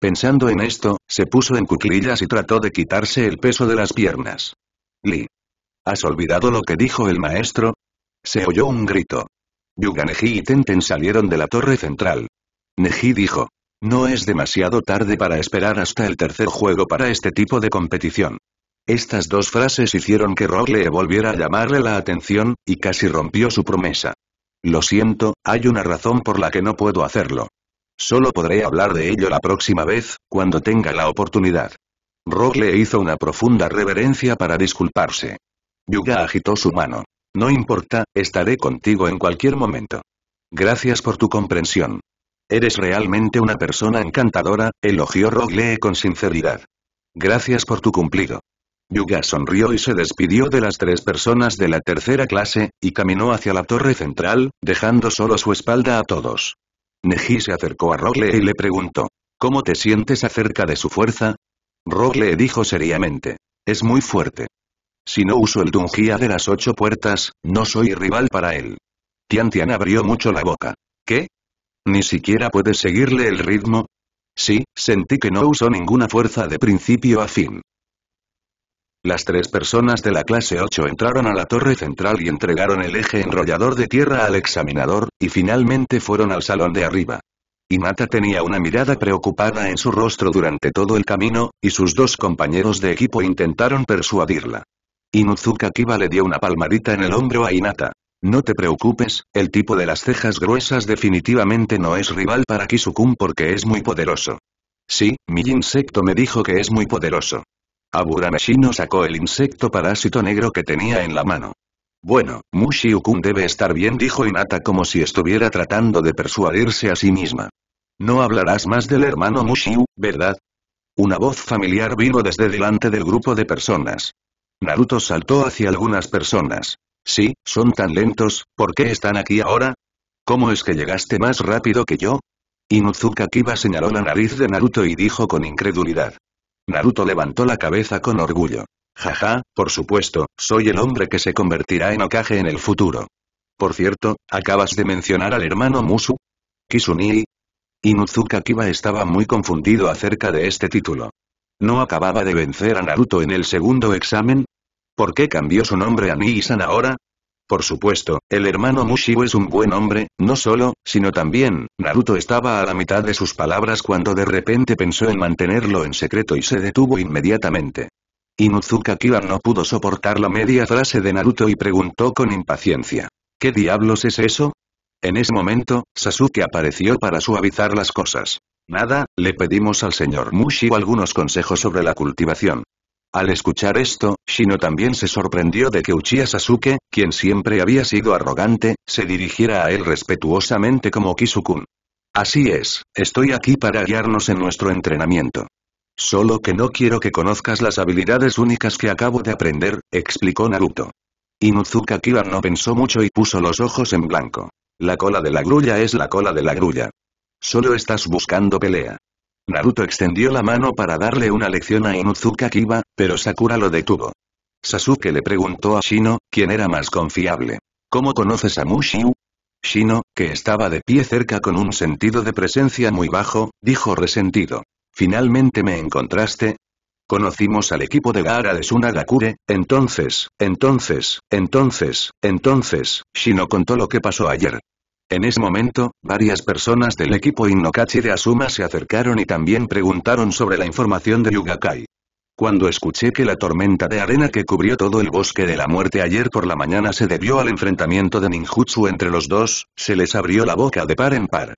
Pensando en esto, se puso en cuclillas y trató de quitarse el peso de las piernas. Lee. ¿Has olvidado lo que dijo el maestro? Se oyó un grito. Yuga Neji y Tenten salieron de la torre central. Neji dijo. No es demasiado tarde para esperar hasta el tercer juego para este tipo de competición. Estas dos frases hicieron que Rogle volviera a llamarle la atención, y casi rompió su promesa. Lo siento, hay una razón por la que no puedo hacerlo. Solo podré hablar de ello la próxima vez, cuando tenga la oportunidad. Rogle hizo una profunda reverencia para disculparse. Yuga agitó su mano. No importa, estaré contigo en cualquier momento. Gracias por tu comprensión. Eres realmente una persona encantadora, elogió Roglee con sinceridad. Gracias por tu cumplido. Yuga sonrió y se despidió de las tres personas de la tercera clase, y caminó hacia la torre central, dejando solo su espalda a todos. Neji se acercó a Rogle y le preguntó. ¿Cómo te sientes acerca de su fuerza? Rogle dijo seriamente. Es muy fuerte. Si no uso el Dungia de las ocho puertas, no soy rival para él. Tian Tian abrió mucho la boca. ¿Qué? Ni siquiera puede seguirle el ritmo. Sí, sentí que no usó ninguna fuerza de principio a fin. Las tres personas de la clase 8 entraron a la torre central y entregaron el eje enrollador de tierra al examinador, y finalmente fueron al salón de arriba. Inata tenía una mirada preocupada en su rostro durante todo el camino, y sus dos compañeros de equipo intentaron persuadirla. Inuzuka Kiba le dio una palmadita en el hombro a Inata. No te preocupes, el tipo de las cejas gruesas definitivamente no es rival para Kisukun porque es muy poderoso. Sí, mi insecto me dijo que es muy poderoso. Aburameshino sacó el insecto parásito negro que tenía en la mano. Bueno, Mushiukun debe estar bien dijo Inata como si estuviera tratando de persuadirse a sí misma. No hablarás más del hermano Mushiu, ¿verdad? Una voz familiar vino desde delante del grupo de personas. Naruto saltó hacia algunas personas. Sí, son tan lentos, ¿por qué están aquí ahora? ¿Cómo es que llegaste más rápido que yo? Inuzuka Kiba señaló la nariz de Naruto y dijo con incredulidad. Naruto levantó la cabeza con orgullo. Jaja, por supuesto, soy el hombre que se convertirá en Okage en el futuro. Por cierto, ¿acabas de mencionar al hermano Musu? Kisunii. Inuzuka Kiba estaba muy confundido acerca de este título. ¿No acababa de vencer a Naruto en el segundo examen? ¿Por qué cambió su nombre a Nisan ahora? Por supuesto, el hermano Mushiu es un buen hombre, no solo, sino también, Naruto estaba a la mitad de sus palabras cuando de repente pensó en mantenerlo en secreto y se detuvo inmediatamente. Inuzuka Kiba no pudo soportar la media frase de Naruto y preguntó con impaciencia. ¿Qué diablos es eso? En ese momento, Sasuke apareció para suavizar las cosas. Nada, le pedimos al señor Mushiu algunos consejos sobre la cultivación. Al escuchar esto, Shino también se sorprendió de que Uchiha Sasuke, quien siempre había sido arrogante, se dirigiera a él respetuosamente como Kisukun. Así es, estoy aquí para guiarnos en nuestro entrenamiento. Solo que no quiero que conozcas las habilidades únicas que acabo de aprender, explicó Naruto. Inuzuka Kiba no pensó mucho y puso los ojos en blanco. La cola de la grulla es la cola de la grulla. Solo estás buscando pelea. Naruto extendió la mano para darle una lección a Inuzuka Kiba, pero Sakura lo detuvo. Sasuke le preguntó a Shino, quién era más confiable. ¿Cómo conoces a Mushiu? Shino, que estaba de pie cerca con un sentido de presencia muy bajo, dijo resentido. ¿Finalmente me encontraste? Conocimos al equipo de Gaara de Sunagakure, entonces, entonces, entonces, entonces, Shino contó lo que pasó ayer. En ese momento, varias personas del equipo Ino-Kachi de Asuma se acercaron y también preguntaron sobre la información de Yugakai. Cuando escuché que la tormenta de arena que cubrió todo el bosque de la muerte ayer por la mañana se debió al enfrentamiento de ninjutsu entre los dos, se les abrió la boca de par en par.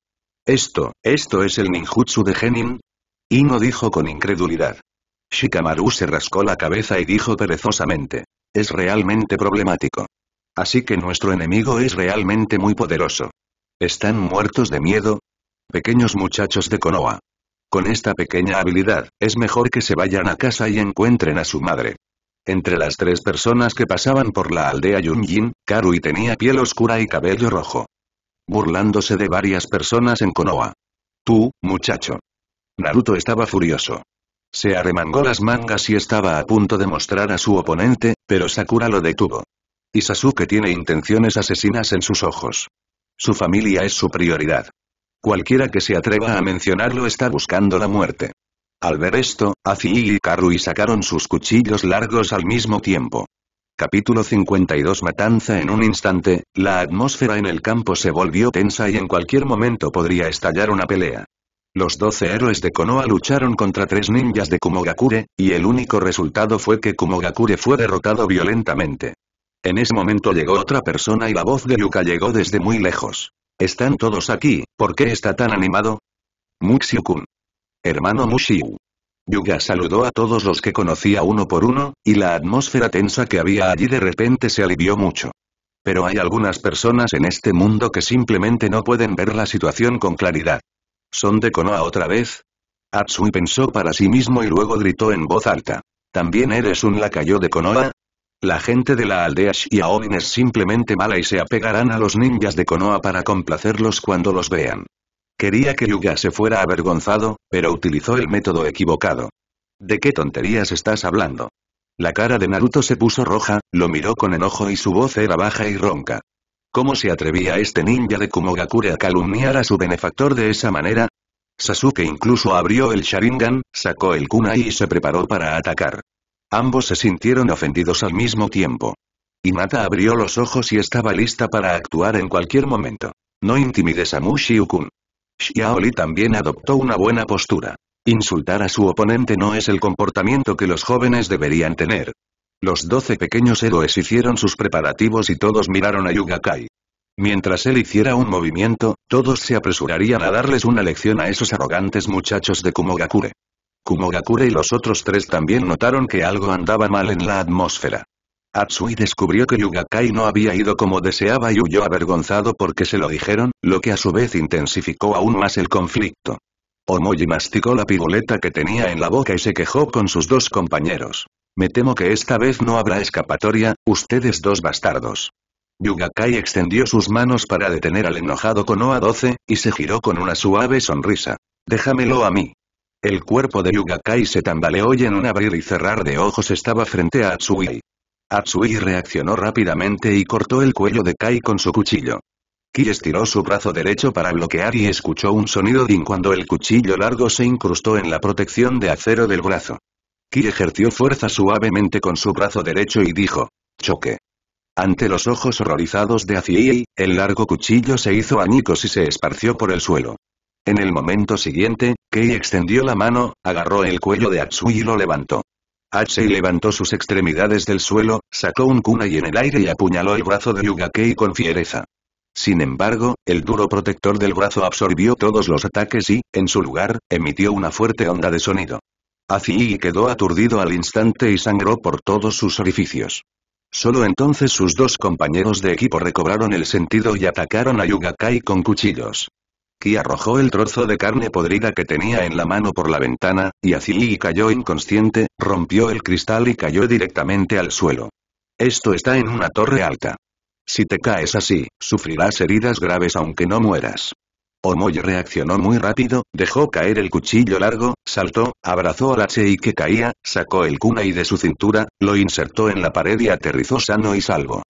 ¿Esto, esto es el ninjutsu de Genin? Ino dijo con incredulidad. Shikamaru se rascó la cabeza y dijo perezosamente. Es realmente problemático. Así que nuestro enemigo es realmente muy poderoso. Están muertos de miedo. Pequeños muchachos de Konoha. Con esta pequeña habilidad, es mejor que se vayan a casa y encuentren a su madre. Entre las tres personas que pasaban por la aldea Yunjin, Karui tenía piel oscura y cabello rojo. Burlándose de varias personas en Konoha. Tú, muchacho. Naruto estaba furioso. Se arremangó las mangas y estaba a punto de mostrar a su oponente, pero Sakura lo detuvo. Y Sasuke tiene intenciones asesinas en sus ojos. Su familia es su prioridad. Cualquiera que se atreva a mencionarlo está buscando la muerte. Al ver esto, Azií y Karui sacaron sus cuchillos largos al mismo tiempo. Capítulo 52 Matanza En un instante, la atmósfera en el campo se volvió tensa y en cualquier momento podría estallar una pelea. Los doce héroes de Konoha lucharon contra tres ninjas de Kumogakure, y el único resultado fue que Kumogakure fue derrotado violentamente. En ese momento llegó otra persona y la voz de Yuka llegó desde muy lejos. Están todos aquí, ¿por qué está tan animado? «Muxiukun. Hermano Mushiu. Yuga saludó a todos los que conocía uno por uno, y la atmósfera tensa que había allí de repente se alivió mucho. Pero hay algunas personas en este mundo que simplemente no pueden ver la situación con claridad. ¿Son de Konoha otra vez? Atsui pensó para sí mismo y luego gritó en voz alta. ¿También eres un lacayo de Konoha? La gente de la aldea Xiaolin es simplemente mala y se apegarán a los ninjas de Konoha para complacerlos cuando los vean. Quería que Yuga se fuera avergonzado, pero utilizó el método equivocado. ¿De qué tonterías estás hablando? La cara de Naruto se puso roja, lo miró con enojo y su voz era baja y ronca. ¿Cómo se atrevía este ninja de Kumogakure a calumniar a su benefactor de esa manera? Sasuke incluso abrió el Sharingan, sacó el kunai y se preparó para atacar. Ambos se sintieron ofendidos al mismo tiempo. Hinata abrió los ojos y estaba lista para actuar en cualquier momento. No intimides a Mushi-ukun. Xiaoli también adoptó una buena postura. Insultar a su oponente no es el comportamiento que los jóvenes deberían tener. Los doce pequeños héroes hicieron sus preparativos y todos miraron a Yugakai. Mientras él hiciera un movimiento, todos se apresurarían a darles una lección a esos arrogantes muchachos de Kumogakure. Kumogakure y los otros tres también notaron que algo andaba mal en la atmósfera. Atsui descubrió que Yugakai no había ido como deseaba y huyó avergonzado porque se lo dijeron, lo que a su vez intensificó aún más el conflicto. Omoji masticó la piruleta que tenía en la boca y se quejó con sus dos compañeros. Me temo que esta vez no habrá escapatoria, ustedes dos bastardos. Yugakai extendió sus manos para detener al enojado Konoha 12, y se giró con una suave sonrisa. Déjamelo a mí. El cuerpo de Yugakai se tambaleó y en un abrir y cerrar de ojos estaba frente a Atsui. Atsui reaccionó rápidamente y cortó el cuello de Kai con su cuchillo. Ki estiró su brazo derecho para bloquear y escuchó un sonido din cuando el cuchillo largo se incrustó en la protección de acero del brazo. Ki ejerció fuerza suavemente con su brazo derecho y dijo, choque. Ante los ojos horrorizados de Atsui, el largo cuchillo se hizo añicos y se esparció por el suelo. En el momento siguiente, Kei extendió la mano, agarró el cuello de Atsui y lo levantó. Atsui levantó sus extremidades del suelo, sacó un kunai en el aire y apuñaló el brazo de Yuga con fiereza. Sin embargo, el duro protector del brazo absorbió todos los ataques y, en su lugar, emitió una fuerte onda de sonido. Azii quedó aturdido al instante y sangró por todos sus orificios. Solo entonces sus dos compañeros de equipo recobraron el sentido y atacaron a Yugakai con cuchillos y arrojó el trozo de carne podrida que tenía en la mano por la ventana, y y cayó inconsciente, rompió el cristal y cayó directamente al suelo. Esto está en una torre alta. Si te caes así, sufrirás heridas graves aunque no mueras. Omoy reaccionó muy rápido, dejó caer el cuchillo largo, saltó, abrazó al H.I. que caía, sacó el kunai de su cintura, lo insertó en la pared y aterrizó sano y salvo.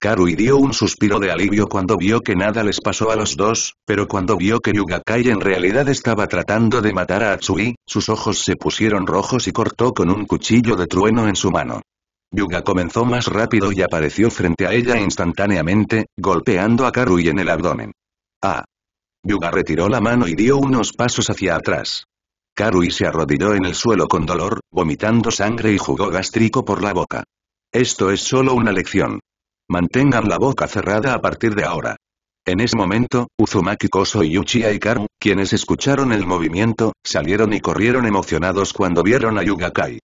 Karui dio un suspiro de alivio cuando vio que nada les pasó a los dos, pero cuando vio que Yugakai en realidad estaba tratando de matar a Atsui, sus ojos se pusieron rojos y cortó con un cuchillo de trueno en su mano. Yuga comenzó más rápido y apareció frente a ella instantáneamente, golpeando a Karui en el abdomen. ¡Ah! Yuga retiró la mano y dio unos pasos hacia atrás. Karui se arrodilló en el suelo con dolor, vomitando sangre y jugó gástrico por la boca. Esto es solo una lección. Mantengan la boca cerrada a partir de ahora. En ese momento, Uzumaki Koso y Uchiha Karu, quienes escucharon el movimiento, salieron y corrieron emocionados cuando vieron a Yugakai.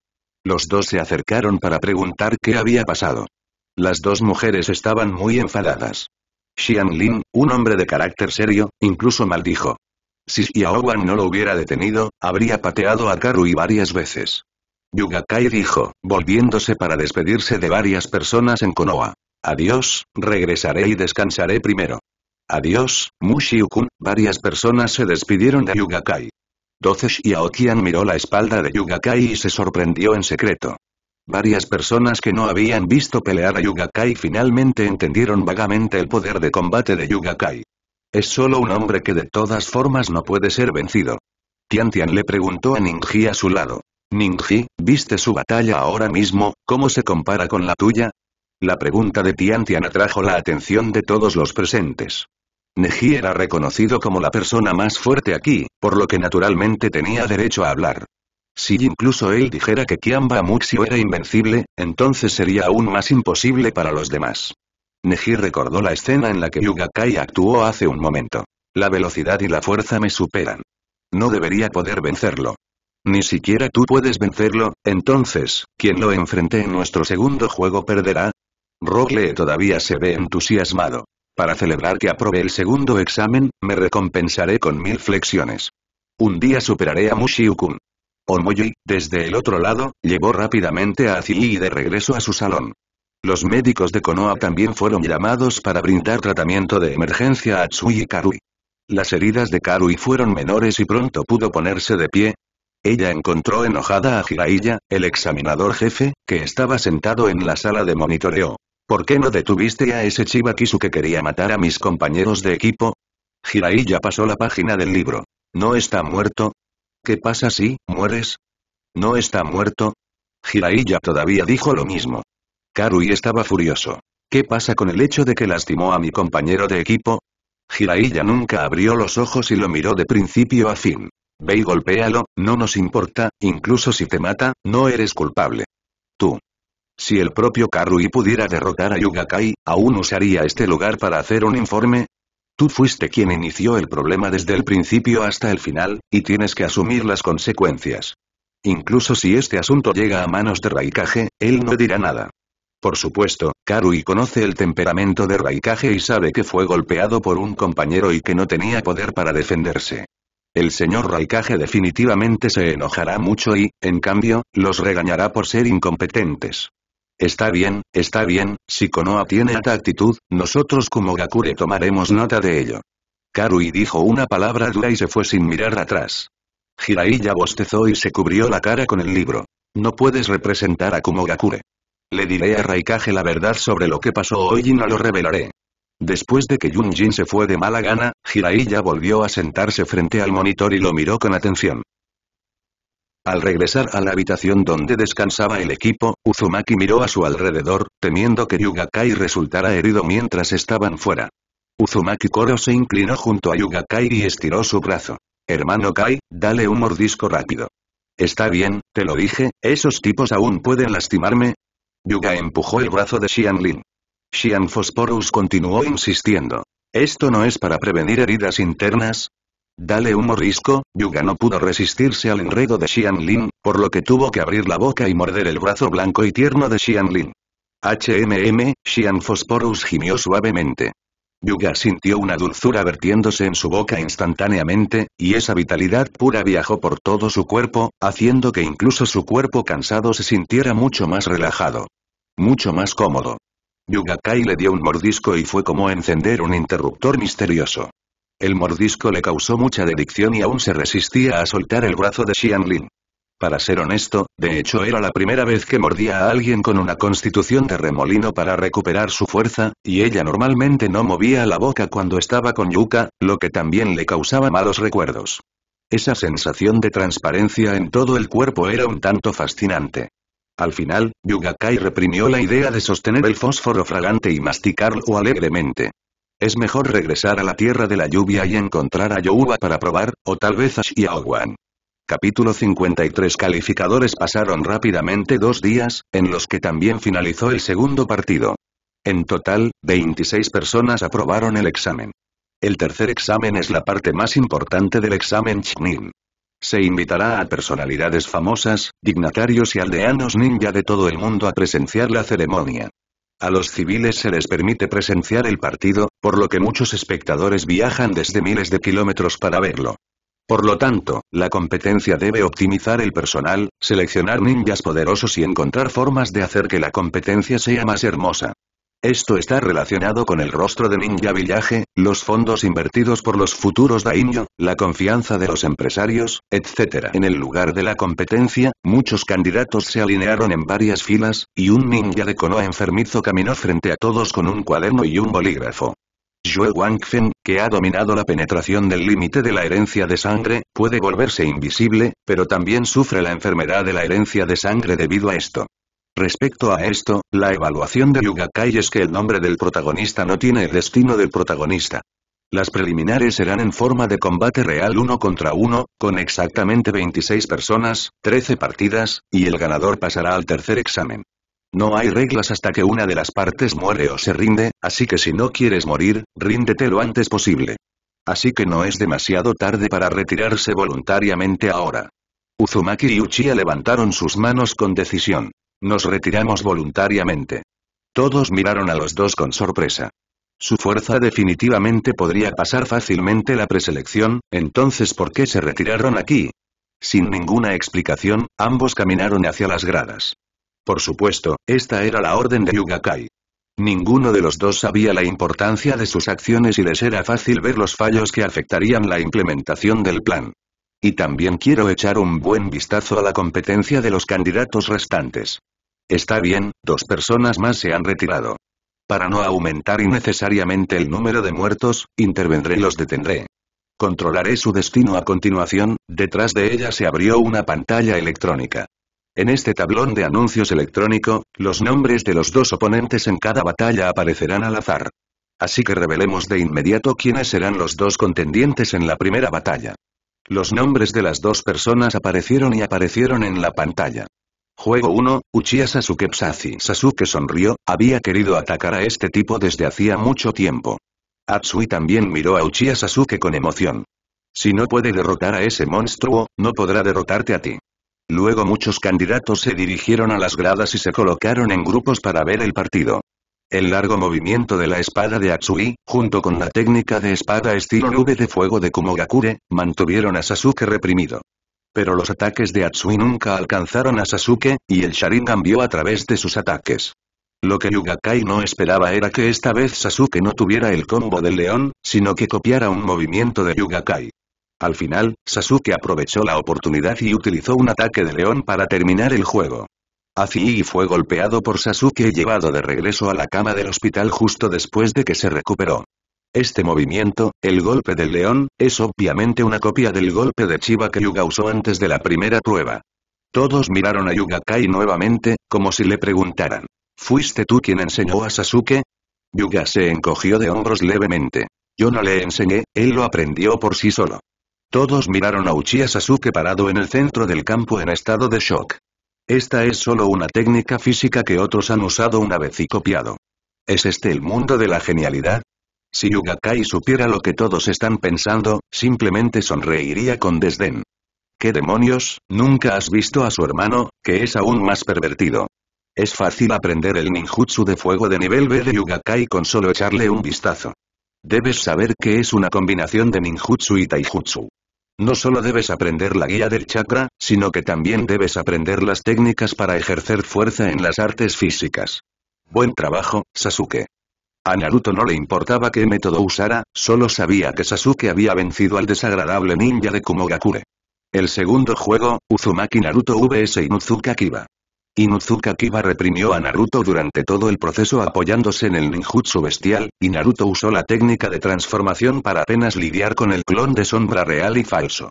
Los dos se acercaron para preguntar qué había pasado. Las dos mujeres estaban muy enfadadas. Xian Lin, un hombre de carácter serio, incluso maldijo. Si Xiaowan no lo hubiera detenido, habría pateado a Karui varias veces. Yugakai dijo, volviéndose para despedirse de varias personas en Konoha. Adiós, regresaré y descansaré primero. Adiós, Mushiukun. Varias personas se despidieron de Yugakai. 12 aokian miró la espalda de Yugakai y se sorprendió en secreto. Varias personas que no habían visto pelear a Yugakai finalmente entendieron vagamente el poder de combate de Yugakai. Es solo un hombre que de todas formas no puede ser vencido. Tian Tian le preguntó a Ningji a su lado. Ningji, ¿viste su batalla ahora mismo? ¿Cómo se compara con la tuya? La pregunta de Tian Tian atrajo la atención de todos los presentes. Neji era reconocido como la persona más fuerte aquí, por lo que naturalmente tenía derecho a hablar. Si incluso él dijera que Kiamba Muxio era invencible, entonces sería aún más imposible para los demás. Neji recordó la escena en la que Yugakai actuó hace un momento. La velocidad y la fuerza me superan. No debería poder vencerlo. Ni siquiera tú puedes vencerlo, entonces, quien lo enfrente en nuestro segundo juego perderá, Rogle todavía se ve entusiasmado. Para celebrar que aprobé el segundo examen, me recompensaré con mil flexiones. Un día superaré a Mushiukun. Omoyoi, desde el otro lado, llevó rápidamente a y de regreso a su salón. Los médicos de Konoha también fueron llamados para brindar tratamiento de emergencia a Tsui y Karui. Las heridas de Karui fueron menores y pronto pudo ponerse de pie. Ella encontró enojada a Jiraiya, el examinador jefe, que estaba sentado en la sala de monitoreo. ¿Por qué no detuviste a ese Chibakisu que quería matar a mis compañeros de equipo? Jiraiya pasó la página del libro. ¿No está muerto? ¿Qué pasa si mueres? ¿No está muerto? Jiraiya todavía dijo lo mismo. Karui estaba furioso. ¿Qué pasa con el hecho de que lastimó a mi compañero de equipo? Jiraiya nunca abrió los ojos y lo miró de principio a fin. Ve y golpéalo, no nos importa, incluso si te mata, no eres culpable. Tú, si el propio Karui pudiera derrotar a Yugakai, ¿aún usaría este lugar para hacer un informe? Tú fuiste quien inició el problema desde el principio hasta el final, y tienes que asumir las consecuencias. Incluso si este asunto llega a manos de Raikage, él no dirá nada. Por supuesto, Karui conoce el temperamento de Raikage y sabe que fue golpeado por un compañero y que no tenía poder para defenderse. El señor Raikage definitivamente se enojará mucho y, en cambio, los regañará por ser incompetentes. Está bien, está bien, si Konoha tiene esta actitud, nosotros como Gakure tomaremos nota de ello. Karui dijo una palabra dura y se fue sin mirar atrás. Jiraiya bostezó y se cubrió la cara con el libro. No puedes representar a Kumogakure. Le diré a Raikage la verdad sobre lo que pasó hoy y no lo revelaré. Después de que Yunjin se fue de mala gana, Jiraiya volvió a sentarse frente al monitor y lo miró con atención. Al regresar a la habitación donde descansaba el equipo, Uzumaki miró a su alrededor, temiendo que Yugakai resultara herido mientras estaban fuera. Uzumaki Koro se inclinó junto a Yugakai y estiró su brazo. Hermano Kai, dale un mordisco rápido. Está bien, te lo dije, esos tipos aún pueden lastimarme. Yuga empujó el brazo de Lin. Xian Phosphorus continuó insistiendo. ¿Esto no es para prevenir heridas internas? Dale un morrisco, Yuga no pudo resistirse al enredo de Xian Lin, por lo que tuvo que abrir la boca y morder el brazo blanco y tierno de Xian Lin. HMM, Xian Phosphorus gimió suavemente. Yuga sintió una dulzura vertiéndose en su boca instantáneamente, y esa vitalidad pura viajó por todo su cuerpo, haciendo que incluso su cuerpo cansado se sintiera mucho más relajado. Mucho más cómodo. Yuga Kai le dio un mordisco y fue como encender un interruptor misterioso. El mordisco le causó mucha dedicción y aún se resistía a soltar el brazo de Xian Lin. Para ser honesto, de hecho era la primera vez que mordía a alguien con una constitución de remolino para recuperar su fuerza, y ella normalmente no movía la boca cuando estaba con Yuka, lo que también le causaba malos recuerdos. Esa sensación de transparencia en todo el cuerpo era un tanto fascinante. Al final, Yugakai reprimió la idea de sostener el fósforo fragante y masticarlo alegremente. Es mejor regresar a la Tierra de la Lluvia y encontrar a Youba para probar, o tal vez a Xiaoguan. Capítulo 53 Calificadores Pasaron rápidamente dos días, en los que también finalizó el segundo partido. En total, 26 personas aprobaron el examen. El tercer examen es la parte más importante del examen Ch'nin. Se invitará a personalidades famosas, dignatarios y aldeanos ninja de todo el mundo a presenciar la ceremonia. A los civiles se les permite presenciar el partido, por lo que muchos espectadores viajan desde miles de kilómetros para verlo. Por lo tanto, la competencia debe optimizar el personal, seleccionar ninjas poderosos y encontrar formas de hacer que la competencia sea más hermosa. Esto está relacionado con el rostro de Ninja villaje, los fondos invertidos por los futuros Daimyo, la confianza de los empresarios, etc. En el lugar de la competencia, muchos candidatos se alinearon en varias filas, y un ninja de Konoha enfermizo caminó frente a todos con un cuaderno y un bolígrafo. Zhue Wangfen, que ha dominado la penetración del límite de la herencia de sangre, puede volverse invisible, pero también sufre la enfermedad de la herencia de sangre debido a esto. Respecto a esto, la evaluación de Yugakai es que el nombre del protagonista no tiene el destino del protagonista. Las preliminares serán en forma de combate real uno contra uno, con exactamente 26 personas, 13 partidas, y el ganador pasará al tercer examen. No hay reglas hasta que una de las partes muere o se rinde, así que si no quieres morir, ríndete lo antes posible. Así que no es demasiado tarde para retirarse voluntariamente ahora. Uzumaki y Uchiha levantaron sus manos con decisión. Nos retiramos voluntariamente. Todos miraron a los dos con sorpresa. Su fuerza definitivamente podría pasar fácilmente la preselección, entonces ¿por qué se retiraron aquí? Sin ninguna explicación, ambos caminaron hacia las gradas. Por supuesto, esta era la orden de Yugakai. Ninguno de los dos sabía la importancia de sus acciones y les era fácil ver los fallos que afectarían la implementación del plan. Y también quiero echar un buen vistazo a la competencia de los candidatos restantes. Está bien, dos personas más se han retirado. Para no aumentar innecesariamente el número de muertos, intervendré y los detendré. Controlaré su destino a continuación, detrás de ella se abrió una pantalla electrónica. En este tablón de anuncios electrónico, los nombres de los dos oponentes en cada batalla aparecerán al azar. Así que revelemos de inmediato quiénes serán los dos contendientes en la primera batalla. Los nombres de las dos personas aparecieron y aparecieron en la pantalla. Juego 1, Uchiha Sasuke Psazi Sasuke sonrió, había querido atacar a este tipo desde hacía mucho tiempo. Atsui también miró a Uchiha Sasuke con emoción. Si no puede derrotar a ese monstruo, no podrá derrotarte a ti. Luego muchos candidatos se dirigieron a las gradas y se colocaron en grupos para ver el partido. El largo movimiento de la espada de Atsui, junto con la técnica de espada estilo nube de fuego de Kumogakure, mantuvieron a Sasuke reprimido. Pero los ataques de Atsui nunca alcanzaron a Sasuke, y el Sharingan vio a través de sus ataques. Lo que Yugakai no esperaba era que esta vez Sasuke no tuviera el combo del león, sino que copiara un movimiento de Yugakai. Al final, Sasuke aprovechó la oportunidad y utilizó un ataque de león para terminar el juego. Azii fue golpeado por Sasuke y llevado de regreso a la cama del hospital justo después de que se recuperó. Este movimiento, el golpe del león, es obviamente una copia del golpe de Chiba que Yuga usó antes de la primera prueba. Todos miraron a Yuga Kai nuevamente, como si le preguntaran. ¿Fuiste tú quien enseñó a Sasuke? Yuga se encogió de hombros levemente. Yo no le enseñé, él lo aprendió por sí solo. Todos miraron a Uchiha Sasuke parado en el centro del campo en estado de shock. Esta es solo una técnica física que otros han usado una vez y copiado. ¿Es este el mundo de la genialidad? Si Yugakai supiera lo que todos están pensando, simplemente sonreiría con desdén. ¿Qué demonios? Nunca has visto a su hermano, que es aún más pervertido. Es fácil aprender el ninjutsu de fuego de nivel B de Yugakai con solo echarle un vistazo. Debes saber que es una combinación de ninjutsu y taijutsu. No solo debes aprender la guía del chakra, sino que también debes aprender las técnicas para ejercer fuerza en las artes físicas. Buen trabajo, Sasuke. A Naruto no le importaba qué método usara, solo sabía que Sasuke había vencido al desagradable ninja de Kumogakure. El segundo juego, Uzumaki Naruto vs Inuzuka Kiba. Inuzuka Kiba reprimió a Naruto durante todo el proceso apoyándose en el ninjutsu bestial, y Naruto usó la técnica de transformación para apenas lidiar con el clon de sombra real y falso.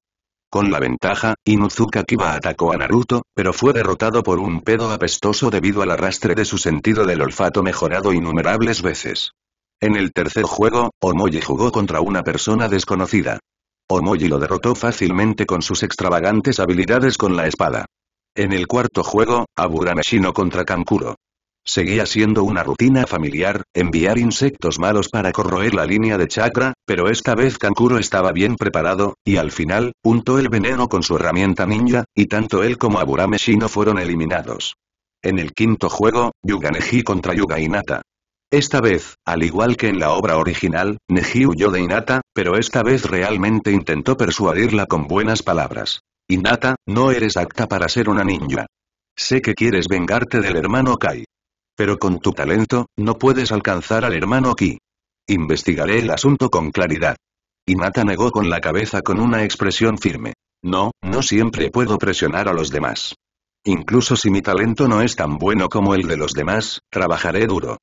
Con la ventaja, Inuzuka Kiba atacó a Naruto, pero fue derrotado por un pedo apestoso debido al arrastre de su sentido del olfato mejorado innumerables veces. En el tercer juego, Omoji jugó contra una persona desconocida. Omoji lo derrotó fácilmente con sus extravagantes habilidades con la espada. En el cuarto juego, Aburame Shino contra Kankuro. Seguía siendo una rutina familiar, enviar insectos malos para corroer la línea de chakra, pero esta vez Kankuro estaba bien preparado, y al final, untó el veneno con su herramienta ninja, y tanto él como Aburame Shino fueron eliminados. En el quinto juego, Yuga Neji contra Yuga Inata. Esta vez, al igual que en la obra original, Neji huyó de Inata, pero esta vez realmente intentó persuadirla con buenas palabras. Inata, no eres apta para ser una ninja. Sé que quieres vengarte del hermano Kai. Pero con tu talento, no puedes alcanzar al hermano Ki. Investigaré el asunto con claridad. Y Mata negó con la cabeza con una expresión firme. No, no siempre puedo presionar a los demás. Incluso si mi talento no es tan bueno como el de los demás, trabajaré duro.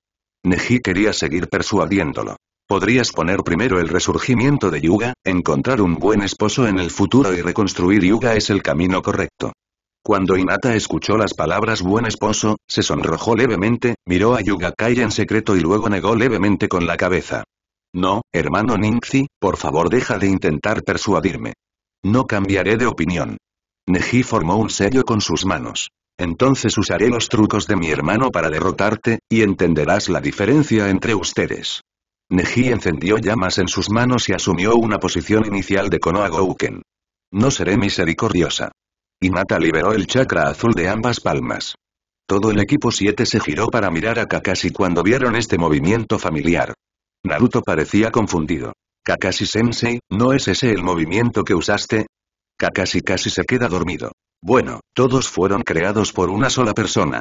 Neji quería seguir persuadiéndolo. Podrías poner primero el resurgimiento de Yuga, encontrar un buen esposo en el futuro y reconstruir Yuga es el camino correcto. Cuando Inata escuchó las palabras buen esposo, se sonrojó levemente, miró a Yugakai en secreto y luego negó levemente con la cabeza. No, hermano Ninzi, por favor deja de intentar persuadirme. No cambiaré de opinión. Neji formó un sello con sus manos. Entonces usaré los trucos de mi hermano para derrotarte, y entenderás la diferencia entre ustedes. Neji encendió llamas en sus manos y asumió una posición inicial de Konoha Gouken. No seré misericordiosa. Y Mata liberó el chakra azul de ambas palmas. Todo el equipo 7 se giró para mirar a Kakashi cuando vieron este movimiento familiar. Naruto parecía confundido. Kakashi Sensei, ¿no es ese el movimiento que usaste? Kakashi casi se queda dormido. Bueno, todos fueron creados por una sola persona.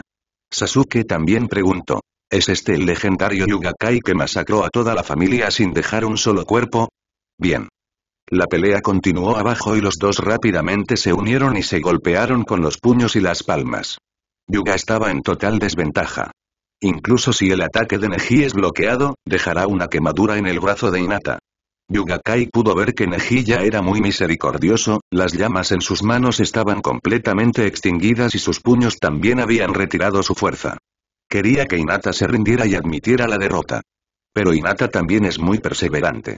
Sasuke también preguntó. ¿Es este el legendario Yugakai que masacró a toda la familia sin dejar un solo cuerpo? Bien. La pelea continuó abajo y los dos rápidamente se unieron y se golpearon con los puños y las palmas. Yuga estaba en total desventaja. Incluso si el ataque de Neji es bloqueado, dejará una quemadura en el brazo de Inata. Kai pudo ver que Neji ya era muy misericordioso, las llamas en sus manos estaban completamente extinguidas y sus puños también habían retirado su fuerza. Quería que Inata se rindiera y admitiera la derrota. Pero Inata también es muy perseverante.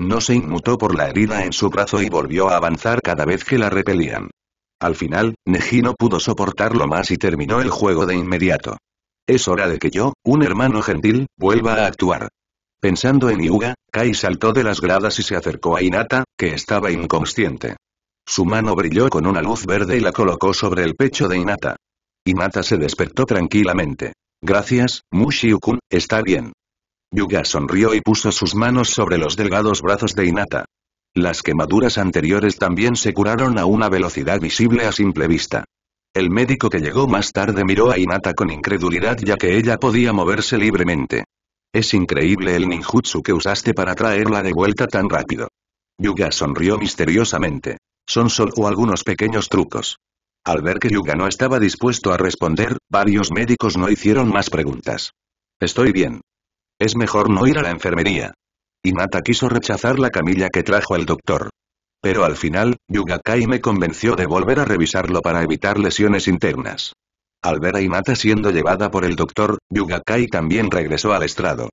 No se inmutó por la herida en su brazo y volvió a avanzar cada vez que la repelían. Al final, Neji no pudo soportarlo más y terminó el juego de inmediato. Es hora de que yo, un hermano gentil, vuelva a actuar. Pensando en Yuga, Kai saltó de las gradas y se acercó a Inata, que estaba inconsciente. Su mano brilló con una luz verde y la colocó sobre el pecho de Inata. Inata se despertó tranquilamente. Gracias, Mushiukun, está bien. Yuga sonrió y puso sus manos sobre los delgados brazos de Inata. Las quemaduras anteriores también se curaron a una velocidad visible a simple vista. El médico que llegó más tarde miró a Inata con incredulidad ya que ella podía moverse libremente. Es increíble el ninjutsu que usaste para traerla de vuelta tan rápido. Yuga sonrió misteriosamente. Son solo algunos pequeños trucos. Al ver que Yuga no estaba dispuesto a responder, varios médicos no hicieron más preguntas. Estoy bien. Es mejor no ir a la enfermería. Inata quiso rechazar la camilla que trajo el doctor. Pero al final, Yugakai me convenció de volver a revisarlo para evitar lesiones internas. Al ver a Inata siendo llevada por el doctor, Yugakai también regresó al estrado.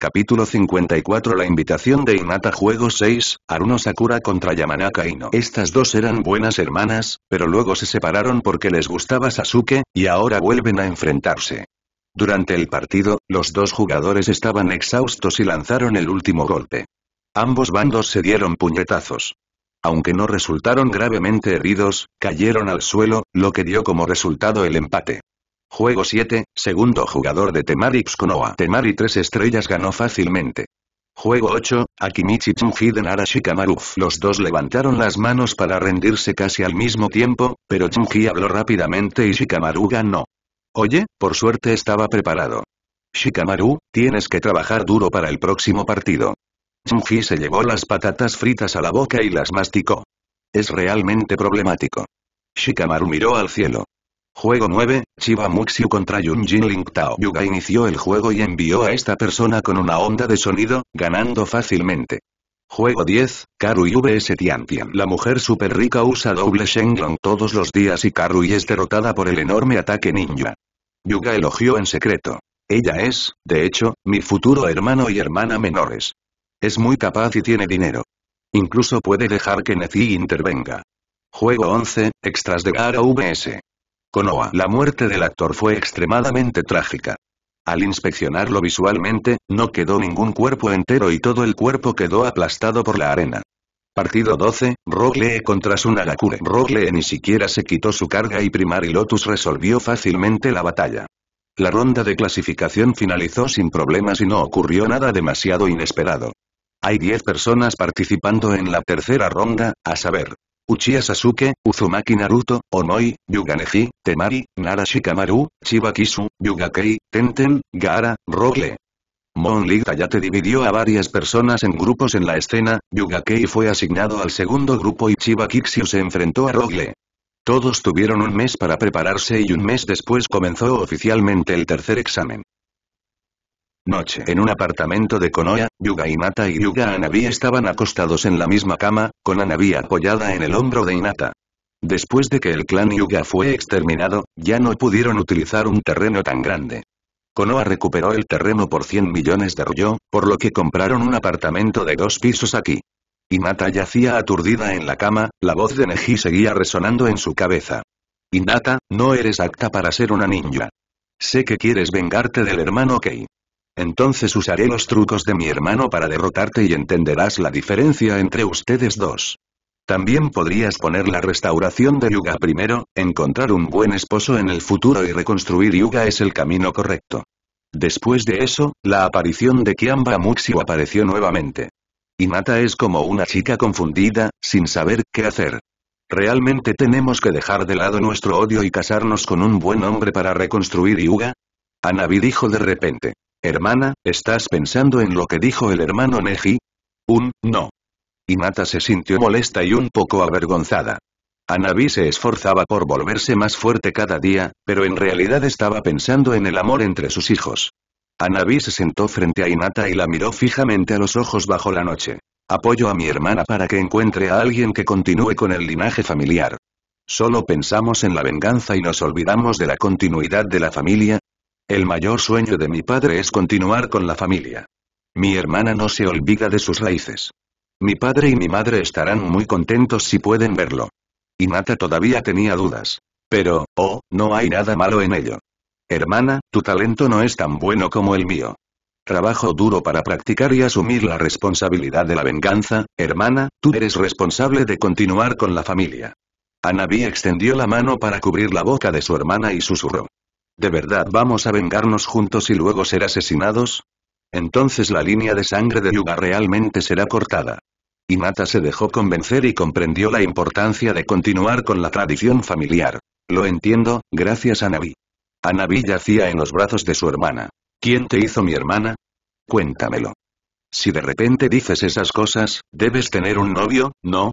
Capítulo 54 La invitación de Inata Juego 6, Aruno Sakura contra Yamanaka Ino Estas dos eran buenas hermanas, pero luego se separaron porque les gustaba Sasuke, y ahora vuelven a enfrentarse. Durante el partido, los dos jugadores estaban exhaustos y lanzaron el último golpe. Ambos bandos se dieron puñetazos. Aunque no resultaron gravemente heridos, cayeron al suelo, lo que dio como resultado el empate. Juego 7, segundo jugador de Temari y Temari 3 estrellas ganó fácilmente. Juego 8, Akimichi Chunhiden Nara Shikamaru. Los dos levantaron las manos para rendirse casi al mismo tiempo, pero Chunji habló rápidamente y Shikamaru ganó. Oye, por suerte estaba preparado. Shikamaru, tienes que trabajar duro para el próximo partido. Chunji se llevó las patatas fritas a la boca y las masticó. Es realmente problemático. Shikamaru miró al cielo. Juego 9, Chiba Muxiu contra Yunjin Ling Tao Yuga inició el juego y envió a esta persona con una onda de sonido, ganando fácilmente. Juego 10, Karui vs Tian. La mujer super rica usa doble Shenlong todos los días y Karui es derrotada por el enorme ataque ninja. Yuga elogió en secreto. Ella es, de hecho, mi futuro hermano y hermana menores. Es muy capaz y tiene dinero. Incluso puede dejar que Neci intervenga. Juego 11, Extras de Gara VS. Konoha. La muerte del actor fue extremadamente trágica. Al inspeccionarlo visualmente, no quedó ningún cuerpo entero y todo el cuerpo quedó aplastado por la arena. Partido 12, Rogue contra Sunagakure. Rogue ni siquiera se quitó su carga y Primary Lotus resolvió fácilmente la batalla. La ronda de clasificación finalizó sin problemas y no ocurrió nada demasiado inesperado. Hay 10 personas participando en la tercera ronda, a saber, Uchiha Sasuke, Uzumaki Naruto, Onoi, Yuganeji, Temari, Narashikamaru, Shikamaru, Kisu, Yugakei, Tenten, Gaara, Rogle. Mon ya te dividió a varias personas en grupos en la escena, Yugakei fue asignado al segundo grupo y Chiba se enfrentó a Rogle. Todos tuvieron un mes para prepararse y un mes después comenzó oficialmente el tercer examen. Noche. En un apartamento de Konoha, Yuga Inata y Yuga Anabi estaban acostados en la misma cama, con Anabi apoyada en el hombro de Inata. Después de que el clan Yuga fue exterminado, ya no pudieron utilizar un terreno tan grande. Konoha recuperó el terreno por 100 millones de ryo, por lo que compraron un apartamento de dos pisos aquí. Inata yacía aturdida en la cama, la voz de Neji seguía resonando en su cabeza. Inata, no eres apta para ser una ninja. Sé que quieres vengarte del hermano Kei. Entonces usaré los trucos de mi hermano para derrotarte y entenderás la diferencia entre ustedes dos. También podrías poner la restauración de Yuga primero, encontrar un buen esposo en el futuro y reconstruir Yuga es el camino correcto. Después de eso, la aparición de Kiamba Muxio apareció nuevamente. Y Mata es como una chica confundida, sin saber qué hacer. ¿Realmente tenemos que dejar de lado nuestro odio y casarnos con un buen hombre para reconstruir Yuga? Anabi dijo de repente. Hermana, ¿estás pensando en lo que dijo el hermano Neji? Un, no. Inata se sintió molesta y un poco avergonzada. Anabi se esforzaba por volverse más fuerte cada día, pero en realidad estaba pensando en el amor entre sus hijos. Anabi se sentó frente a Inata y la miró fijamente a los ojos bajo la noche. Apoyo a mi hermana para que encuentre a alguien que continúe con el linaje familiar. Solo pensamos en la venganza y nos olvidamos de la continuidad de la familia, el mayor sueño de mi padre es continuar con la familia. Mi hermana no se olvida de sus raíces. Mi padre y mi madre estarán muy contentos si pueden verlo. Inata todavía tenía dudas. Pero, oh, no hay nada malo en ello. Hermana, tu talento no es tan bueno como el mío. Trabajo duro para practicar y asumir la responsabilidad de la venganza, hermana, tú eres responsable de continuar con la familia. Anabi extendió la mano para cubrir la boca de su hermana y susurró. ¿De verdad vamos a vengarnos juntos y luego ser asesinados? Entonces la línea de sangre de Yuga realmente será cortada. Mata se dejó convencer y comprendió la importancia de continuar con la tradición familiar. Lo entiendo, gracias a Navi. yacía en los brazos de su hermana. ¿Quién te hizo mi hermana? Cuéntamelo. Si de repente dices esas cosas, debes tener un novio, ¿no?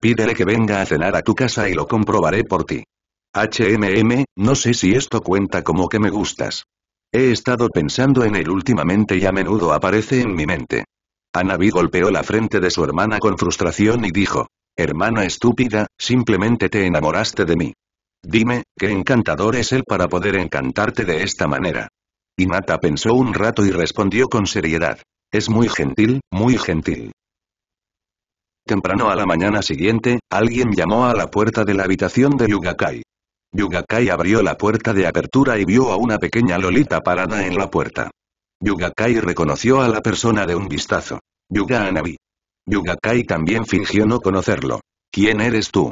Pídele que venga a cenar a tu casa y lo comprobaré por ti. HMM, no sé si esto cuenta como que me gustas. He estado pensando en él últimamente y a menudo aparece en mi mente. Anabi golpeó la frente de su hermana con frustración y dijo, Hermana estúpida, simplemente te enamoraste de mí. Dime, qué encantador es él para poder encantarte de esta manera. Inata pensó un rato y respondió con seriedad. Es muy gentil, muy gentil. Temprano a la mañana siguiente, alguien llamó a la puerta de la habitación de Yugakai. Yugakai abrió la puerta de apertura y vio a una pequeña lolita parada en la puerta. Yugakai reconoció a la persona de un vistazo. Yuga Yugakai también fingió no conocerlo. ¿Quién eres tú?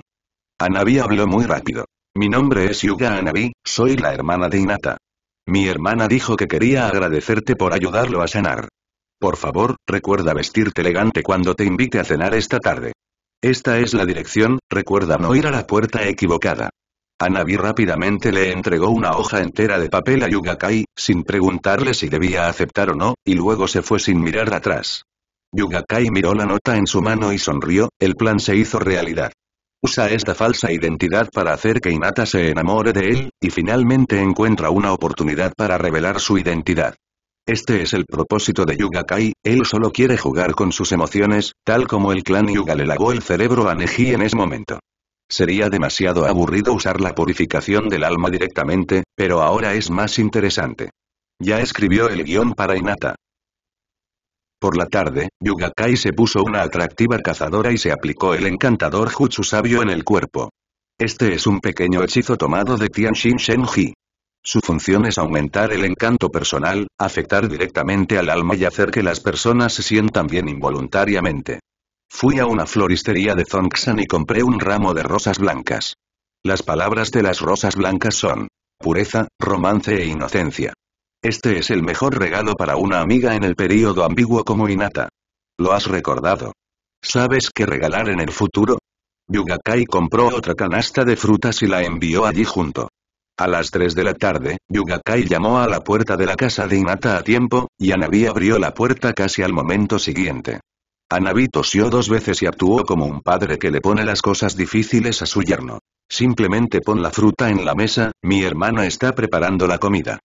Anabi habló muy rápido. Mi nombre es Yuga soy la hermana de Inata. Mi hermana dijo que quería agradecerte por ayudarlo a sanar. Por favor, recuerda vestirte elegante cuando te invite a cenar esta tarde. Esta es la dirección, recuerda no ir a la puerta equivocada. Anabi rápidamente le entregó una hoja entera de papel a Yugakai, sin preguntarle si debía aceptar o no, y luego se fue sin mirar atrás. Yugakai miró la nota en su mano y sonrió, el plan se hizo realidad. Usa esta falsa identidad para hacer que Inata se enamore de él, y finalmente encuentra una oportunidad para revelar su identidad. Este es el propósito de Yugakai, él solo quiere jugar con sus emociones, tal como el clan Yuga le lavó el cerebro a Neji en ese momento. Sería demasiado aburrido usar la purificación del alma directamente, pero ahora es más interesante. Ya escribió el guión para Inata. Por la tarde, Yugakai se puso una atractiva cazadora y se aplicó el encantador Jutsu Sabio en el cuerpo. Este es un pequeño hechizo tomado de Tianxin Shenji. Su función es aumentar el encanto personal, afectar directamente al alma y hacer que las personas se sientan bien involuntariamente. Fui a una floristería de Zongshan y compré un ramo de rosas blancas. Las palabras de las rosas blancas son pureza, romance e inocencia. Este es el mejor regalo para una amiga en el período ambiguo como Inata. Lo has recordado. ¿Sabes qué regalar en el futuro? Yugakai compró otra canasta de frutas y la envió allí junto. A las 3 de la tarde, Yugakai llamó a la puerta de la casa de Inata a tiempo, y Anabi abrió la puerta casi al momento siguiente. Anabi tosió dos veces y actuó como un padre que le pone las cosas difíciles a su yerno. Simplemente pon la fruta en la mesa, mi hermana está preparando la comida.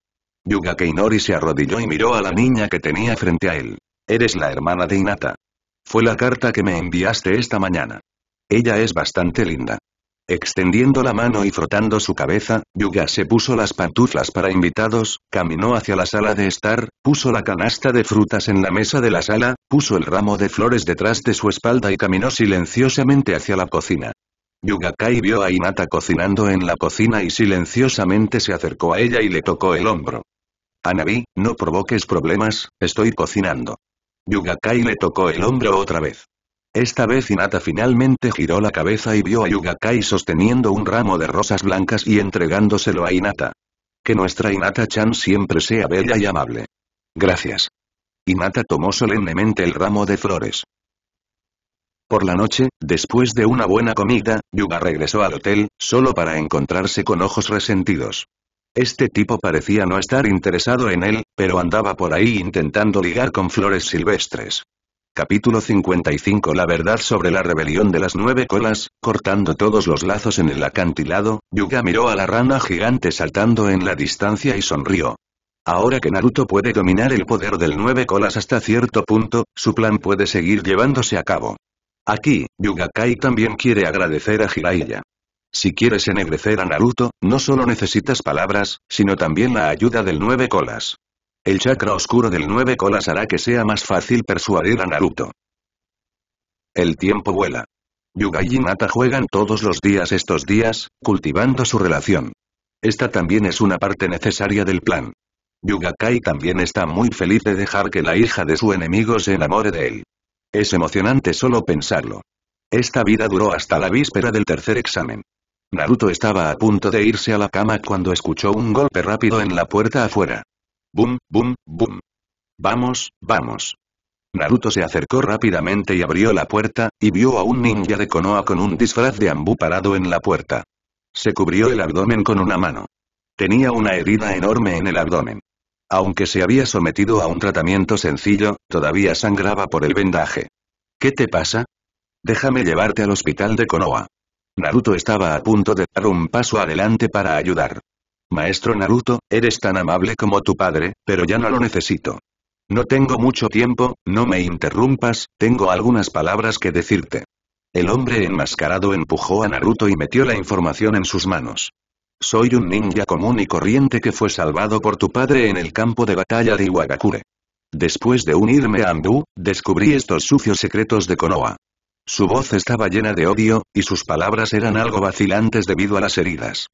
Yuga Keinori se arrodilló y miró a la niña que tenía frente a él. Eres la hermana de Inata. Fue la carta que me enviaste esta mañana. Ella es bastante linda. Extendiendo la mano y frotando su cabeza, Yuga se puso las pantuflas para invitados, caminó hacia la sala de estar, puso la canasta de frutas en la mesa de la sala, puso el ramo de flores detrás de su espalda y caminó silenciosamente hacia la cocina. Yugakai vio a Inata cocinando en la cocina y silenciosamente se acercó a ella y le tocó el hombro. Anabi, no provoques problemas, estoy cocinando. Yugakai le tocó el hombro otra vez. Esta vez Inata finalmente giró la cabeza y vio a Yugakai sosteniendo un ramo de rosas blancas y entregándoselo a Inata. Que nuestra inata chan siempre sea bella y amable. Gracias. Hinata tomó solemnemente el ramo de flores. Por la noche, después de una buena comida, Yuga regresó al hotel, solo para encontrarse con ojos resentidos. Este tipo parecía no estar interesado en él, pero andaba por ahí intentando ligar con flores silvestres. Capítulo 55 La verdad sobre la rebelión de las nueve colas, cortando todos los lazos en el acantilado, Yuga miró a la rana gigante saltando en la distancia y sonrió. Ahora que Naruto puede dominar el poder del nueve colas hasta cierto punto, su plan puede seguir llevándose a cabo. Aquí, Yuga Kai también quiere agradecer a Jiraiya. Si quieres ennegrecer a Naruto, no solo necesitas palabras, sino también la ayuda del nueve colas. El chakra oscuro del nueve colas hará que sea más fácil persuadir a Naruto. El tiempo vuela. Yuga y Hinata juegan todos los días estos días, cultivando su relación. Esta también es una parte necesaria del plan. Yuga Kai también está muy feliz de dejar que la hija de su enemigo se enamore de él. Es emocionante solo pensarlo. Esta vida duró hasta la víspera del tercer examen. Naruto estaba a punto de irse a la cama cuando escuchó un golpe rápido en la puerta afuera. ¡Bum, bum, bum! bum Vamos, vamos. Naruto se acercó rápidamente y abrió la puerta, y vio a un ninja de Konoha con un disfraz de ambú parado en la puerta. Se cubrió el abdomen con una mano. Tenía una herida enorme en el abdomen. Aunque se había sometido a un tratamiento sencillo, todavía sangraba por el vendaje. ¿Qué te pasa? Déjame llevarte al hospital de Konoha. Naruto estaba a punto de dar un paso adelante para ayudar. Maestro Naruto, eres tan amable como tu padre, pero ya no lo necesito. No tengo mucho tiempo, no me interrumpas, tengo algunas palabras que decirte. El hombre enmascarado empujó a Naruto y metió la información en sus manos. Soy un ninja común y corriente que fue salvado por tu padre en el campo de batalla de Iwagakure. Después de unirme a Andú, descubrí estos sucios secretos de Konoha. Su voz estaba llena de odio, y sus palabras eran algo vacilantes debido a las heridas.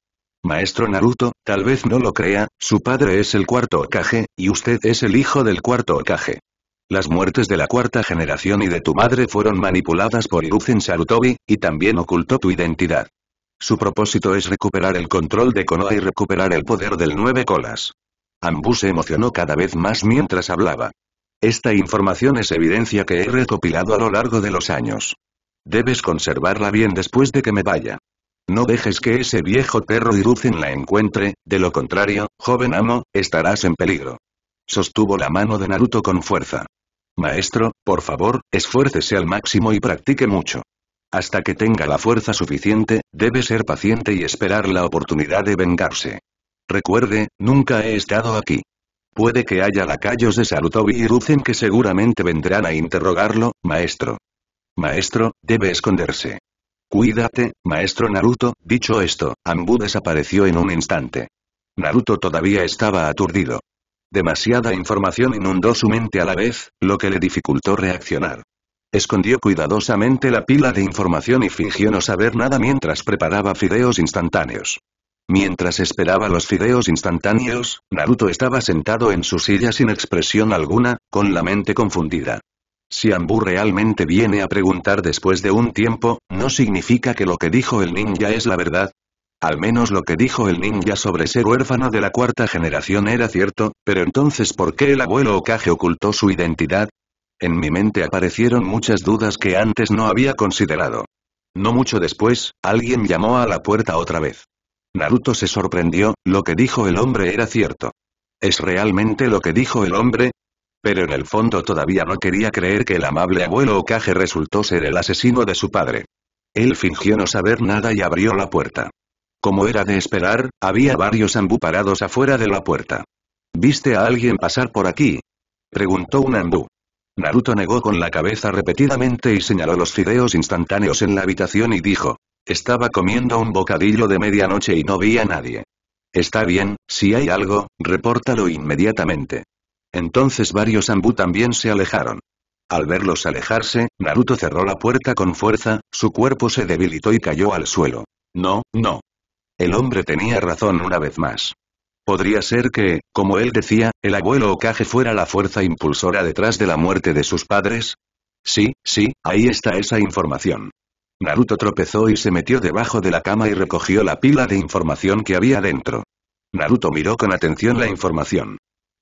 Maestro Naruto, tal vez no lo crea, su padre es el cuarto Okage, y usted es el hijo del cuarto Okage. Las muertes de la cuarta generación y de tu madre fueron manipuladas por Iruzen Sarutobi, y también ocultó tu identidad. Su propósito es recuperar el control de Konoha y recuperar el poder del Nueve Colas. Ambu se emocionó cada vez más mientras hablaba. Esta información es evidencia que he recopilado a lo largo de los años. Debes conservarla bien después de que me vaya. No dejes que ese viejo perro Ruzen la encuentre, de lo contrario, joven amo, estarás en peligro. Sostuvo la mano de Naruto con fuerza. Maestro, por favor, esfuércese al máximo y practique mucho. Hasta que tenga la fuerza suficiente, debe ser paciente y esperar la oportunidad de vengarse. Recuerde, nunca he estado aquí. Puede que haya lacayos de Sarutobi y Ruzen que seguramente vendrán a interrogarlo, maestro. Maestro, debe esconderse. Cuídate, maestro Naruto, dicho esto, Ambu desapareció en un instante. Naruto todavía estaba aturdido. Demasiada información inundó su mente a la vez, lo que le dificultó reaccionar. Escondió cuidadosamente la pila de información y fingió no saber nada mientras preparaba fideos instantáneos. Mientras esperaba los fideos instantáneos, Naruto estaba sentado en su silla sin expresión alguna, con la mente confundida. Si Ambu realmente viene a preguntar después de un tiempo, ¿no significa que lo que dijo el ninja es la verdad? Al menos lo que dijo el ninja sobre ser huérfano de la cuarta generación era cierto, pero entonces ¿por qué el abuelo Okage ocultó su identidad? En mi mente aparecieron muchas dudas que antes no había considerado. No mucho después, alguien llamó a la puerta otra vez. Naruto se sorprendió, lo que dijo el hombre era cierto. ¿Es realmente lo que dijo el hombre? Pero en el fondo todavía no quería creer que el amable abuelo Okage resultó ser el asesino de su padre. Él fingió no saber nada y abrió la puerta. Como era de esperar, había varios ambú parados afuera de la puerta. ¿Viste a alguien pasar por aquí? Preguntó un ambú. Naruto negó con la cabeza repetidamente y señaló los fideos instantáneos en la habitación y dijo. Estaba comiendo un bocadillo de medianoche y no vi a nadie. Está bien, si hay algo, repórtalo inmediatamente. Entonces varios Anbu también se alejaron. Al verlos alejarse, Naruto cerró la puerta con fuerza, su cuerpo se debilitó y cayó al suelo. No, no. El hombre tenía razón una vez más. Podría ser que, como él decía, el abuelo Okage fuera la fuerza impulsora detrás de la muerte de sus padres. Sí, sí, ahí está esa información. Naruto tropezó y se metió debajo de la cama y recogió la pila de información que había dentro. Naruto miró con atención la información.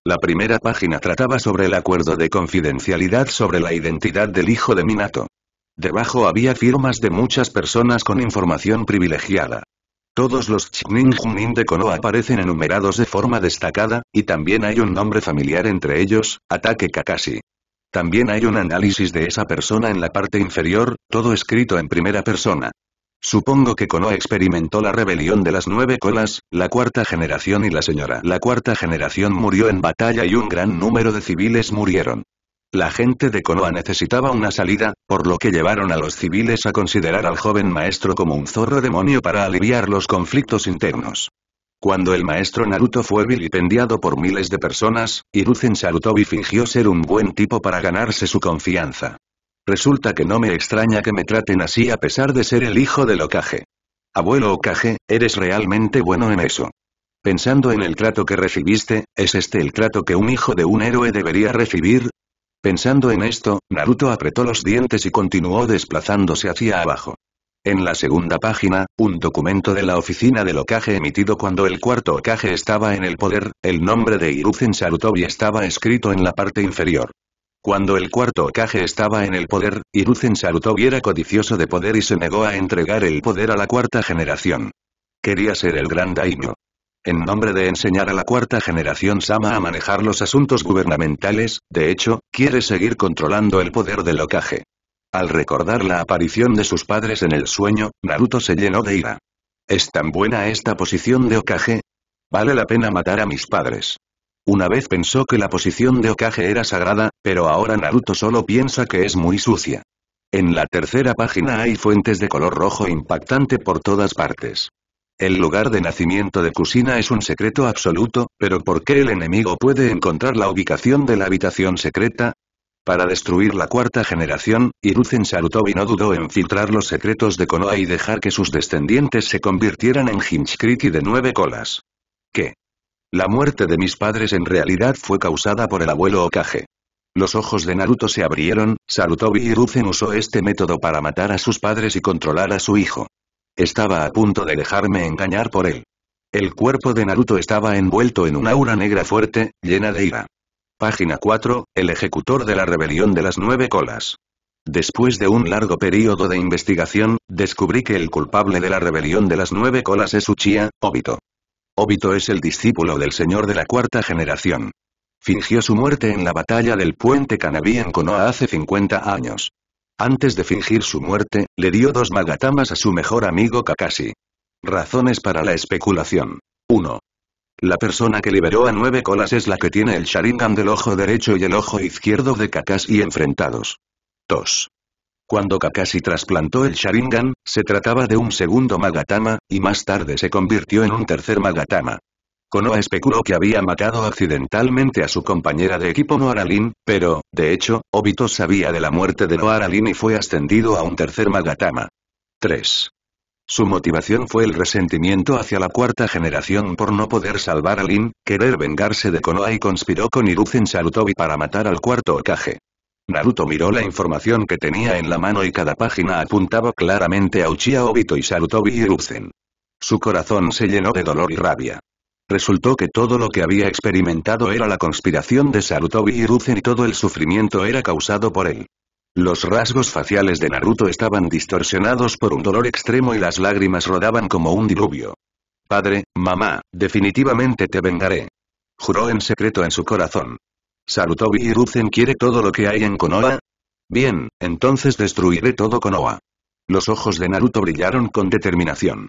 La primera página trataba sobre el acuerdo de confidencialidad sobre la identidad del hijo de Minato. Debajo había firmas de muchas personas con información privilegiada. Todos los Chunin-Junin de Konoha aparecen enumerados de forma destacada, y también hay un nombre familiar entre ellos, Ataque Kakashi. También hay un análisis de esa persona en la parte inferior, todo escrito en primera persona. Supongo que Konoha experimentó la rebelión de las nueve colas, la cuarta generación y la señora. La cuarta generación murió en batalla y un gran número de civiles murieron. La gente de Konoha necesitaba una salida, por lo que llevaron a los civiles a considerar al joven maestro como un zorro demonio para aliviar los conflictos internos. Cuando el maestro Naruto fue vilipendiado por miles de personas, Hiruzen Sarutobi fingió ser un buen tipo para ganarse su confianza. Resulta que no me extraña que me traten así a pesar de ser el hijo del Okage. Abuelo Okage, eres realmente bueno en eso. Pensando en el trato que recibiste, ¿es este el trato que un hijo de un héroe debería recibir? Pensando en esto, Naruto apretó los dientes y continuó desplazándose hacia abajo. En la segunda página, un documento de la oficina del Okage emitido cuando el cuarto Okage estaba en el poder, el nombre de Hiruzen Sarutobi estaba escrito en la parte inferior. Cuando el cuarto Okage estaba en el poder, Hiruzen Sarutobi era codicioso de poder y se negó a entregar el poder a la cuarta generación. Quería ser el gran daimyo. En nombre de enseñar a la cuarta generación Sama a manejar los asuntos gubernamentales, de hecho, quiere seguir controlando el poder del Okage. Al recordar la aparición de sus padres en el sueño, Naruto se llenó de ira. ¿Es tan buena esta posición de Okage? ¿Vale la pena matar a mis padres? Una vez pensó que la posición de Okage era sagrada, pero ahora Naruto solo piensa que es muy sucia. En la tercera página hay fuentes de color rojo impactante por todas partes. El lugar de nacimiento de Kusina es un secreto absoluto, pero ¿por qué el enemigo puede encontrar la ubicación de la habitación secreta? Para destruir la cuarta generación, Hiruzen Sarutobi no dudó en filtrar los secretos de Konoha y dejar que sus descendientes se convirtieran en Hinchkriti de nueve colas. ¿Qué? La muerte de mis padres en realidad fue causada por el abuelo Okage. Los ojos de Naruto se abrieron, Sarutobi y usó este método para matar a sus padres y controlar a su hijo. Estaba a punto de dejarme engañar por él. El cuerpo de Naruto estaba envuelto en una aura negra fuerte, llena de ira. Página 4, el ejecutor de la rebelión de las nueve colas. Después de un largo período de investigación, descubrí que el culpable de la rebelión de las nueve colas es Uchiha, Obito. Obito es el discípulo del Señor de la cuarta generación. Fingió su muerte en la batalla del puente Kanabi en hace 50 años. Antes de fingir su muerte, le dio dos magatamas a su mejor amigo Kakashi. Razones para la especulación. 1. La persona que liberó a nueve colas es la que tiene el Sharingan del ojo derecho y el ojo izquierdo de Kakashi enfrentados. 2. Cuando Kakashi trasplantó el Sharingan, se trataba de un segundo Magatama, y más tarde se convirtió en un tercer Magatama. Konoha especuló que había matado accidentalmente a su compañera de equipo Noaralin, pero, de hecho, Obito sabía de la muerte de Noaralin y fue ascendido a un tercer Magatama. 3. Su motivación fue el resentimiento hacia la cuarta generación por no poder salvar a Lin, querer vengarse de Konoha y conspiró con Hiruzen Salutobi para matar al cuarto Okage. Naruto miró la información que tenía en la mano y cada página apuntaba claramente a Uchiha Obito y Sarutobi Hiruzen. Su corazón se llenó de dolor y rabia. Resultó que todo lo que había experimentado era la conspiración de Sarutobi Hiruzen y todo el sufrimiento era causado por él. Los rasgos faciales de Naruto estaban distorsionados por un dolor extremo y las lágrimas rodaban como un diluvio. Padre, mamá, definitivamente te vengaré. Juró en secreto en su corazón. Sarutobi y quiere todo lo que hay en Konoha? Bien, entonces destruiré todo Konoha. Los ojos de Naruto brillaron con determinación.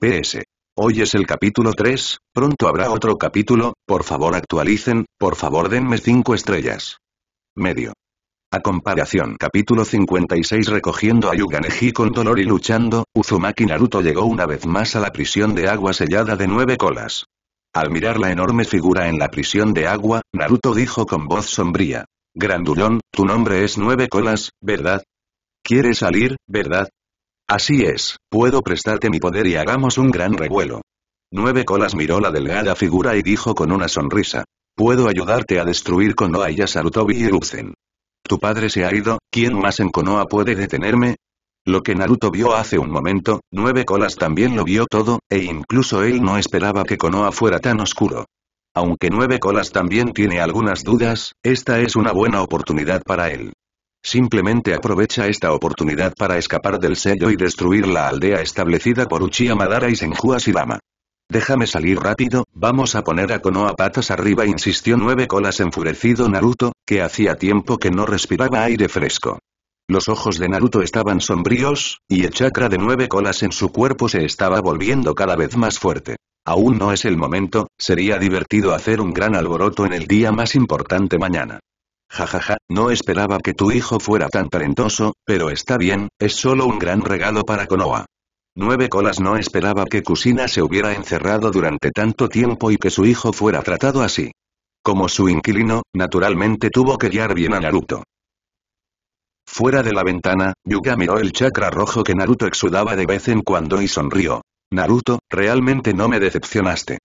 PS. Hoy es el capítulo 3, pronto habrá otro capítulo, por favor actualicen, por favor denme 5 estrellas. Medio. A comparación capítulo 56 recogiendo a Yuganeji con dolor y luchando, Uzumaki Naruto llegó una vez más a la prisión de agua sellada de nueve colas. Al mirar la enorme figura en la prisión de agua, Naruto dijo con voz sombría. "Grandulón, tu nombre es Nueve Colas, ¿verdad? ¿Quieres salir, verdad? Así es, puedo prestarte mi poder y hagamos un gran revuelo. Nueve Colas miró la delgada figura y dijo con una sonrisa. Puedo ayudarte a destruir Konoha y a Sarutobi y Tu padre se ha ido, ¿quién más en Konoha puede detenerme? Lo que Naruto vio hace un momento, Nueve Colas también lo vio todo, e incluso él no esperaba que Konoha fuera tan oscuro. Aunque Nueve Colas también tiene algunas dudas, esta es una buena oportunidad para él. Simplemente aprovecha esta oportunidad para escapar del sello y destruir la aldea establecida por Uchiha Madara y Senju Shibama. Déjame salir rápido, vamos a poner a Konoha patas arriba insistió Nueve Colas enfurecido Naruto, que hacía tiempo que no respiraba aire fresco. Los ojos de Naruto estaban sombríos, y el chakra de nueve colas en su cuerpo se estaba volviendo cada vez más fuerte. Aún no es el momento, sería divertido hacer un gran alboroto en el día más importante mañana. Jajaja, ja, ja, no esperaba que tu hijo fuera tan talentoso, pero está bien, es solo un gran regalo para Konoha. Nueve Colas no esperaba que Kusina se hubiera encerrado durante tanto tiempo y que su hijo fuera tratado así. Como su inquilino, naturalmente tuvo que guiar bien a Naruto. Fuera de la ventana, Yuga miró el chakra rojo que Naruto exudaba de vez en cuando y sonrió. Naruto, realmente no me decepcionaste.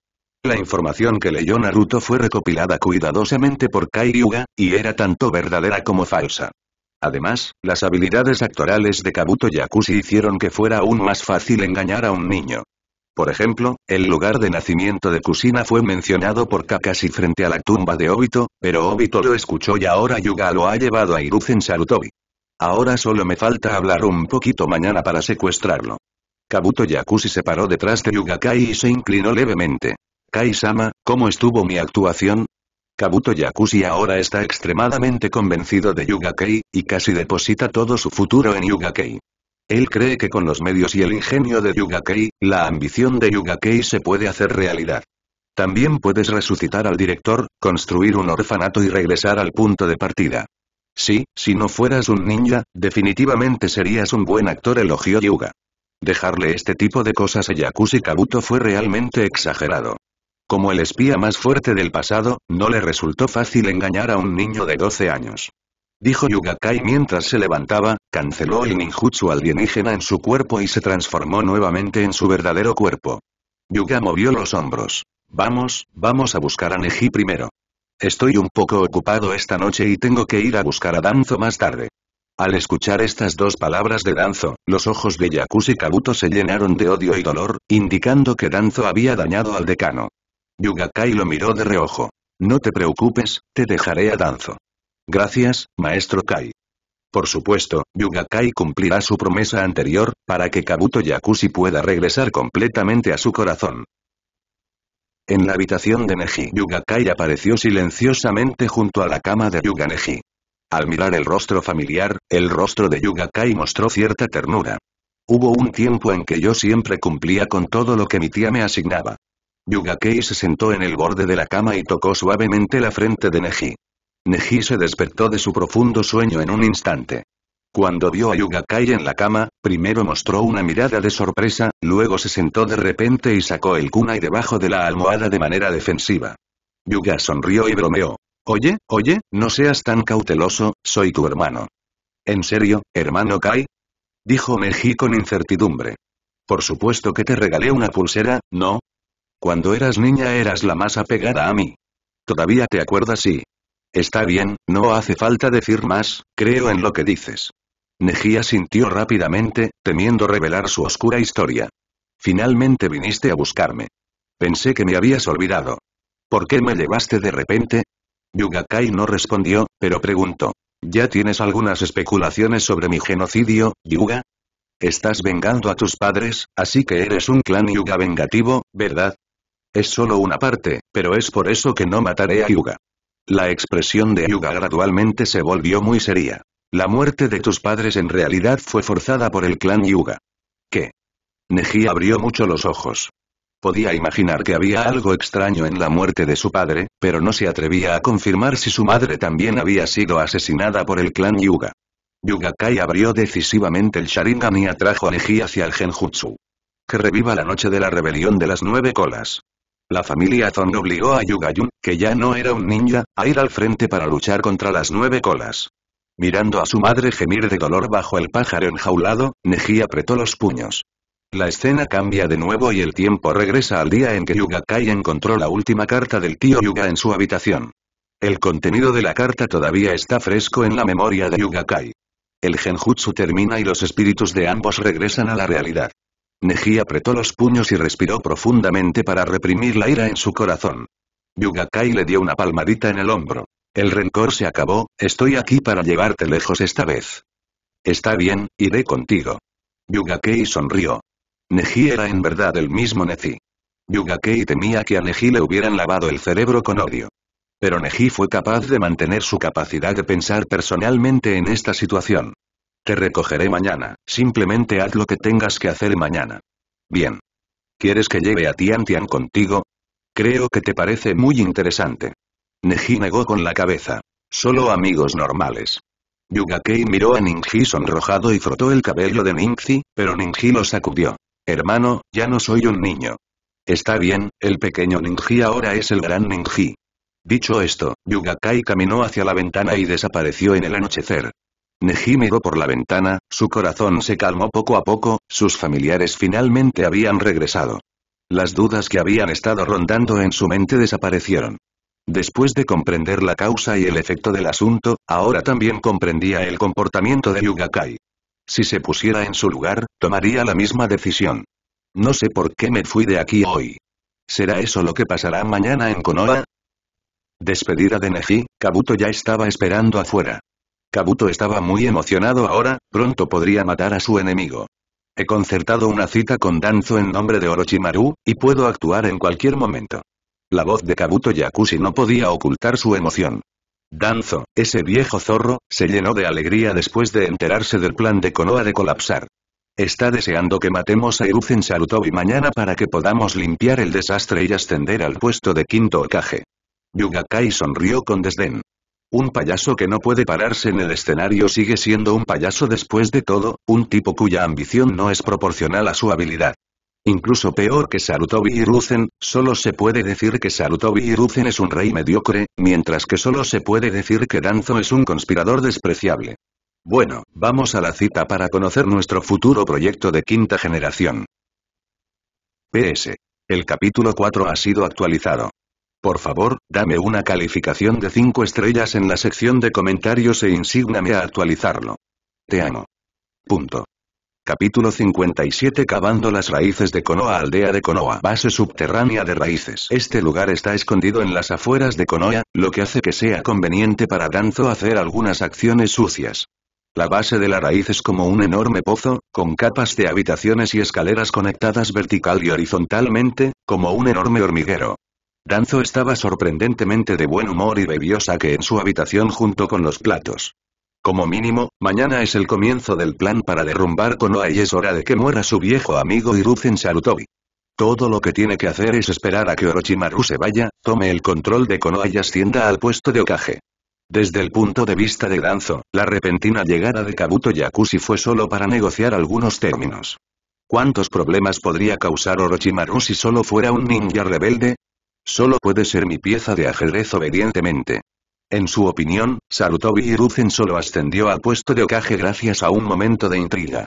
La información que leyó Naruto fue recopilada cuidadosamente por Kai y era tanto verdadera como falsa. Además, las habilidades actorales de Kabuto Yakushi hicieron que fuera aún más fácil engañar a un niño. Por ejemplo, el lugar de nacimiento de Kusina fue mencionado por Kakashi frente a la tumba de Obito, pero Obito lo escuchó y ahora Yuga lo ha llevado a en Sarutobi. Ahora solo me falta hablar un poquito mañana para secuestrarlo. Kabuto Yakushi se paró detrás de Yugakai y se inclinó levemente. Kai-sama, ¿cómo estuvo mi actuación? Kabuto Yakushi ahora está extremadamente convencido de Yugakei, y casi deposita todo su futuro en Yugakei. Él cree que con los medios y el ingenio de Yugakei, la ambición de Yugakei se puede hacer realidad. También puedes resucitar al director, construir un orfanato y regresar al punto de partida. Sí, si no fueras un ninja, definitivamente serías un buen actor elogió Yuga. Dejarle este tipo de cosas a Yakushi Kabuto fue realmente exagerado. Como el espía más fuerte del pasado, no le resultó fácil engañar a un niño de 12 años. Dijo Yuga Kai mientras se levantaba, canceló el ninjutsu alienígena en su cuerpo y se transformó nuevamente en su verdadero cuerpo. Yuga movió los hombros. Vamos, vamos a buscar a Neji primero. Estoy un poco ocupado esta noche y tengo que ir a buscar a Danzo más tarde. Al escuchar estas dos palabras de Danzo, los ojos de Yakushi Kabuto se llenaron de odio y dolor, indicando que Danzo había dañado al decano. Yugakai lo miró de reojo. No te preocupes, te dejaré a Danzo. Gracias, maestro Kai. Por supuesto, Yugakai cumplirá su promesa anterior, para que Kabuto Yakushi pueda regresar completamente a su corazón. En la habitación de Neji, Yugakai apareció silenciosamente junto a la cama de Yuga Neji. Al mirar el rostro familiar, el rostro de Yugakai mostró cierta ternura. Hubo un tiempo en que yo siempre cumplía con todo lo que mi tía me asignaba. Yugakai se sentó en el borde de la cama y tocó suavemente la frente de Neji. Neji se despertó de su profundo sueño en un instante. Cuando vio a Yuga Kai en la cama, primero mostró una mirada de sorpresa, luego se sentó de repente y sacó el kunai debajo de la almohada de manera defensiva. Yuga sonrió y bromeó. Oye, oye, no seas tan cauteloso, soy tu hermano. ¿En serio, hermano Kai? Dijo Meji con incertidumbre. Por supuesto que te regalé una pulsera, ¿no? Cuando eras niña eras la más apegada a mí. Todavía te acuerdas y... Está bien, no hace falta decir más, creo en lo que dices. Neji sintió rápidamente, temiendo revelar su oscura historia. Finalmente viniste a buscarme. Pensé que me habías olvidado. ¿Por qué me llevaste de repente? Yuga Kai no respondió, pero preguntó. ¿Ya tienes algunas especulaciones sobre mi genocidio, Yuga? Estás vengando a tus padres, así que eres un clan Yuga vengativo, ¿verdad? Es solo una parte, pero es por eso que no mataré a Yuga. La expresión de Yuga gradualmente se volvió muy seria. La muerte de tus padres en realidad fue forzada por el clan Yuga. ¿Qué? Neji abrió mucho los ojos. Podía imaginar que había algo extraño en la muerte de su padre, pero no se atrevía a confirmar si su madre también había sido asesinada por el clan Yuga. Yuga Kai abrió decisivamente el Sharingan y atrajo a Neji hacia el Genjutsu. Que reviva la noche de la rebelión de las nueve colas. La familia Zong obligó a Yuga Yun, que ya no era un ninja, a ir al frente para luchar contra las nueve colas. Mirando a su madre gemir de dolor bajo el pájaro enjaulado, Neji apretó los puños. La escena cambia de nuevo y el tiempo regresa al día en que Yugakai encontró la última carta del tío Yuga en su habitación. El contenido de la carta todavía está fresco en la memoria de Yugakai. El genjutsu termina y los espíritus de ambos regresan a la realidad. Neji apretó los puños y respiró profundamente para reprimir la ira en su corazón. Yugakai le dio una palmadita en el hombro. El rencor se acabó, estoy aquí para llevarte lejos esta vez. Está bien, iré contigo. Yuga Yugakei sonrió. Neji era en verdad el mismo Neji. Yugakei temía que a Neji le hubieran lavado el cerebro con odio. Pero Neji fue capaz de mantener su capacidad de pensar personalmente en esta situación. Te recogeré mañana, simplemente haz lo que tengas que hacer mañana. Bien. ¿Quieres que lleve a Tian Tian contigo? Creo que te parece muy interesante. Neji negó con la cabeza. Solo amigos normales. Yugakei miró a Ninji sonrojado y frotó el cabello de Ninji, pero Ninji lo sacudió. Hermano, ya no soy un niño. Está bien, el pequeño Ninji ahora es el gran Ninji. Dicho esto, Yugakai caminó hacia la ventana y desapareció en el anochecer. Neji miró por la ventana, su corazón se calmó poco a poco, sus familiares finalmente habían regresado. Las dudas que habían estado rondando en su mente desaparecieron. Después de comprender la causa y el efecto del asunto, ahora también comprendía el comportamiento de Yugakai. Si se pusiera en su lugar, tomaría la misma decisión. No sé por qué me fui de aquí hoy. ¿Será eso lo que pasará mañana en Konoha? Despedida de Neji, Kabuto ya estaba esperando afuera. Kabuto estaba muy emocionado ahora, pronto podría matar a su enemigo. He concertado una cita con Danzo en nombre de Orochimaru, y puedo actuar en cualquier momento. La voz de Kabuto Yakushi no podía ocultar su emoción. Danzo, ese viejo zorro, se llenó de alegría después de enterarse del plan de Konoha de colapsar. Está deseando que matemos a Iruzen Sarutobi mañana para que podamos limpiar el desastre y ascender al puesto de quinto ocaje. Yugakai sonrió con desdén. Un payaso que no puede pararse en el escenario sigue siendo un payaso después de todo, un tipo cuya ambición no es proporcional a su habilidad. Incluso peor que Sarutobi Hiruzen, solo se puede decir que Sarutobi Hiruzen es un rey mediocre, mientras que solo se puede decir que Danzo es un conspirador despreciable. Bueno, vamos a la cita para conocer nuestro futuro proyecto de quinta generación. PS. El capítulo 4 ha sido actualizado. Por favor, dame una calificación de 5 estrellas en la sección de comentarios e insígname a actualizarlo. Te amo. Punto. Capítulo 57 Cavando las raíces de Konoha Aldea de Konoha Base subterránea de raíces Este lugar está escondido en las afueras de Konoha, lo que hace que sea conveniente para Danzo hacer algunas acciones sucias. La base de la raíz es como un enorme pozo, con capas de habitaciones y escaleras conectadas vertical y horizontalmente, como un enorme hormiguero. Danzo estaba sorprendentemente de buen humor y bebió sake en su habitación junto con los platos. Como mínimo, mañana es el comienzo del plan para derrumbar Konoha y es hora de que muera su viejo amigo Hiruzen Sarutobi. Todo lo que tiene que hacer es esperar a que Orochimaru se vaya, tome el control de Konoha y ascienda al puesto de Okage. Desde el punto de vista de Danzo, la repentina llegada de Kabuto Yakushi fue solo para negociar algunos términos. ¿Cuántos problemas podría causar Orochimaru si solo fuera un ninja rebelde? Solo puede ser mi pieza de ajedrez obedientemente. En su opinión, Sarutobi Hiruzen solo ascendió al puesto de ocaje gracias a un momento de intriga.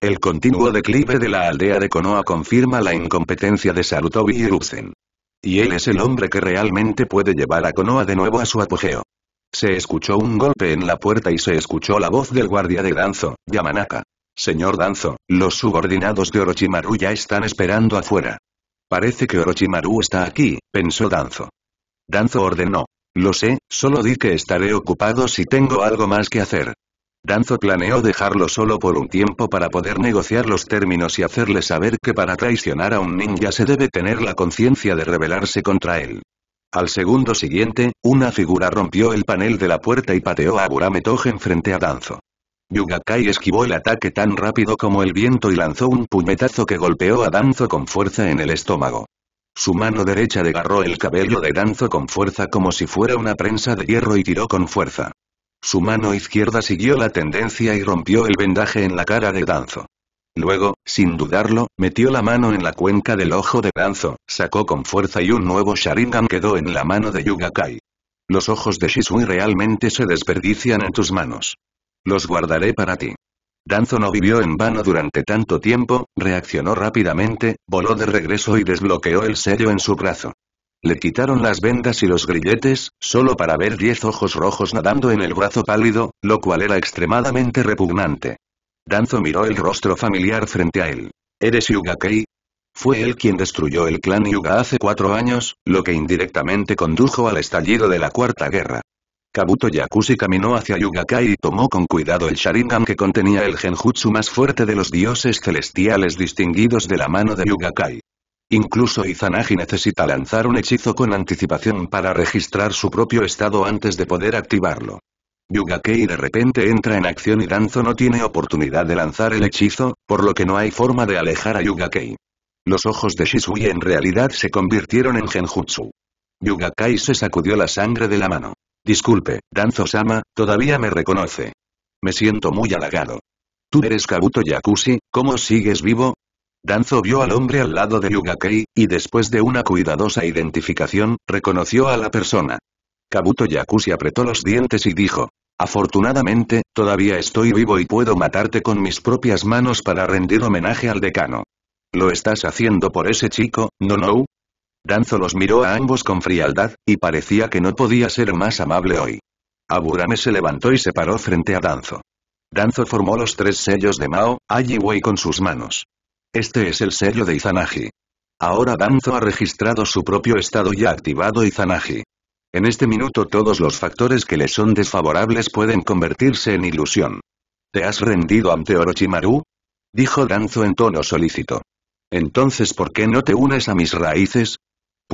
El continuo declive de la aldea de Konoha confirma la incompetencia de Sarutobi Hiruzen. Y él es el hombre que realmente puede llevar a Konoha de nuevo a su apogeo. Se escuchó un golpe en la puerta y se escuchó la voz del guardia de Danzo, Yamanaka. Señor Danzo, los subordinados de Orochimaru ya están esperando afuera. Parece que Orochimaru está aquí, pensó Danzo. Danzo ordenó, lo sé, solo di que estaré ocupado si tengo algo más que hacer. Danzo planeó dejarlo solo por un tiempo para poder negociar los términos y hacerle saber que para traicionar a un ninja se debe tener la conciencia de rebelarse contra él. Al segundo siguiente, una figura rompió el panel de la puerta y pateó a Burame en frente a Danzo. Yugakai esquivó el ataque tan rápido como el viento y lanzó un puñetazo que golpeó a Danzo con fuerza en el estómago. Su mano derecha desgarró el cabello de Danzo con fuerza como si fuera una prensa de hierro y tiró con fuerza. Su mano izquierda siguió la tendencia y rompió el vendaje en la cara de Danzo. Luego, sin dudarlo, metió la mano en la cuenca del ojo de Danzo, sacó con fuerza y un nuevo Sharingan quedó en la mano de Yugakai. Los ojos de Shisui realmente se desperdician en tus manos. Los guardaré para ti. Danzo no vivió en vano durante tanto tiempo, reaccionó rápidamente, voló de regreso y desbloqueó el sello en su brazo. Le quitaron las vendas y los grilletes, solo para ver diez ojos rojos nadando en el brazo pálido, lo cual era extremadamente repugnante. Danzo miró el rostro familiar frente a él. ¿Eres Yuga Kei? Fue él quien destruyó el clan Yuga hace cuatro años, lo que indirectamente condujo al estallido de la Cuarta Guerra. Kabuto Yakushi caminó hacia Yugakai y tomó con cuidado el Sharingan que contenía el genjutsu más fuerte de los dioses celestiales distinguidos de la mano de Yugakai. Incluso Izanagi necesita lanzar un hechizo con anticipación para registrar su propio estado antes de poder activarlo. Yugakai de repente entra en acción y Danzo no tiene oportunidad de lanzar el hechizo, por lo que no hay forma de alejar a Yugakei. Los ojos de Shisui en realidad se convirtieron en genjutsu. Yugakai se sacudió la sangre de la mano. Disculpe, Danzo-sama, todavía me reconoce. Me siento muy halagado. Tú eres Kabuto Yakushi, ¿cómo sigues vivo? Danzo vio al hombre al lado de Yugakei, y después de una cuidadosa identificación, reconoció a la persona. Kabuto Yakushi apretó los dientes y dijo, Afortunadamente, todavía estoy vivo y puedo matarte con mis propias manos para rendir homenaje al decano. ¿Lo estás haciendo por ese chico, no no? Danzo los miró a ambos con frialdad, y parecía que no podía ser más amable hoy. Aburame se levantó y se paró frente a Danzo. Danzo formó los tres sellos de Mao, aji con sus manos. Este es el sello de Izanagi. Ahora Danzo ha registrado su propio estado y ha activado Izanagi. En este minuto todos los factores que le son desfavorables pueden convertirse en ilusión. ¿Te has rendido ante Orochimaru? Dijo Danzo en tono solícito. Entonces ¿por qué no te unes a mis raíces?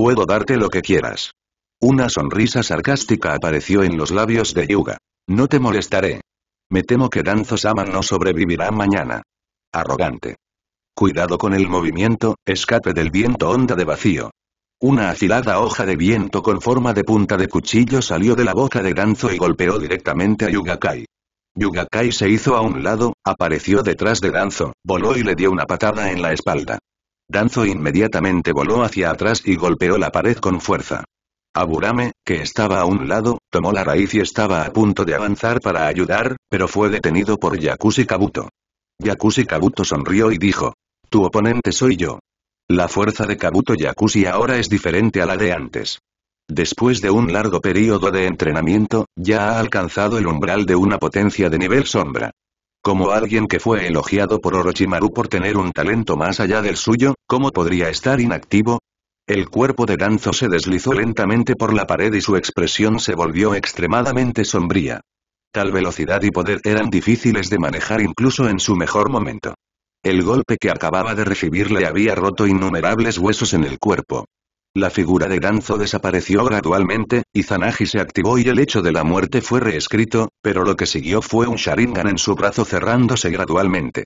puedo darte lo que quieras. Una sonrisa sarcástica apareció en los labios de Yuga. No te molestaré. Me temo que Danzo-sama no sobrevivirá mañana. Arrogante. Cuidado con el movimiento, escape del viento onda de vacío. Una afilada hoja de viento con forma de punta de cuchillo salió de la boca de Danzo y golpeó directamente a Yugakai. Yugakai se hizo a un lado, apareció detrás de Danzo, voló y le dio una patada en la espalda. Danzo inmediatamente voló hacia atrás y golpeó la pared con fuerza. Aburame, que estaba a un lado, tomó la raíz y estaba a punto de avanzar para ayudar, pero fue detenido por Yakushi Kabuto. Yakushi Kabuto sonrió y dijo. Tu oponente soy yo. La fuerza de Kabuto Yakushi ahora es diferente a la de antes. Después de un largo periodo de entrenamiento, ya ha alcanzado el umbral de una potencia de nivel sombra. Como alguien que fue elogiado por Orochimaru por tener un talento más allá del suyo, ¿cómo podría estar inactivo? El cuerpo de Danzo se deslizó lentamente por la pared y su expresión se volvió extremadamente sombría. Tal velocidad y poder eran difíciles de manejar incluso en su mejor momento. El golpe que acababa de recibir le había roto innumerables huesos en el cuerpo. La figura de Danzo desapareció gradualmente, y Zanagi se activó y el hecho de la muerte fue reescrito, pero lo que siguió fue un Sharingan en su brazo cerrándose gradualmente.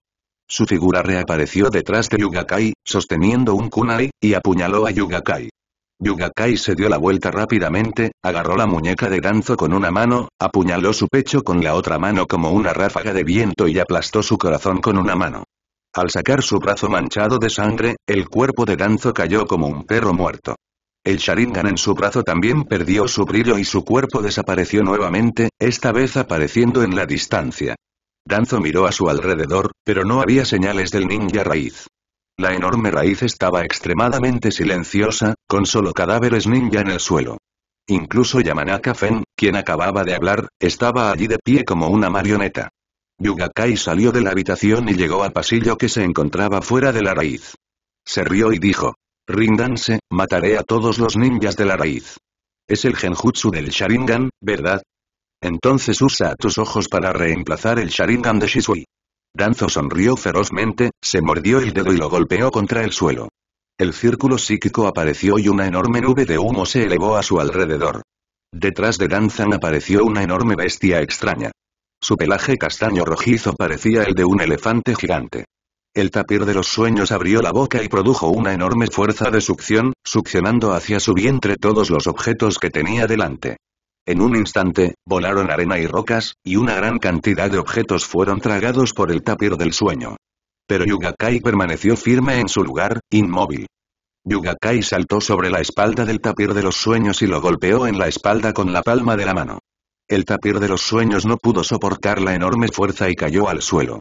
Su figura reapareció detrás de Yugakai, sosteniendo un kunai, y apuñaló a Yugakai. Yugakai se dio la vuelta rápidamente, agarró la muñeca de Danzo con una mano, apuñaló su pecho con la otra mano como una ráfaga de viento y aplastó su corazón con una mano. Al sacar su brazo manchado de sangre, el cuerpo de Danzo cayó como un perro muerto. El Sharingan en su brazo también perdió su brillo y su cuerpo desapareció nuevamente, esta vez apareciendo en la distancia. Danzo miró a su alrededor, pero no había señales del ninja raíz. La enorme raíz estaba extremadamente silenciosa, con solo cadáveres ninja en el suelo. Incluso Yamanaka Fen, quien acababa de hablar, estaba allí de pie como una marioneta. Yugakai salió de la habitación y llegó al pasillo que se encontraba fuera de la raíz. Se rió y dijo. Ríndanse, mataré a todos los ninjas de la raíz. Es el genjutsu del Sharingan, ¿verdad? Entonces usa tus ojos para reemplazar el Sharingan de Shisui. Danzo sonrió ferozmente, se mordió el dedo y lo golpeó contra el suelo. El círculo psíquico apareció y una enorme nube de humo se elevó a su alrededor. Detrás de Danzan apareció una enorme bestia extraña. Su pelaje castaño rojizo parecía el de un elefante gigante. El tapir de los sueños abrió la boca y produjo una enorme fuerza de succión, succionando hacia su vientre todos los objetos que tenía delante. En un instante, volaron arena y rocas, y una gran cantidad de objetos fueron tragados por el tapir del sueño. Pero Yugakai permaneció firme en su lugar, inmóvil. Yugakai saltó sobre la espalda del tapir de los sueños y lo golpeó en la espalda con la palma de la mano. El tapir de los sueños no pudo soportar la enorme fuerza y cayó al suelo.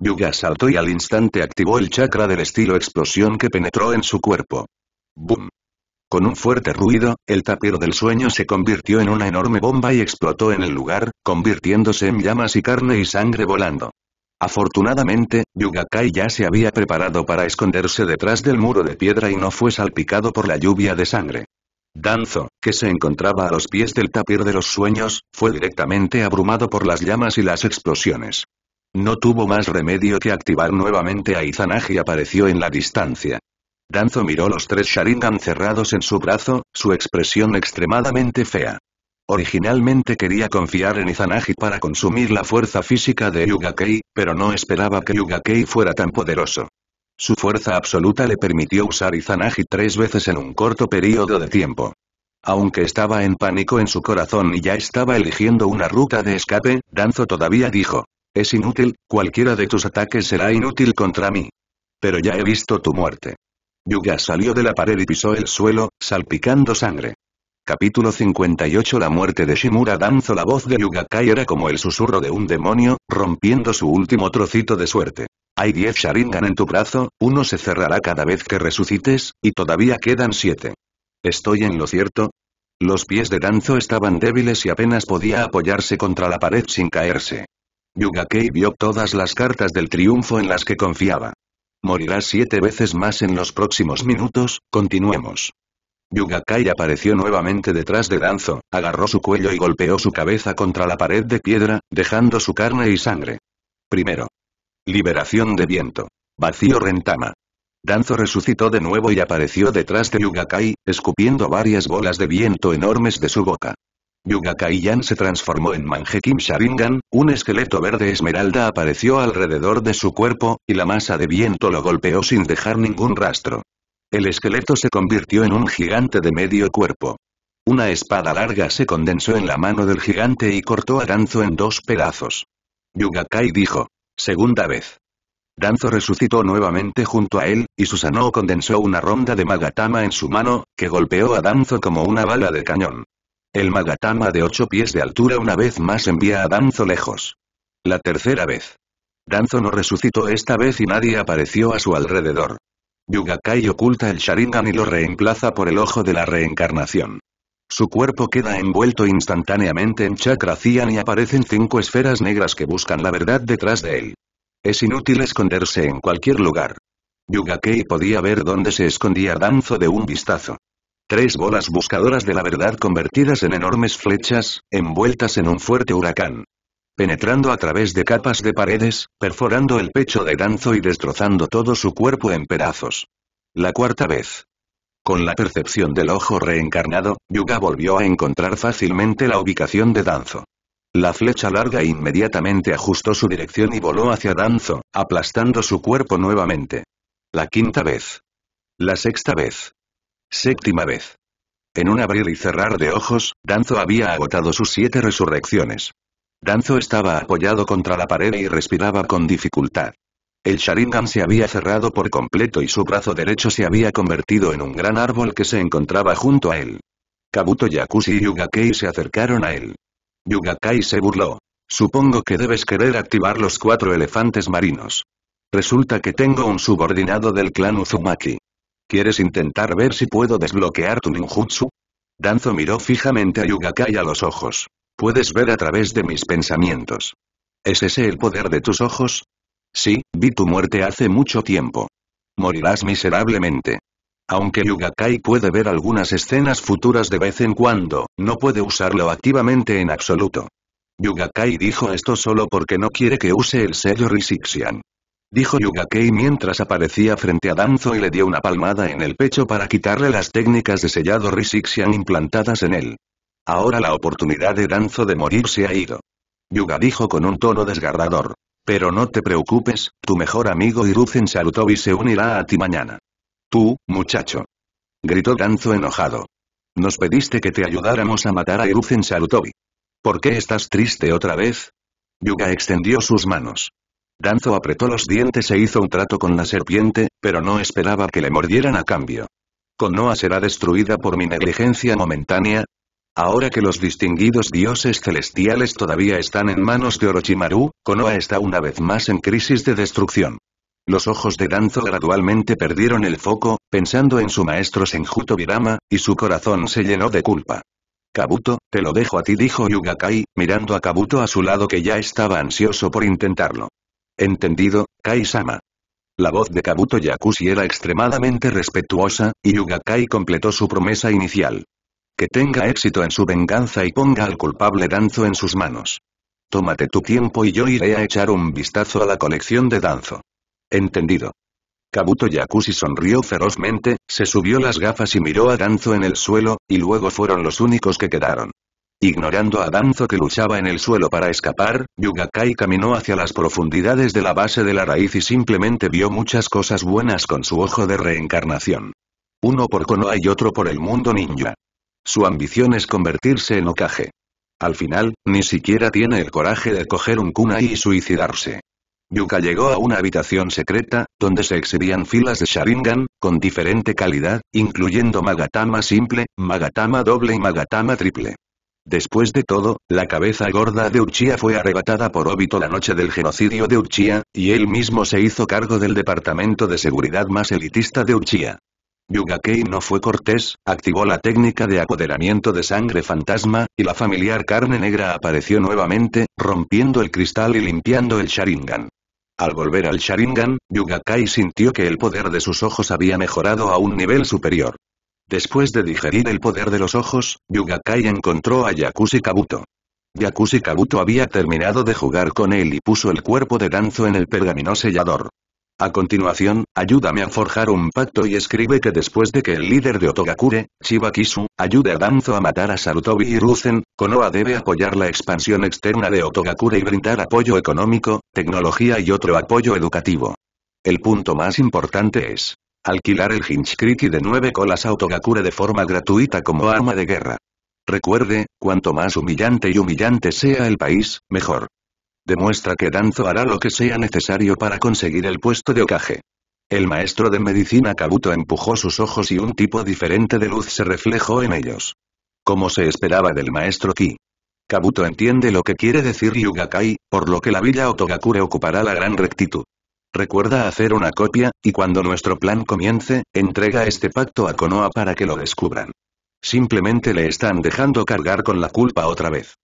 Yuga saltó y al instante activó el chakra del estilo explosión que penetró en su cuerpo. ¡Bum! Con un fuerte ruido, el tapir del sueño se convirtió en una enorme bomba y explotó en el lugar, convirtiéndose en llamas y carne y sangre volando. Afortunadamente, Kai ya se había preparado para esconderse detrás del muro de piedra y no fue salpicado por la lluvia de sangre. Danzo, que se encontraba a los pies del tapir de los sueños, fue directamente abrumado por las llamas y las explosiones. No tuvo más remedio que activar nuevamente a Izanagi apareció en la distancia. Danzo miró los tres Sharingan cerrados en su brazo, su expresión extremadamente fea. Originalmente quería confiar en Izanagi para consumir la fuerza física de Yugakei, pero no esperaba que Yugakei fuera tan poderoso. Su fuerza absoluta le permitió usar Izanagi tres veces en un corto periodo de tiempo. Aunque estaba en pánico en su corazón y ya estaba eligiendo una ruta de escape, Danzo todavía dijo. Es inútil, cualquiera de tus ataques será inútil contra mí. Pero ya he visto tu muerte. Yuga salió de la pared y pisó el suelo, salpicando sangre. Capítulo 58 La muerte de Shimura Danzo La voz de Yugakai era como el susurro de un demonio, rompiendo su último trocito de suerte. Hay diez Sharingan en tu brazo, uno se cerrará cada vez que resucites, y todavía quedan siete. ¿Estoy en lo cierto? Los pies de Danzo estaban débiles y apenas podía apoyarse contra la pared sin caerse. Yugakei vio todas las cartas del triunfo en las que confiaba. Morirá siete veces más en los próximos minutos, continuemos. Yugakai apareció nuevamente detrás de Danzo, agarró su cuello y golpeó su cabeza contra la pared de piedra, dejando su carne y sangre. Primero, Liberación de viento. Vacío Rentama. Danzo resucitó de nuevo y apareció detrás de Yugakai, escupiendo varias bolas de viento enormes de su boca. Yugakai Yan se transformó en Manjekim Sharingan, un esqueleto verde esmeralda apareció alrededor de su cuerpo, y la masa de viento lo golpeó sin dejar ningún rastro. El esqueleto se convirtió en un gigante de medio cuerpo. Una espada larga se condensó en la mano del gigante y cortó a Danzo en dos pedazos. Yugakai dijo, Segunda vez. Danzo resucitó nuevamente junto a él, y Susanoo condensó una ronda de magatama en su mano, que golpeó a Danzo como una bala de cañón. El magatama de ocho pies de altura una vez más envía a Danzo lejos. La tercera vez. Danzo no resucitó esta vez y nadie apareció a su alrededor. Yugakai oculta el Sharingan y lo reemplaza por el ojo de la reencarnación. Su cuerpo queda envuelto instantáneamente en chakra cian y aparecen cinco esferas negras que buscan la verdad detrás de él. Es inútil esconderse en cualquier lugar. Yuga Kei podía ver dónde se escondía Danzo de un vistazo. Tres bolas buscadoras de la verdad convertidas en enormes flechas, envueltas en un fuerte huracán. Penetrando a través de capas de paredes, perforando el pecho de Danzo y destrozando todo su cuerpo en pedazos. La cuarta vez, con la percepción del ojo reencarnado, Yuga volvió a encontrar fácilmente la ubicación de Danzo. La flecha larga inmediatamente ajustó su dirección y voló hacia Danzo, aplastando su cuerpo nuevamente. La quinta vez. La sexta vez. Séptima vez. En un abrir y cerrar de ojos, Danzo había agotado sus siete resurrecciones. Danzo estaba apoyado contra la pared y respiraba con dificultad. El Sharingan se había cerrado por completo y su brazo derecho se había convertido en un gran árbol que se encontraba junto a él. Kabuto Yakushi y Yugakei se acercaron a él. Yugakai se burló. Supongo que debes querer activar los cuatro elefantes marinos. Resulta que tengo un subordinado del clan Uzumaki. ¿Quieres intentar ver si puedo desbloquear tu ninjutsu? Danzo miró fijamente a Yugakai a los ojos. Puedes ver a través de mis pensamientos. ¿Es ese el poder de tus ojos? Sí, vi tu muerte hace mucho tiempo. Morirás miserablemente. Aunque Yugakai puede ver algunas escenas futuras de vez en cuando, no puede usarlo activamente en absoluto. Yugakai dijo esto solo porque no quiere que use el sello Risixian. Dijo Yugakai mientras aparecía frente a Danzo y le dio una palmada en el pecho para quitarle las técnicas de sellado Risixian implantadas en él. Ahora la oportunidad de Danzo de morir se ha ido. Yuga dijo con un tono desgarrador. Pero no te preocupes, tu mejor amigo Hiruzen Sarutobi se unirá a ti mañana. Tú, muchacho. Gritó Ganzo enojado. Nos pediste que te ayudáramos a matar a Hiruzen Sarutobi. ¿Por qué estás triste otra vez? Yuga extendió sus manos. Danzo apretó los dientes e hizo un trato con la serpiente, pero no esperaba que le mordieran a cambio. «Konoa será destruida por mi negligencia momentánea, Ahora que los distinguidos dioses celestiales todavía están en manos de Orochimaru, Konoha está una vez más en crisis de destrucción. Los ojos de Danzo gradualmente perdieron el foco, pensando en su maestro Senjuto Birama, y su corazón se llenó de culpa. Kabuto, te lo dejo a ti dijo Yugakai, mirando a Kabuto a su lado que ya estaba ansioso por intentarlo. Entendido, Kai-sama. La voz de Kabuto Yakushi era extremadamente respetuosa, y Yugakai completó su promesa inicial. Que tenga éxito en su venganza y ponga al culpable Danzo en sus manos. Tómate tu tiempo y yo iré a echar un vistazo a la colección de Danzo. Entendido. Kabuto Yakushi sonrió ferozmente, se subió las gafas y miró a Danzo en el suelo, y luego fueron los únicos que quedaron. Ignorando a Danzo que luchaba en el suelo para escapar, Yugakai caminó hacia las profundidades de la base de la raíz y simplemente vio muchas cosas buenas con su ojo de reencarnación. Uno por Konoha y otro por el mundo ninja. Su ambición es convertirse en Okage. Al final, ni siquiera tiene el coraje de coger un kunai y suicidarse. Yuka llegó a una habitación secreta, donde se exhibían filas de Sharingan, con diferente calidad, incluyendo Magatama simple, Magatama doble y Magatama triple. Después de todo, la cabeza gorda de Uchiha fue arrebatada por Obito la noche del genocidio de Uchiha, y él mismo se hizo cargo del departamento de seguridad más elitista de Uchiha. Yugakai no fue cortés, activó la técnica de apoderamiento de sangre fantasma, y la familiar carne negra apareció nuevamente, rompiendo el cristal y limpiando el Sharingan. Al volver al Sharingan, Yugakai sintió que el poder de sus ojos había mejorado a un nivel superior. Después de digerir el poder de los ojos, Yugakai encontró a Yakushi Kabuto. Yakushi Kabuto había terminado de jugar con él y puso el cuerpo de Danzo en el pergamino sellador. A continuación, ayúdame a forjar un pacto y escribe que después de que el líder de Otogakure, Chiba ayude a Danzo a matar a Sarutobi y Rusen, Konoha debe apoyar la expansión externa de Otogakure y brindar apoyo económico, tecnología y otro apoyo educativo. El punto más importante es alquilar el Hinchkriki de nueve colas a Otogakure de forma gratuita como arma de guerra. Recuerde, cuanto más humillante y humillante sea el país, mejor. Demuestra que Danzo hará lo que sea necesario para conseguir el puesto de Okage. El maestro de medicina Kabuto empujó sus ojos y un tipo diferente de luz se reflejó en ellos. Como se esperaba del maestro Ki. Kabuto entiende lo que quiere decir Yugakai, por lo que la villa Otogakure ocupará la gran rectitud. Recuerda hacer una copia, y cuando nuestro plan comience, entrega este pacto a Konoha para que lo descubran. Simplemente le están dejando cargar con la culpa otra vez.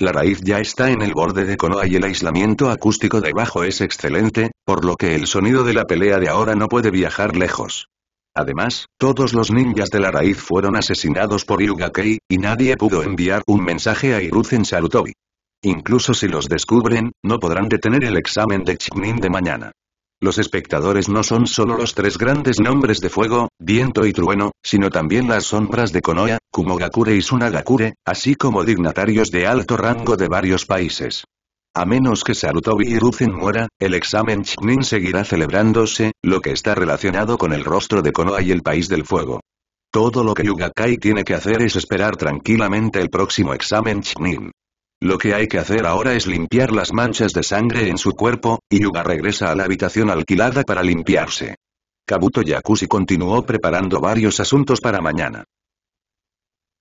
La raíz ya está en el borde de Konoha y el aislamiento acústico debajo es excelente, por lo que el sonido de la pelea de ahora no puede viajar lejos. Además, todos los ninjas de la raíz fueron asesinados por Yuga Kei, y nadie pudo enviar un mensaje a en Salutobi. Incluso si los descubren, no podrán detener el examen de Chiknin de mañana. Los espectadores no son solo los tres grandes nombres de fuego, viento y trueno, sino también las sombras de Konoha, Kumogakure y Sunagakure, así como dignatarios de alto rango de varios países. A menos que Sarutobi y Ruzen muera, el examen Chunin seguirá celebrándose, lo que está relacionado con el rostro de Konoha y el País del Fuego. Todo lo que Yugakai tiene que hacer es esperar tranquilamente el próximo examen Chunin. Lo que hay que hacer ahora es limpiar las manchas de sangre en su cuerpo, y Yuga regresa a la habitación alquilada para limpiarse. Kabuto Yakushi continuó preparando varios asuntos para mañana.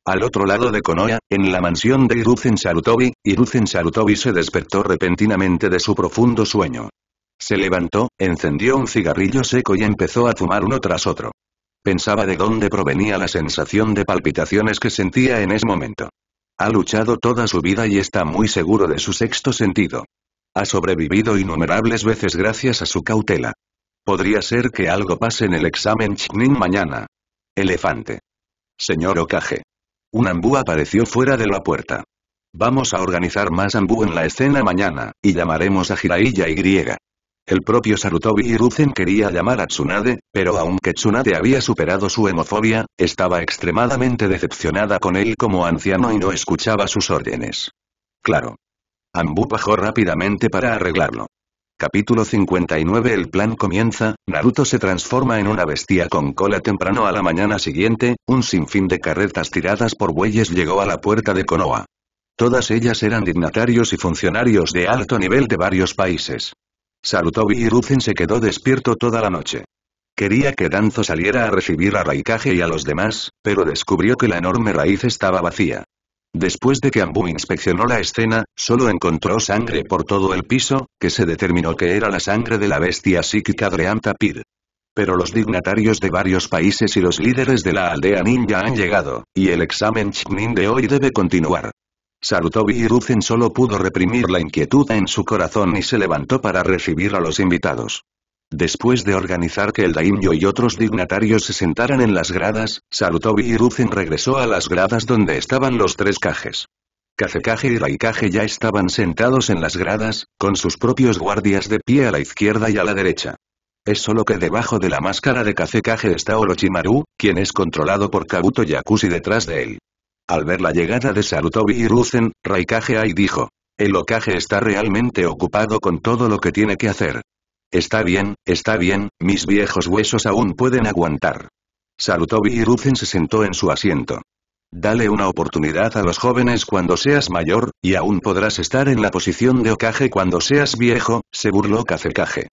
Al otro lado de Konoya, en la mansión de Hiruzen Sarutobi, Hiruzen Sarutobi se despertó repentinamente de su profundo sueño. Se levantó, encendió un cigarrillo seco y empezó a fumar uno tras otro. Pensaba de dónde provenía la sensación de palpitaciones que sentía en ese momento. Ha luchado toda su vida y está muy seguro de su sexto sentido. Ha sobrevivido innumerables veces gracias a su cautela. Podría ser que algo pase en el examen Chnin mañana. Elefante. Señor Okage. Un ambú apareció fuera de la puerta. Vamos a organizar más ambú en la escena mañana, y llamaremos a Jiraiya Y. El propio Sarutobi Hiruzen quería llamar a Tsunade, pero aunque Tsunade había superado su hemofobia, estaba extremadamente decepcionada con él como anciano y no escuchaba sus órdenes. Claro. Ambu bajó rápidamente para arreglarlo. Capítulo 59 El plan comienza, Naruto se transforma en una bestia con cola temprano a la mañana siguiente, un sinfín de carretas tiradas por bueyes llegó a la puerta de Konoha. Todas ellas eran dignatarios y funcionarios de alto nivel de varios países. Sarutobi y se quedó despierto toda la noche. Quería que Danzo saliera a recibir a Raikage y a los demás, pero descubrió que la enorme raíz estaba vacía. Después de que Ambu inspeccionó la escena, solo encontró sangre por todo el piso, que se determinó que era la sangre de la bestia psíquica Dream Pero los dignatarios de varios países y los líderes de la aldea ninja han llegado, y el examen Chinin de hoy debe continuar. Sarutobi Ruzen solo pudo reprimir la inquietud en su corazón y se levantó para recibir a los invitados. Después de organizar que el daimyo y otros dignatarios se sentaran en las gradas, Sarutobi Ruzen regresó a las gradas donde estaban los tres cajes. Kazekage y Raikage ya estaban sentados en las gradas, con sus propios guardias de pie a la izquierda y a la derecha. Es solo que debajo de la máscara de Kazekage está Orochimaru, quien es controlado por Kabuto Yakushi detrás de él. Al ver la llegada de Sarutobi y Ruzen, Raikage Ai dijo. El Okage está realmente ocupado con todo lo que tiene que hacer. Está bien, está bien, mis viejos huesos aún pueden aguantar. Sarutobi y Ruzen se sentó en su asiento. Dale una oportunidad a los jóvenes cuando seas mayor, y aún podrás estar en la posición de Okage cuando seas viejo, se burló Kazekage.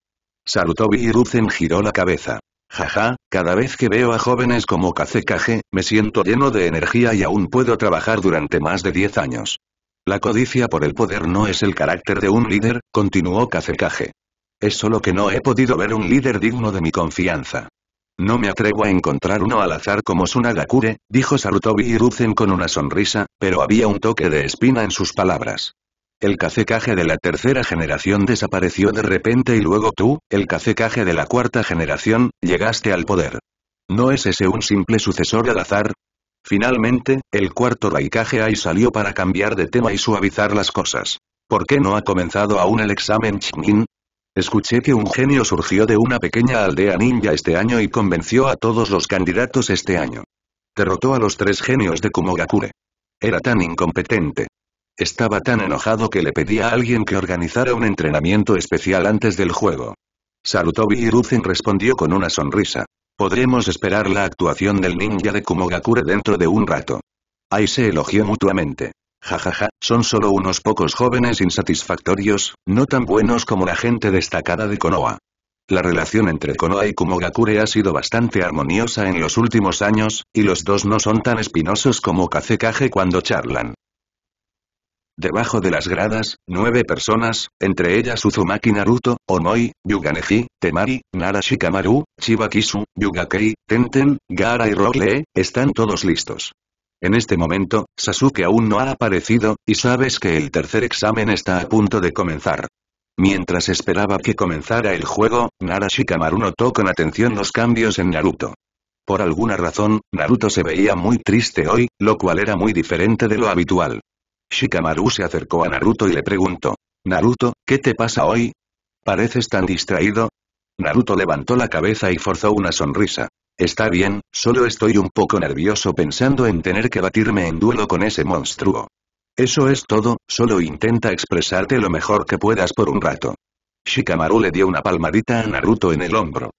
Sarutobi y Ruzen giró la cabeza. Jaja, cada vez que veo a jóvenes como Kazekage, me siento lleno de energía y aún puedo trabajar durante más de 10 años. La codicia por el poder no es el carácter de un líder, continuó Kazekage. Es solo que no he podido ver un líder digno de mi confianza. No me atrevo a encontrar uno al azar como Sunagakure, dijo Sarutobi Hiruzen con una sonrisa, pero había un toque de espina en sus palabras. El cacecaje de la tercera generación desapareció de repente y luego tú, el cacecaje de la cuarta generación, llegaste al poder. ¿No es ese un simple sucesor al azar? Finalmente, el cuarto raikaje ahí salió para cambiar de tema y suavizar las cosas. ¿Por qué no ha comenzado aún el examen Chinin? Escuché que un genio surgió de una pequeña aldea ninja este año y convenció a todos los candidatos este año. Derrotó a los tres genios de Kumogakure. Era tan incompetente. Estaba tan enojado que le pedía a alguien que organizara un entrenamiento especial antes del juego. Sarutobi Hiruzen respondió con una sonrisa. Podremos esperar la actuación del ninja de Kumogakure dentro de un rato. Ahí se elogió mutuamente. Jajaja, son solo unos pocos jóvenes insatisfactorios, no tan buenos como la gente destacada de Konoha. La relación entre Konoha y Kumogakure ha sido bastante armoniosa en los últimos años, y los dos no son tan espinosos como Kazekage cuando charlan. Debajo de las gradas, nueve personas, entre ellas Uzumaki Naruto, Onoi, Yuganeji, Temari, Narashikamaru, Shikamaru, Chibakisu, Yugakei, Tenten, Gara y Rogle, están todos listos. En este momento, Sasuke aún no ha aparecido, y sabes que el tercer examen está a punto de comenzar. Mientras esperaba que comenzara el juego, Narashikamaru notó con atención los cambios en Naruto. Por alguna razón, Naruto se veía muy triste hoy, lo cual era muy diferente de lo habitual. Shikamaru se acercó a Naruto y le preguntó. Naruto, ¿qué te pasa hoy? ¿Pareces tan distraído? Naruto levantó la cabeza y forzó una sonrisa. Está bien, solo estoy un poco nervioso pensando en tener que batirme en duelo con ese monstruo. Eso es todo, solo intenta expresarte lo mejor que puedas por un rato. Shikamaru le dio una palmadita a Naruto en el hombro.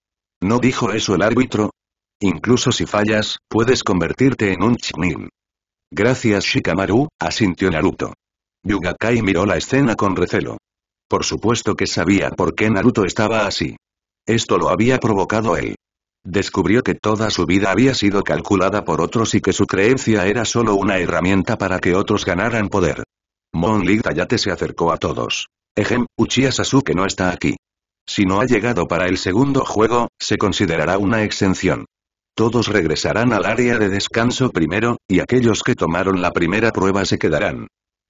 ¿No dijo eso el árbitro? Incluso si fallas, puedes convertirte en un chinin. Gracias Shikamaru, asintió Naruto. Yugakai miró la escena con recelo. Por supuesto que sabía por qué Naruto estaba así. Esto lo había provocado él. Descubrió que toda su vida había sido calculada por otros y que su creencia era solo una herramienta para que otros ganaran poder. Mon Tayate se acercó a todos. Ejem, Uchiha Sasuke no está aquí. Si no ha llegado para el segundo juego, se considerará una exención. Todos regresarán al área de descanso primero, y aquellos que tomaron la primera prueba se quedarán.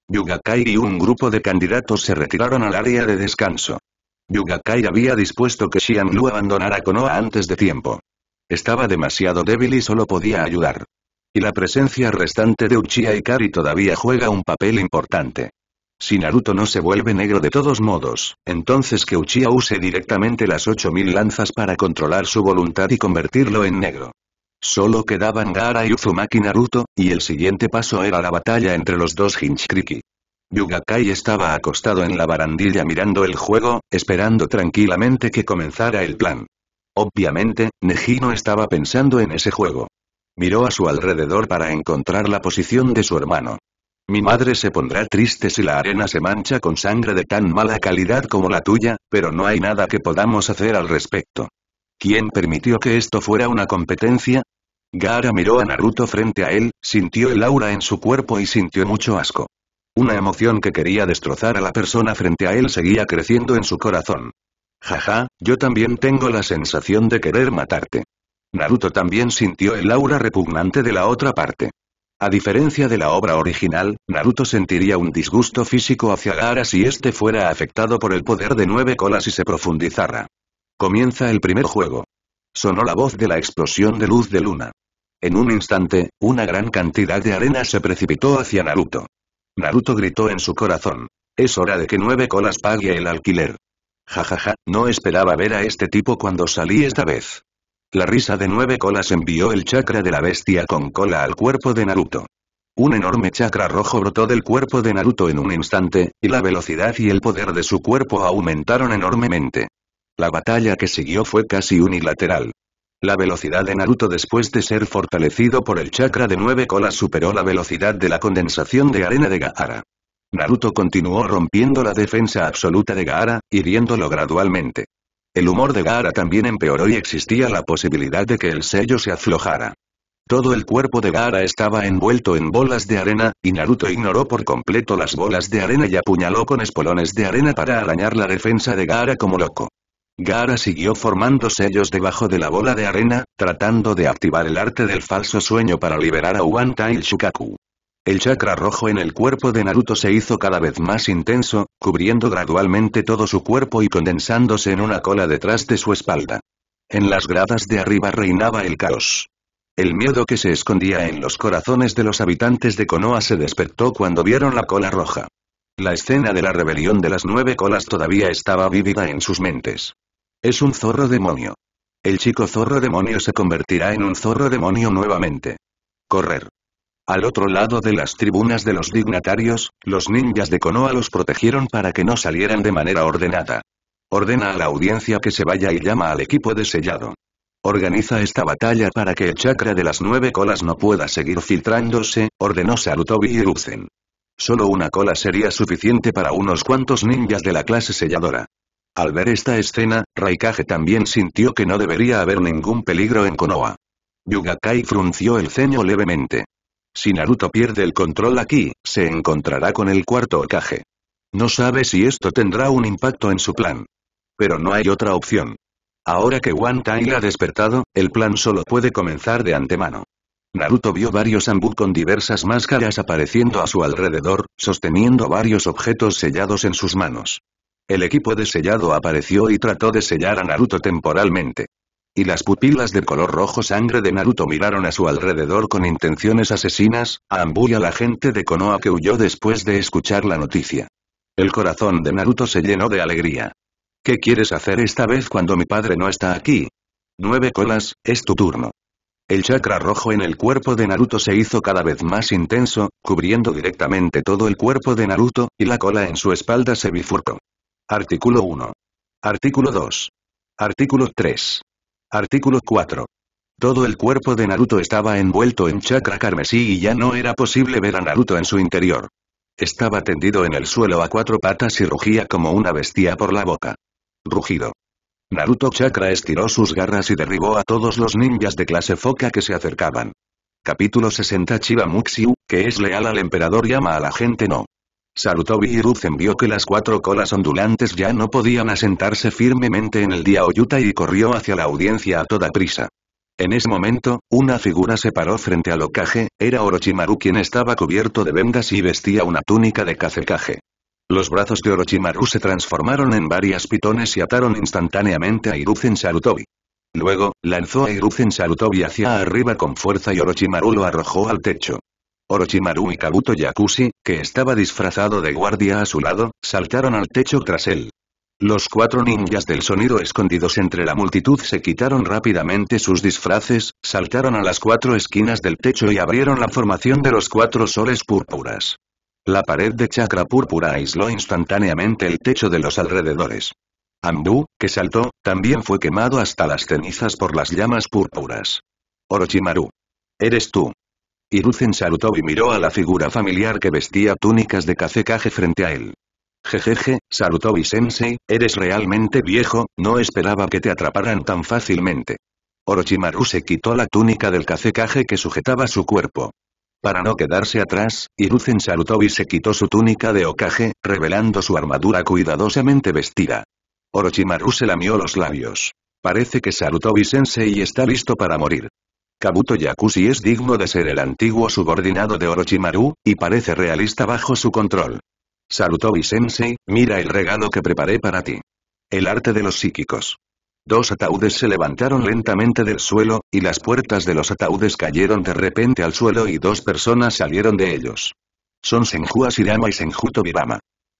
Yugakai y un grupo de candidatos se retiraron al área de descanso. Yugakai había dispuesto que Xianlu abandonara Konoa antes de tiempo. Estaba demasiado débil y solo podía ayudar. Y la presencia restante de Uchiha Kari todavía juega un papel importante. Si Naruto no se vuelve negro de todos modos, entonces que Uchiha use directamente las 8000 lanzas para controlar su voluntad y convertirlo en negro. Solo quedaban Gaara y Uzumaki Naruto, y el siguiente paso era la batalla entre los dos Hinchkriki. Yugakai estaba acostado en la barandilla mirando el juego, esperando tranquilamente que comenzara el plan. Obviamente, Neji no estaba pensando en ese juego. Miró a su alrededor para encontrar la posición de su hermano. Mi madre se pondrá triste si la arena se mancha con sangre de tan mala calidad como la tuya, pero no hay nada que podamos hacer al respecto. ¿Quién permitió que esto fuera una competencia? Gaara miró a Naruto frente a él, sintió el aura en su cuerpo y sintió mucho asco. Una emoción que quería destrozar a la persona frente a él seguía creciendo en su corazón. Jaja, yo también tengo la sensación de querer matarte. Naruto también sintió el aura repugnante de la otra parte. A diferencia de la obra original, Naruto sentiría un disgusto físico hacia Gaara si este fuera afectado por el poder de nueve colas y se profundizara. Comienza el primer juego. Sonó la voz de la explosión de luz de luna. En un instante, una gran cantidad de arena se precipitó hacia Naruto. Naruto gritó en su corazón. Es hora de que nueve colas pague el alquiler. Jajaja, ja, ja, no esperaba ver a este tipo cuando salí esta vez. La risa de nueve colas envió el chakra de la bestia con cola al cuerpo de Naruto. Un enorme chakra rojo brotó del cuerpo de Naruto en un instante, y la velocidad y el poder de su cuerpo aumentaron enormemente. La batalla que siguió fue casi unilateral. La velocidad de Naruto después de ser fortalecido por el chakra de nueve colas superó la velocidad de la condensación de arena de Gaara. Naruto continuó rompiendo la defensa absoluta de Gaara, hiriéndolo gradualmente. El humor de Gara también empeoró y existía la posibilidad de que el sello se aflojara. Todo el cuerpo de Gara estaba envuelto en bolas de arena, y Naruto ignoró por completo las bolas de arena y apuñaló con espolones de arena para arañar la defensa de Gara como loco. Gara siguió formando sellos debajo de la bola de arena, tratando de activar el arte del falso sueño para liberar a Wanta y Shukaku. El chakra rojo en el cuerpo de Naruto se hizo cada vez más intenso, cubriendo gradualmente todo su cuerpo y condensándose en una cola detrás de su espalda. En las gradas de arriba reinaba el caos. El miedo que se escondía en los corazones de los habitantes de Konoha se despertó cuando vieron la cola roja. La escena de la rebelión de las nueve colas todavía estaba vívida en sus mentes. Es un zorro demonio. El chico zorro demonio se convertirá en un zorro demonio nuevamente. Correr. Al otro lado de las tribunas de los dignatarios, los ninjas de Konoha los protegieron para que no salieran de manera ordenada. Ordena a la audiencia que se vaya y llama al equipo de sellado. Organiza esta batalla para que el chakra de las nueve colas no pueda seguir filtrándose, ordenó Sarutobi y Ruzen. Solo una cola sería suficiente para unos cuantos ninjas de la clase selladora. Al ver esta escena, Raikage también sintió que no debería haber ningún peligro en Konoha. Yugakai frunció el ceño levemente. Si Naruto pierde el control aquí, se encontrará con el cuarto Okage. No sabe si esto tendrá un impacto en su plan. Pero no hay otra opción. Ahora que One Tai ha despertado, el plan solo puede comenzar de antemano. Naruto vio varios ambú con diversas máscaras apareciendo a su alrededor, sosteniendo varios objetos sellados en sus manos. El equipo de sellado apareció y trató de sellar a Naruto temporalmente y las pupilas de color rojo sangre de Naruto miraron a su alrededor con intenciones asesinas, a la gente de Konoha que huyó después de escuchar la noticia. El corazón de Naruto se llenó de alegría. ¿Qué quieres hacer esta vez cuando mi padre no está aquí? Nueve colas, es tu turno. El chakra rojo en el cuerpo de Naruto se hizo cada vez más intenso, cubriendo directamente todo el cuerpo de Naruto, y la cola en su espalda se bifurcó. Artículo 1. Artículo 2. Artículo 3. Artículo 4. Todo el cuerpo de Naruto estaba envuelto en chakra carmesí y ya no era posible ver a Naruto en su interior. Estaba tendido en el suelo a cuatro patas y rugía como una bestia por la boca. Rugido. Naruto Chakra estiró sus garras y derribó a todos los ninjas de clase foca que se acercaban. Capítulo 60 Chiba Muxiu, que es leal al emperador llama a la gente no. Sarutobi y vio que las cuatro colas ondulantes ya no podían asentarse firmemente en el Diaoyuta y corrió hacia la audiencia a toda prisa. En ese momento, una figura se paró frente al Okage, era Orochimaru quien estaba cubierto de vendas y vestía una túnica de kazekage. Los brazos de Orochimaru se transformaron en varias pitones y ataron instantáneamente a Hiruzen Sarutobi. Luego, lanzó a Hiruzen Sarutobi hacia arriba con fuerza y Orochimaru lo arrojó al techo. Orochimaru y Kabuto Yakushi, que estaba disfrazado de guardia a su lado, saltaron al techo tras él. Los cuatro ninjas del sonido escondidos entre la multitud se quitaron rápidamente sus disfraces, saltaron a las cuatro esquinas del techo y abrieron la formación de los cuatro soles púrpuras. La pared de chakra púrpura aisló instantáneamente el techo de los alrededores. Ambu, que saltó, también fue quemado hasta las cenizas por las llamas púrpuras. Orochimaru. Eres tú. Hiruzen salutó y miró a la figura familiar que vestía túnicas de cacecaje frente a él. Jejeje, y Sensei, eres realmente viejo, no esperaba que te atraparan tan fácilmente. Orochimaru se quitó la túnica del cacecaje que sujetaba su cuerpo. Para no quedarse atrás, salutó y se quitó su túnica de ocaje, revelando su armadura cuidadosamente vestida. Orochimaru se lamió los labios. Parece que Sarutobi Sensei está listo para morir. Kabuto Yakushi es digno de ser el antiguo subordinado de Orochimaru, y parece realista bajo su control. y Sensei, mira el regalo que preparé para ti. El arte de los psíquicos. Dos ataúdes se levantaron lentamente del suelo, y las puertas de los ataúdes cayeron de repente al suelo y dos personas salieron de ellos. Son Senju Asirama y Senju Tobirama.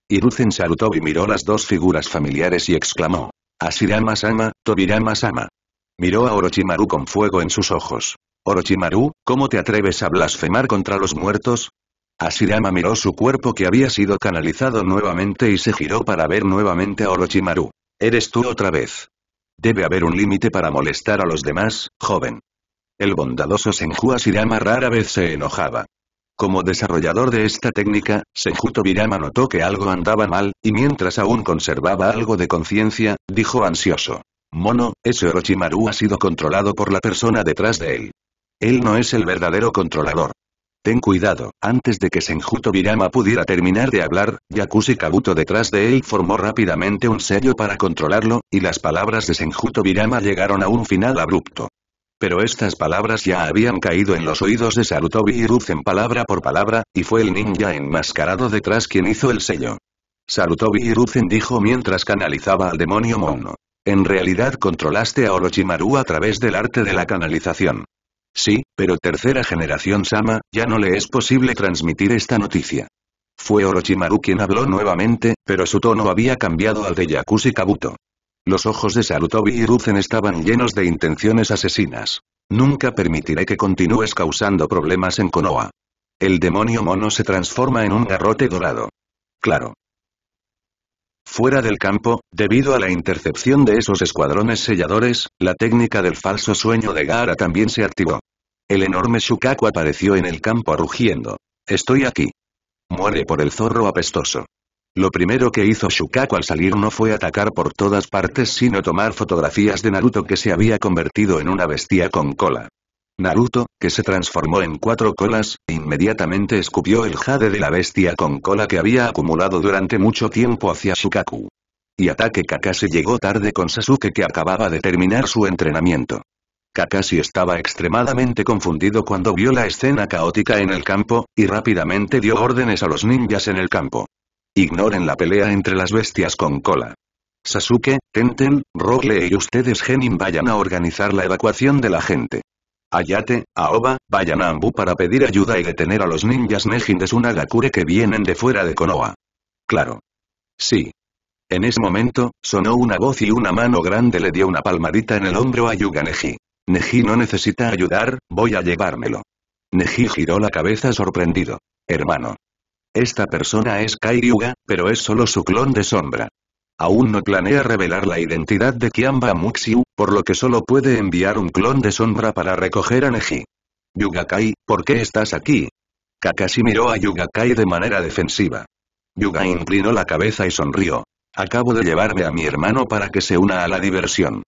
Hiruzen y miró las dos figuras familiares y exclamó. Asirama-sama, Tobirama-sama. Miró a Orochimaru con fuego en sus ojos. Orochimaru, ¿cómo te atreves a blasfemar contra los muertos? Asirama miró su cuerpo que había sido canalizado nuevamente y se giró para ver nuevamente a Orochimaru. Eres tú otra vez. Debe haber un límite para molestar a los demás, joven. El bondadoso Senju Asirama rara vez se enojaba. Como desarrollador de esta técnica, Senju Tobirama notó que algo andaba mal, y mientras aún conservaba algo de conciencia, dijo ansioso. Mono, ese Orochimaru ha sido controlado por la persona detrás de él. Él no es el verdadero controlador. Ten cuidado, antes de que Senjuto Birama pudiera terminar de hablar, Yakushi Kabuto detrás de él formó rápidamente un sello para controlarlo, y las palabras de Senjuto Birama llegaron a un final abrupto. Pero estas palabras ya habían caído en los oídos de Sarutobi y palabra por palabra, y fue el ninja enmascarado detrás quien hizo el sello. Sarutobi y dijo mientras canalizaba al demonio mono. En realidad controlaste a Orochimaru a través del arte de la canalización. Sí, pero tercera generación Sama, ya no le es posible transmitir esta noticia. Fue Orochimaru quien habló nuevamente, pero su tono había cambiado al de Yakushi Kabuto. Los ojos de Sarutobi y Ruzen estaban llenos de intenciones asesinas. Nunca permitiré que continúes causando problemas en Konoha. El demonio mono se transforma en un garrote dorado. Claro, Fuera del campo, debido a la intercepción de esos escuadrones selladores, la técnica del falso sueño de Gaara también se activó. El enorme Shukaku apareció en el campo rugiendo. Estoy aquí. Muere por el zorro apestoso. Lo primero que hizo Shukaku al salir no fue atacar por todas partes sino tomar fotografías de Naruto que se había convertido en una bestia con cola. Naruto, que se transformó en cuatro colas, inmediatamente escupió el jade de la bestia con cola que había acumulado durante mucho tiempo hacia Shukaku. Y ataque Kakashi llegó tarde con Sasuke que acababa de terminar su entrenamiento. Kakashi estaba extremadamente confundido cuando vio la escena caótica en el campo, y rápidamente dio órdenes a los ninjas en el campo. Ignoren la pelea entre las bestias con cola. Sasuke, Tenten, Rogle y ustedes Genin vayan a organizar la evacuación de la gente. ¡Ayate, Aoba, vayan a Ambu para pedir ayuda y detener a los ninjas Neji de Sunagakure que vienen de fuera de Konoha. Claro. Sí. En ese momento, sonó una voz y una mano grande le dio una palmadita en el hombro a Yuga Neji. Neji no necesita ayudar, voy a llevármelo. Neji giró la cabeza sorprendido. Hermano. Esta persona es Kai Yuga, pero es solo su clon de sombra. Aún no planea revelar la identidad de Kiamba Muxiu, por lo que solo puede enviar un clon de sombra para recoger a Neji. Yugakai, ¿por qué estás aquí? Kakashi miró a Yugakai de manera defensiva. Yuga inclinó la cabeza y sonrió. Acabo de llevarme a mi hermano para que se una a la diversión.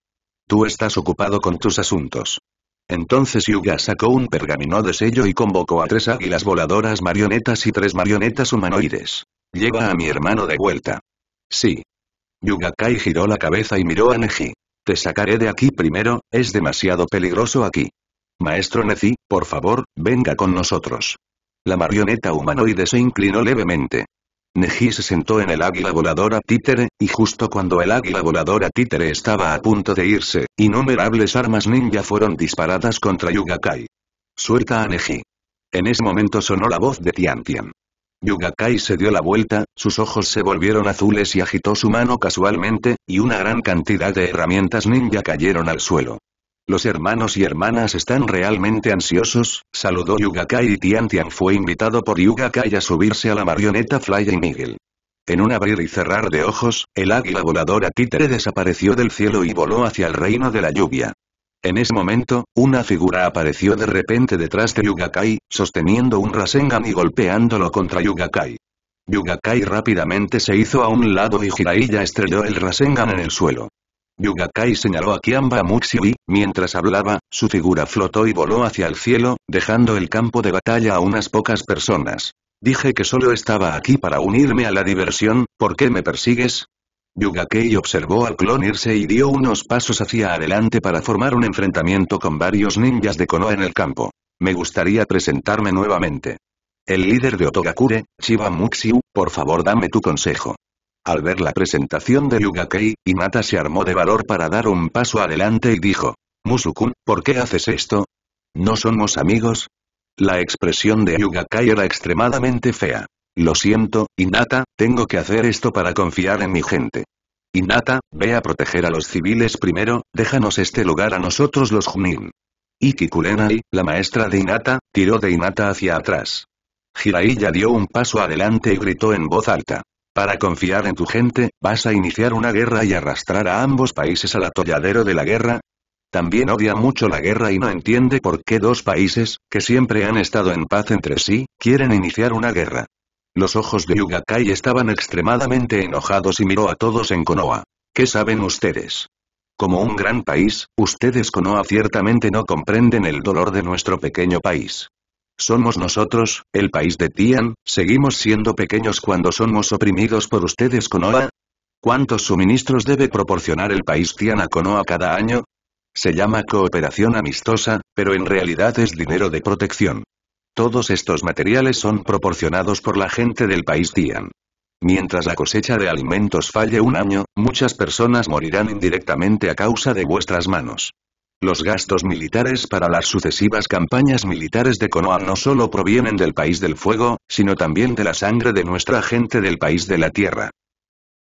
Tú estás ocupado con tus asuntos. Entonces Yuga sacó un pergamino de sello y convocó a tres águilas voladoras marionetas y tres marionetas humanoides. Lleva a mi hermano de vuelta. Sí. Yugakai giró la cabeza y miró a Neji. Te sacaré de aquí primero, es demasiado peligroso aquí. Maestro Neji, por favor, venga con nosotros. La marioneta humanoide se inclinó levemente. Neji se sentó en el águila voladora títere, y justo cuando el águila voladora títere estaba a punto de irse, innumerables armas ninja fueron disparadas contra Yugakai. Suelta a Neji. En ese momento sonó la voz de Tian Tian. Yugakai se dio la vuelta, sus ojos se volvieron azules y agitó su mano casualmente, y una gran cantidad de herramientas ninja cayeron al suelo. Los hermanos y hermanas están realmente ansiosos, saludó Yugakai y Tian Tian fue invitado por Yugakai a subirse a la marioneta y Miguel. En un abrir y cerrar de ojos, el águila voladora títere desapareció del cielo y voló hacia el reino de la lluvia. En ese momento, una figura apareció de repente detrás de Yugakai, sosteniendo un Rasengan y golpeándolo contra Yugakai. Yugakai rápidamente se hizo a un lado y Jiraiya estrelló el Rasengan en el suelo. Yugakai señaló a Kiamba Muxio y, mientras hablaba, su figura flotó y voló hacia el cielo, dejando el campo de batalla a unas pocas personas. Dije que solo estaba aquí para unirme a la diversión, ¿por qué me persigues? Yugakei observó al clon irse y dio unos pasos hacia adelante para formar un enfrentamiento con varios ninjas de Konoha en el campo. Me gustaría presentarme nuevamente. El líder de Otogakure, Chiba Muxiu, por favor dame tu consejo. Al ver la presentación de Yugakei, Inata se armó de valor para dar un paso adelante y dijo. Musukun, ¿por qué haces esto? ¿No somos amigos? La expresión de Yugakei era extremadamente fea. Lo siento, Inata. Tengo que hacer esto para confiar en mi gente. Inata, ve a proteger a los civiles primero, déjanos este lugar a nosotros los Junin. y, la maestra de Inata, tiró de Inata hacia atrás. Jiraiya dio un paso adelante y gritó en voz alta. Para confiar en tu gente, ¿vas a iniciar una guerra y arrastrar a ambos países al atolladero de la guerra? También odia mucho la guerra y no entiende por qué dos países, que siempre han estado en paz entre sí, quieren iniciar una guerra. Los ojos de Yugakai estaban extremadamente enojados y miró a todos en Konoha. ¿Qué saben ustedes? Como un gran país, ustedes Konoha ciertamente no comprenden el dolor de nuestro pequeño país. Somos nosotros, el país de Tian, seguimos siendo pequeños cuando somos oprimidos por ustedes Konoha. ¿Cuántos suministros debe proporcionar el país Tian a Konoha cada año? Se llama cooperación amistosa, pero en realidad es dinero de protección. Todos estos materiales son proporcionados por la gente del país Tian. Mientras la cosecha de alimentos falle un año, muchas personas morirán indirectamente a causa de vuestras manos. Los gastos militares para las sucesivas campañas militares de Konoha no solo provienen del país del fuego, sino también de la sangre de nuestra gente del país de la tierra.